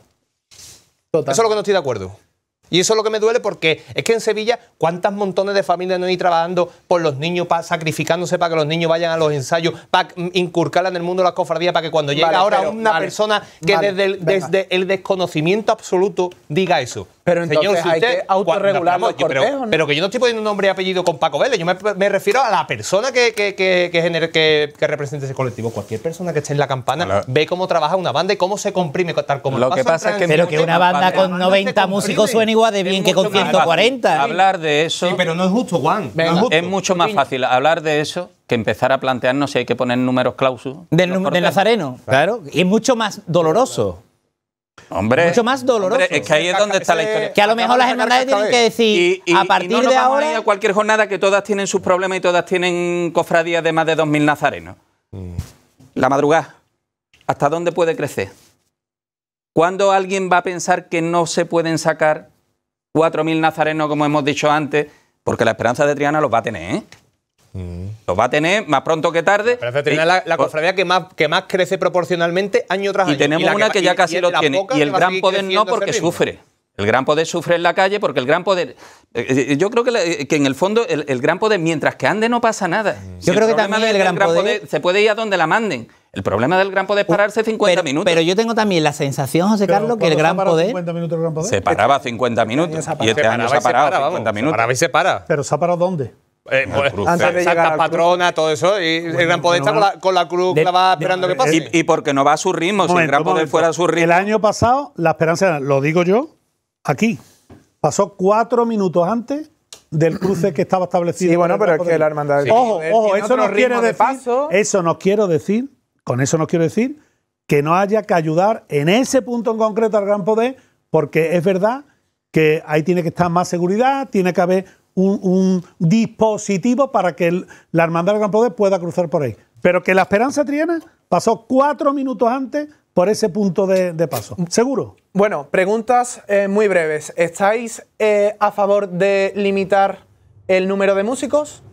Total. Eso es lo que no estoy de acuerdo. Y eso es lo que me duele porque es que en Sevilla, ¿cuántas montones de familias no hay trabajando por los niños, sacrificándose para que los niños vayan a los ensayos, para inculcar en el mundo de las cofradías, para que cuando llegue ahora una persona que desde el desconocimiento absoluto diga eso? Pero entonces si usted, que pero, que yo no estoy poniendo nombre y apellido con Paco Vélez. Yo me, refiero a la persona que, que, que, represente ese colectivo. Cualquier persona que esté en la campana ve cómo trabaja una banda y cómo se comprime. Tal como lo que pasa que... Pero que una banda con 90 músicos suene igual de bien que con 140. Hablar de eso... Sí, pero no es justo, Juan. es, mucho más fácil hablar de eso que empezar a plantearnos si hay que poner números clausus. Del, nazareno, claro. es mucho más doloroso. Hombre, mucho más doloroso. es que ahí es donde está la historia. Que a lo mejor las hermandades tienen que decir, a partir de ahora. A, cualquier jornada que todas tienen sus problemas y todas tienen cofradías de más de 2.000 nazarenos. Mm. La madrugada. ¿Hasta dónde puede crecer? ¿Cuándo alguien va a pensar que no se pueden sacar 4.000 nazarenos, como hemos dicho antes? Porque la esperanza de Triana los va a tener, ¿eh? Mm. lo va a tener más pronto que tarde. Pero la, la cofradía que más, que más crece proporcionalmente año tras año. Y tenemos una que, ya casi lo tiene. Y el gran poder no porque sufre. El gran poder sufre en la calle porque el gran poder. Eh, eh, eh, yo creo que, en el fondo el, gran poder, mientras que ande, no pasa nada. Mm. yo creo que también el gran, poder, Se puede ir a donde la manden. El problema del gran poder es uh, pararse 50 minutos. Pero yo tengo también la sensación, José Carlos, que el gran, poder, Se paraba 50 minutos. Y este año se ha 50 minutos. se para. ¿Pero se ha parado dónde? Eh, pues, de Santa Patrona, todo eso. Y el Gran Poder está con la, cruz que clavada esperando que pase. Y, porque no va a su ritmo. si el Gran Poder fuera a su ritmo. El año pasado, la esperanza, lo digo yo, aquí. Pasó cuatro minutos antes del cruce que estaba establecido. Sí, bueno, pero es que la hermandad. Ojo, ojo, eso nos quiere decir. paso. Eso no quiero decir. Con eso no quiero decir que no haya que ayudar en ese punto en concreto al gran poder, porque es verdad que ahí tiene que estar más seguridad, tiene que haber un, dispositivo para que la Hermandad del Gran Poder pueda cruzar por ahí. Pero que la Esperanza Triana pasó cuatro minutos antes por ese punto de, paso. ¿Seguro? Bueno, preguntas eh, muy breves. ¿Estáis eh, a favor de limitar el número de músicos?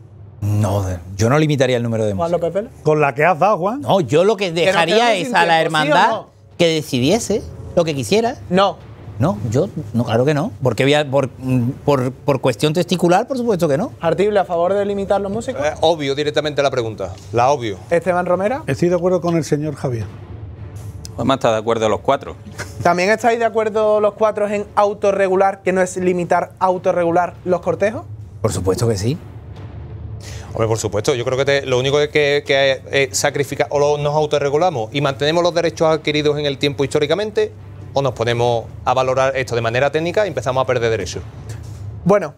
No, yo no limitaría el número de músicos. Con la que has dado, Juan. No, yo lo que dejaría es a la hermandad que decidiese lo que quisiera. No, no, yo, claro que no. ¿Por, qué por, cuestión testicular, por supuesto que no. ¿Artible a favor de limitar los músicos? Eh, obvio directamente la pregunta, la obvio. ¿Esteban Romera? Estoy de acuerdo con el señor Javier. Además está de acuerdo los cuatro. ¿También estáis de acuerdo los cuatro en autorregular, que no es limitar autorregular los cortejos? Por supuesto que sí. Hombre, por supuesto, yo creo que lo único que, que es eh, sacrificar o nos autorregulamos y mantenemos los derechos adquiridos en el tiempo históricamente o nos ponemos a valorar esto de manera técnica y empezamos a perder derecho. Bueno,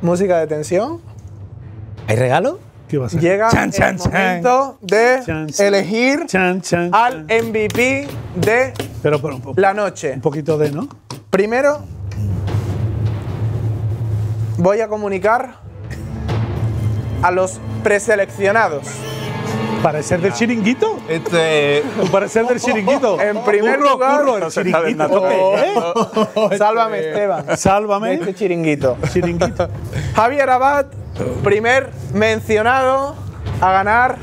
música de tensión. ¿Hay regalo? ¿Qué va Llega el momento de elegir al MVP de la noche. Un poquito de, ¿no? Primero, voy a comunicar a los preseleccionados. Este, ¿Parecer del chiringuito? Este... parecer del chiringuito? En primer lugar, el chiringuito. ¿eh? [laughs] Sálvame, eh, Esteban. Sálvame. este chiringuito. Chiringuito. [laughs] Javier Abad, primer mencionado a ganar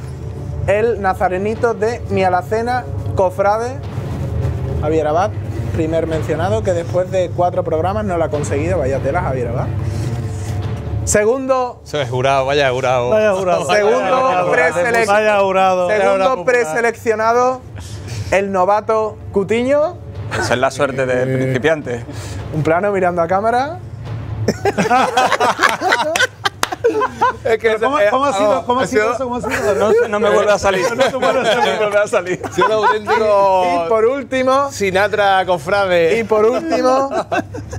el nazarenito de Mi Alacena, cofrade. Javier Abad, primer mencionado, que después de cuatro programas no lo ha conseguido. Vaya tela, Javier Abad. Segundo. Se ve jurado, vaya jurado. Vaya jurado. Segundo, jurado. segundo preseleccionado, el novato Cutiño. Esa es la suerte del eh, principiante. Un plano mirando a cámara. Es que ¿Cómo, ha sido, eso? No, me vuelve a salir. No, me vuelve a salir. auténtico. Y por último. Sinatra, cofrade. Y por último,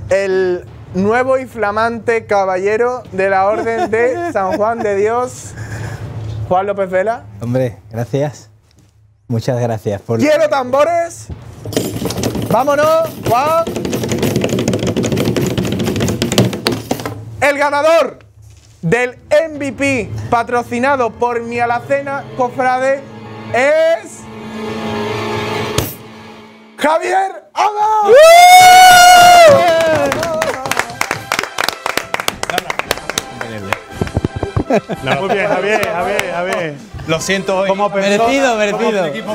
el nuevo y flamante caballero de la Orden de [laughs] San Juan de Dios, Juan López Vela. Hombre, gracias. Muchas gracias por... ¡Quiero tambores! ¡Vámonos, Juan! El ganador del MVP patrocinado por mi alacena cofrade es... ¡Javier Abad. muy bien, Javier, Javier, Javier. Lo siento hoy. Como persona,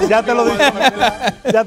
ya, te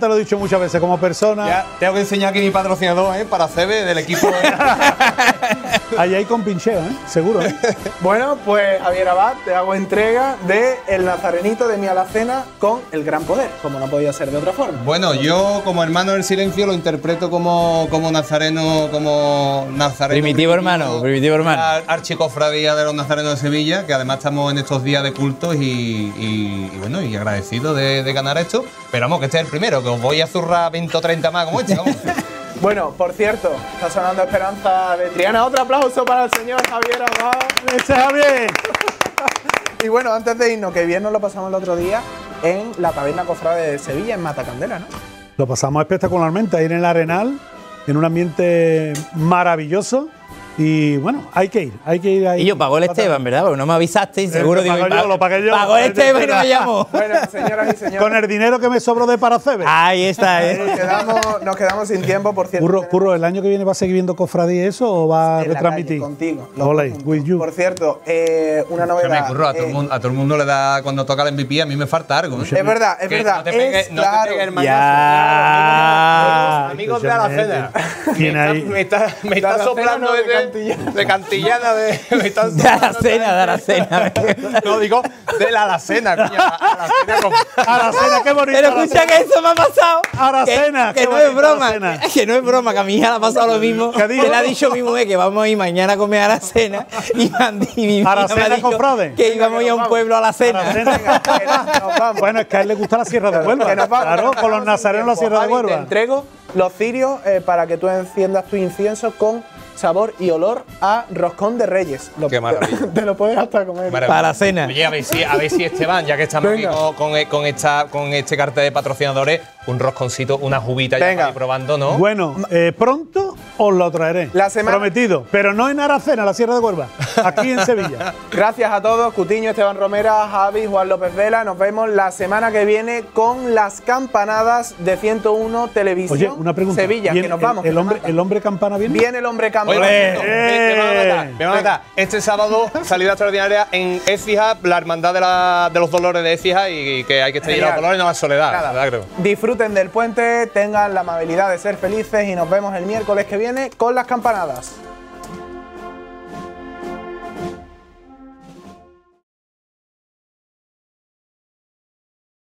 lo he dicho muchas veces, como persona. Te tengo que enseñar Aquí mi patrocinador ¿eh? para CB del equipo. Allí [laughs] Ahí hay con pincheo, ¿eh? seguro. ¿eh? bueno, pues Javier Abad, te hago entrega de El Nazarenito de mi alacena con El Gran Poder, como no podía ser de otra forma. Bueno, yo como hermano del silencio lo interpreto como, como nazareno, como nazareno. Primitivo, primitivo hermano, primitivo hermano. Archicofradía de los nazarenos de Sevilla, que además estamos en estos días de cultos y y, bueno, y agradecido de, ganar esto. Pero vamos, que este es el primero, que os voy a zurrar 20 o 30 más como este. [laughs] bueno, por cierto, está sonando Esperanza de Triana. Otro aplauso para el señor Javier Abad. Javier! y bueno, antes de irnos, que bien nos lo pasamos el otro día en la taberna cofrade de Sevilla, en Matacandela, ¿no? Lo pasamos espectacularmente, ahí en el Arenal, en un ambiente maravilloso y bueno, hay que ir, hay que ir ahí. Y yo pago el Esteban, ¿verdad? Porque no me avisaste y eh, seguro digo, pago, el Esteban y me llamó. [laughs] Bueno, señoras y señores. Con el dinero que me sobró de Paracebe. Ahí está, ¿eh? Nos quedamos, sin tiempo, por cierto. Curro, ¿el año que viene va a seguir viendo Cofradí eso o va a retransmitir? contigo. lo Por cierto, eh, una novedad. Eh, me a, todo el mundo, le da cuando toca el MVP, a mí me falta algo. Es verdad, es verdad. No claro. Ya. Amigos de Alacena. Me está soplando desde de cantillana de. de Aracena, [laughs] de Aracena. [laughs] no, digo, de la aracena, coño. Aracena, qué bonito. Pero escucha que eso me ha pasado. Aracena. que, que no es broma. Aracena. [laughs] Que no es broma, que a mi hija le ha pasado lo mismo. ¿Qué ha dicho mi mujer eh, que vamos a ir mañana a comer aracena. Y, mi y mi alacena con Frade. Que íbamos a ir a un pueblo a la cena. Bueno, es que a él le gusta la Sierra de Huelva. Claro, con los nazarenos la Sierra de Huelva. Te entrego los cirios eh, para que tú enciendas tu incienso con sabor y olor a roscón de reyes. Qué [laughs] maravilla. Te, lo puedes hasta comer. Para la cena. Oye, a ver si, a ver si Esteban, ya que estamos aquí con, eh, con, esta, con este cartel de patrocinadores, un rosconcito, una jubita Venga. probando, ¿no? Bueno, pronto os lo traeré. Prometido, pero no en Aracena, la Sierra de huelva aquí en Sevilla. Gracias a todos, Cutiño, Esteban Romera, Javi, Juan López Vela. Nos vemos la semana que viene con las campanadas de 101 Televisión. Oye, una pregunta. Sevilla, que nos vamos. El, hombre, ¿El hombre campana viene? Viene el hombre campana. Oye, Este sábado, salida extraordinaria en Écija, la hermandad de, los dolores de Écija y, que hay que estar los dolores, no la soledad. Nada. Creo disfruten del puente, tengan la amabilidad de ser felices y nos vemos el miércoles que viene con las campanadas.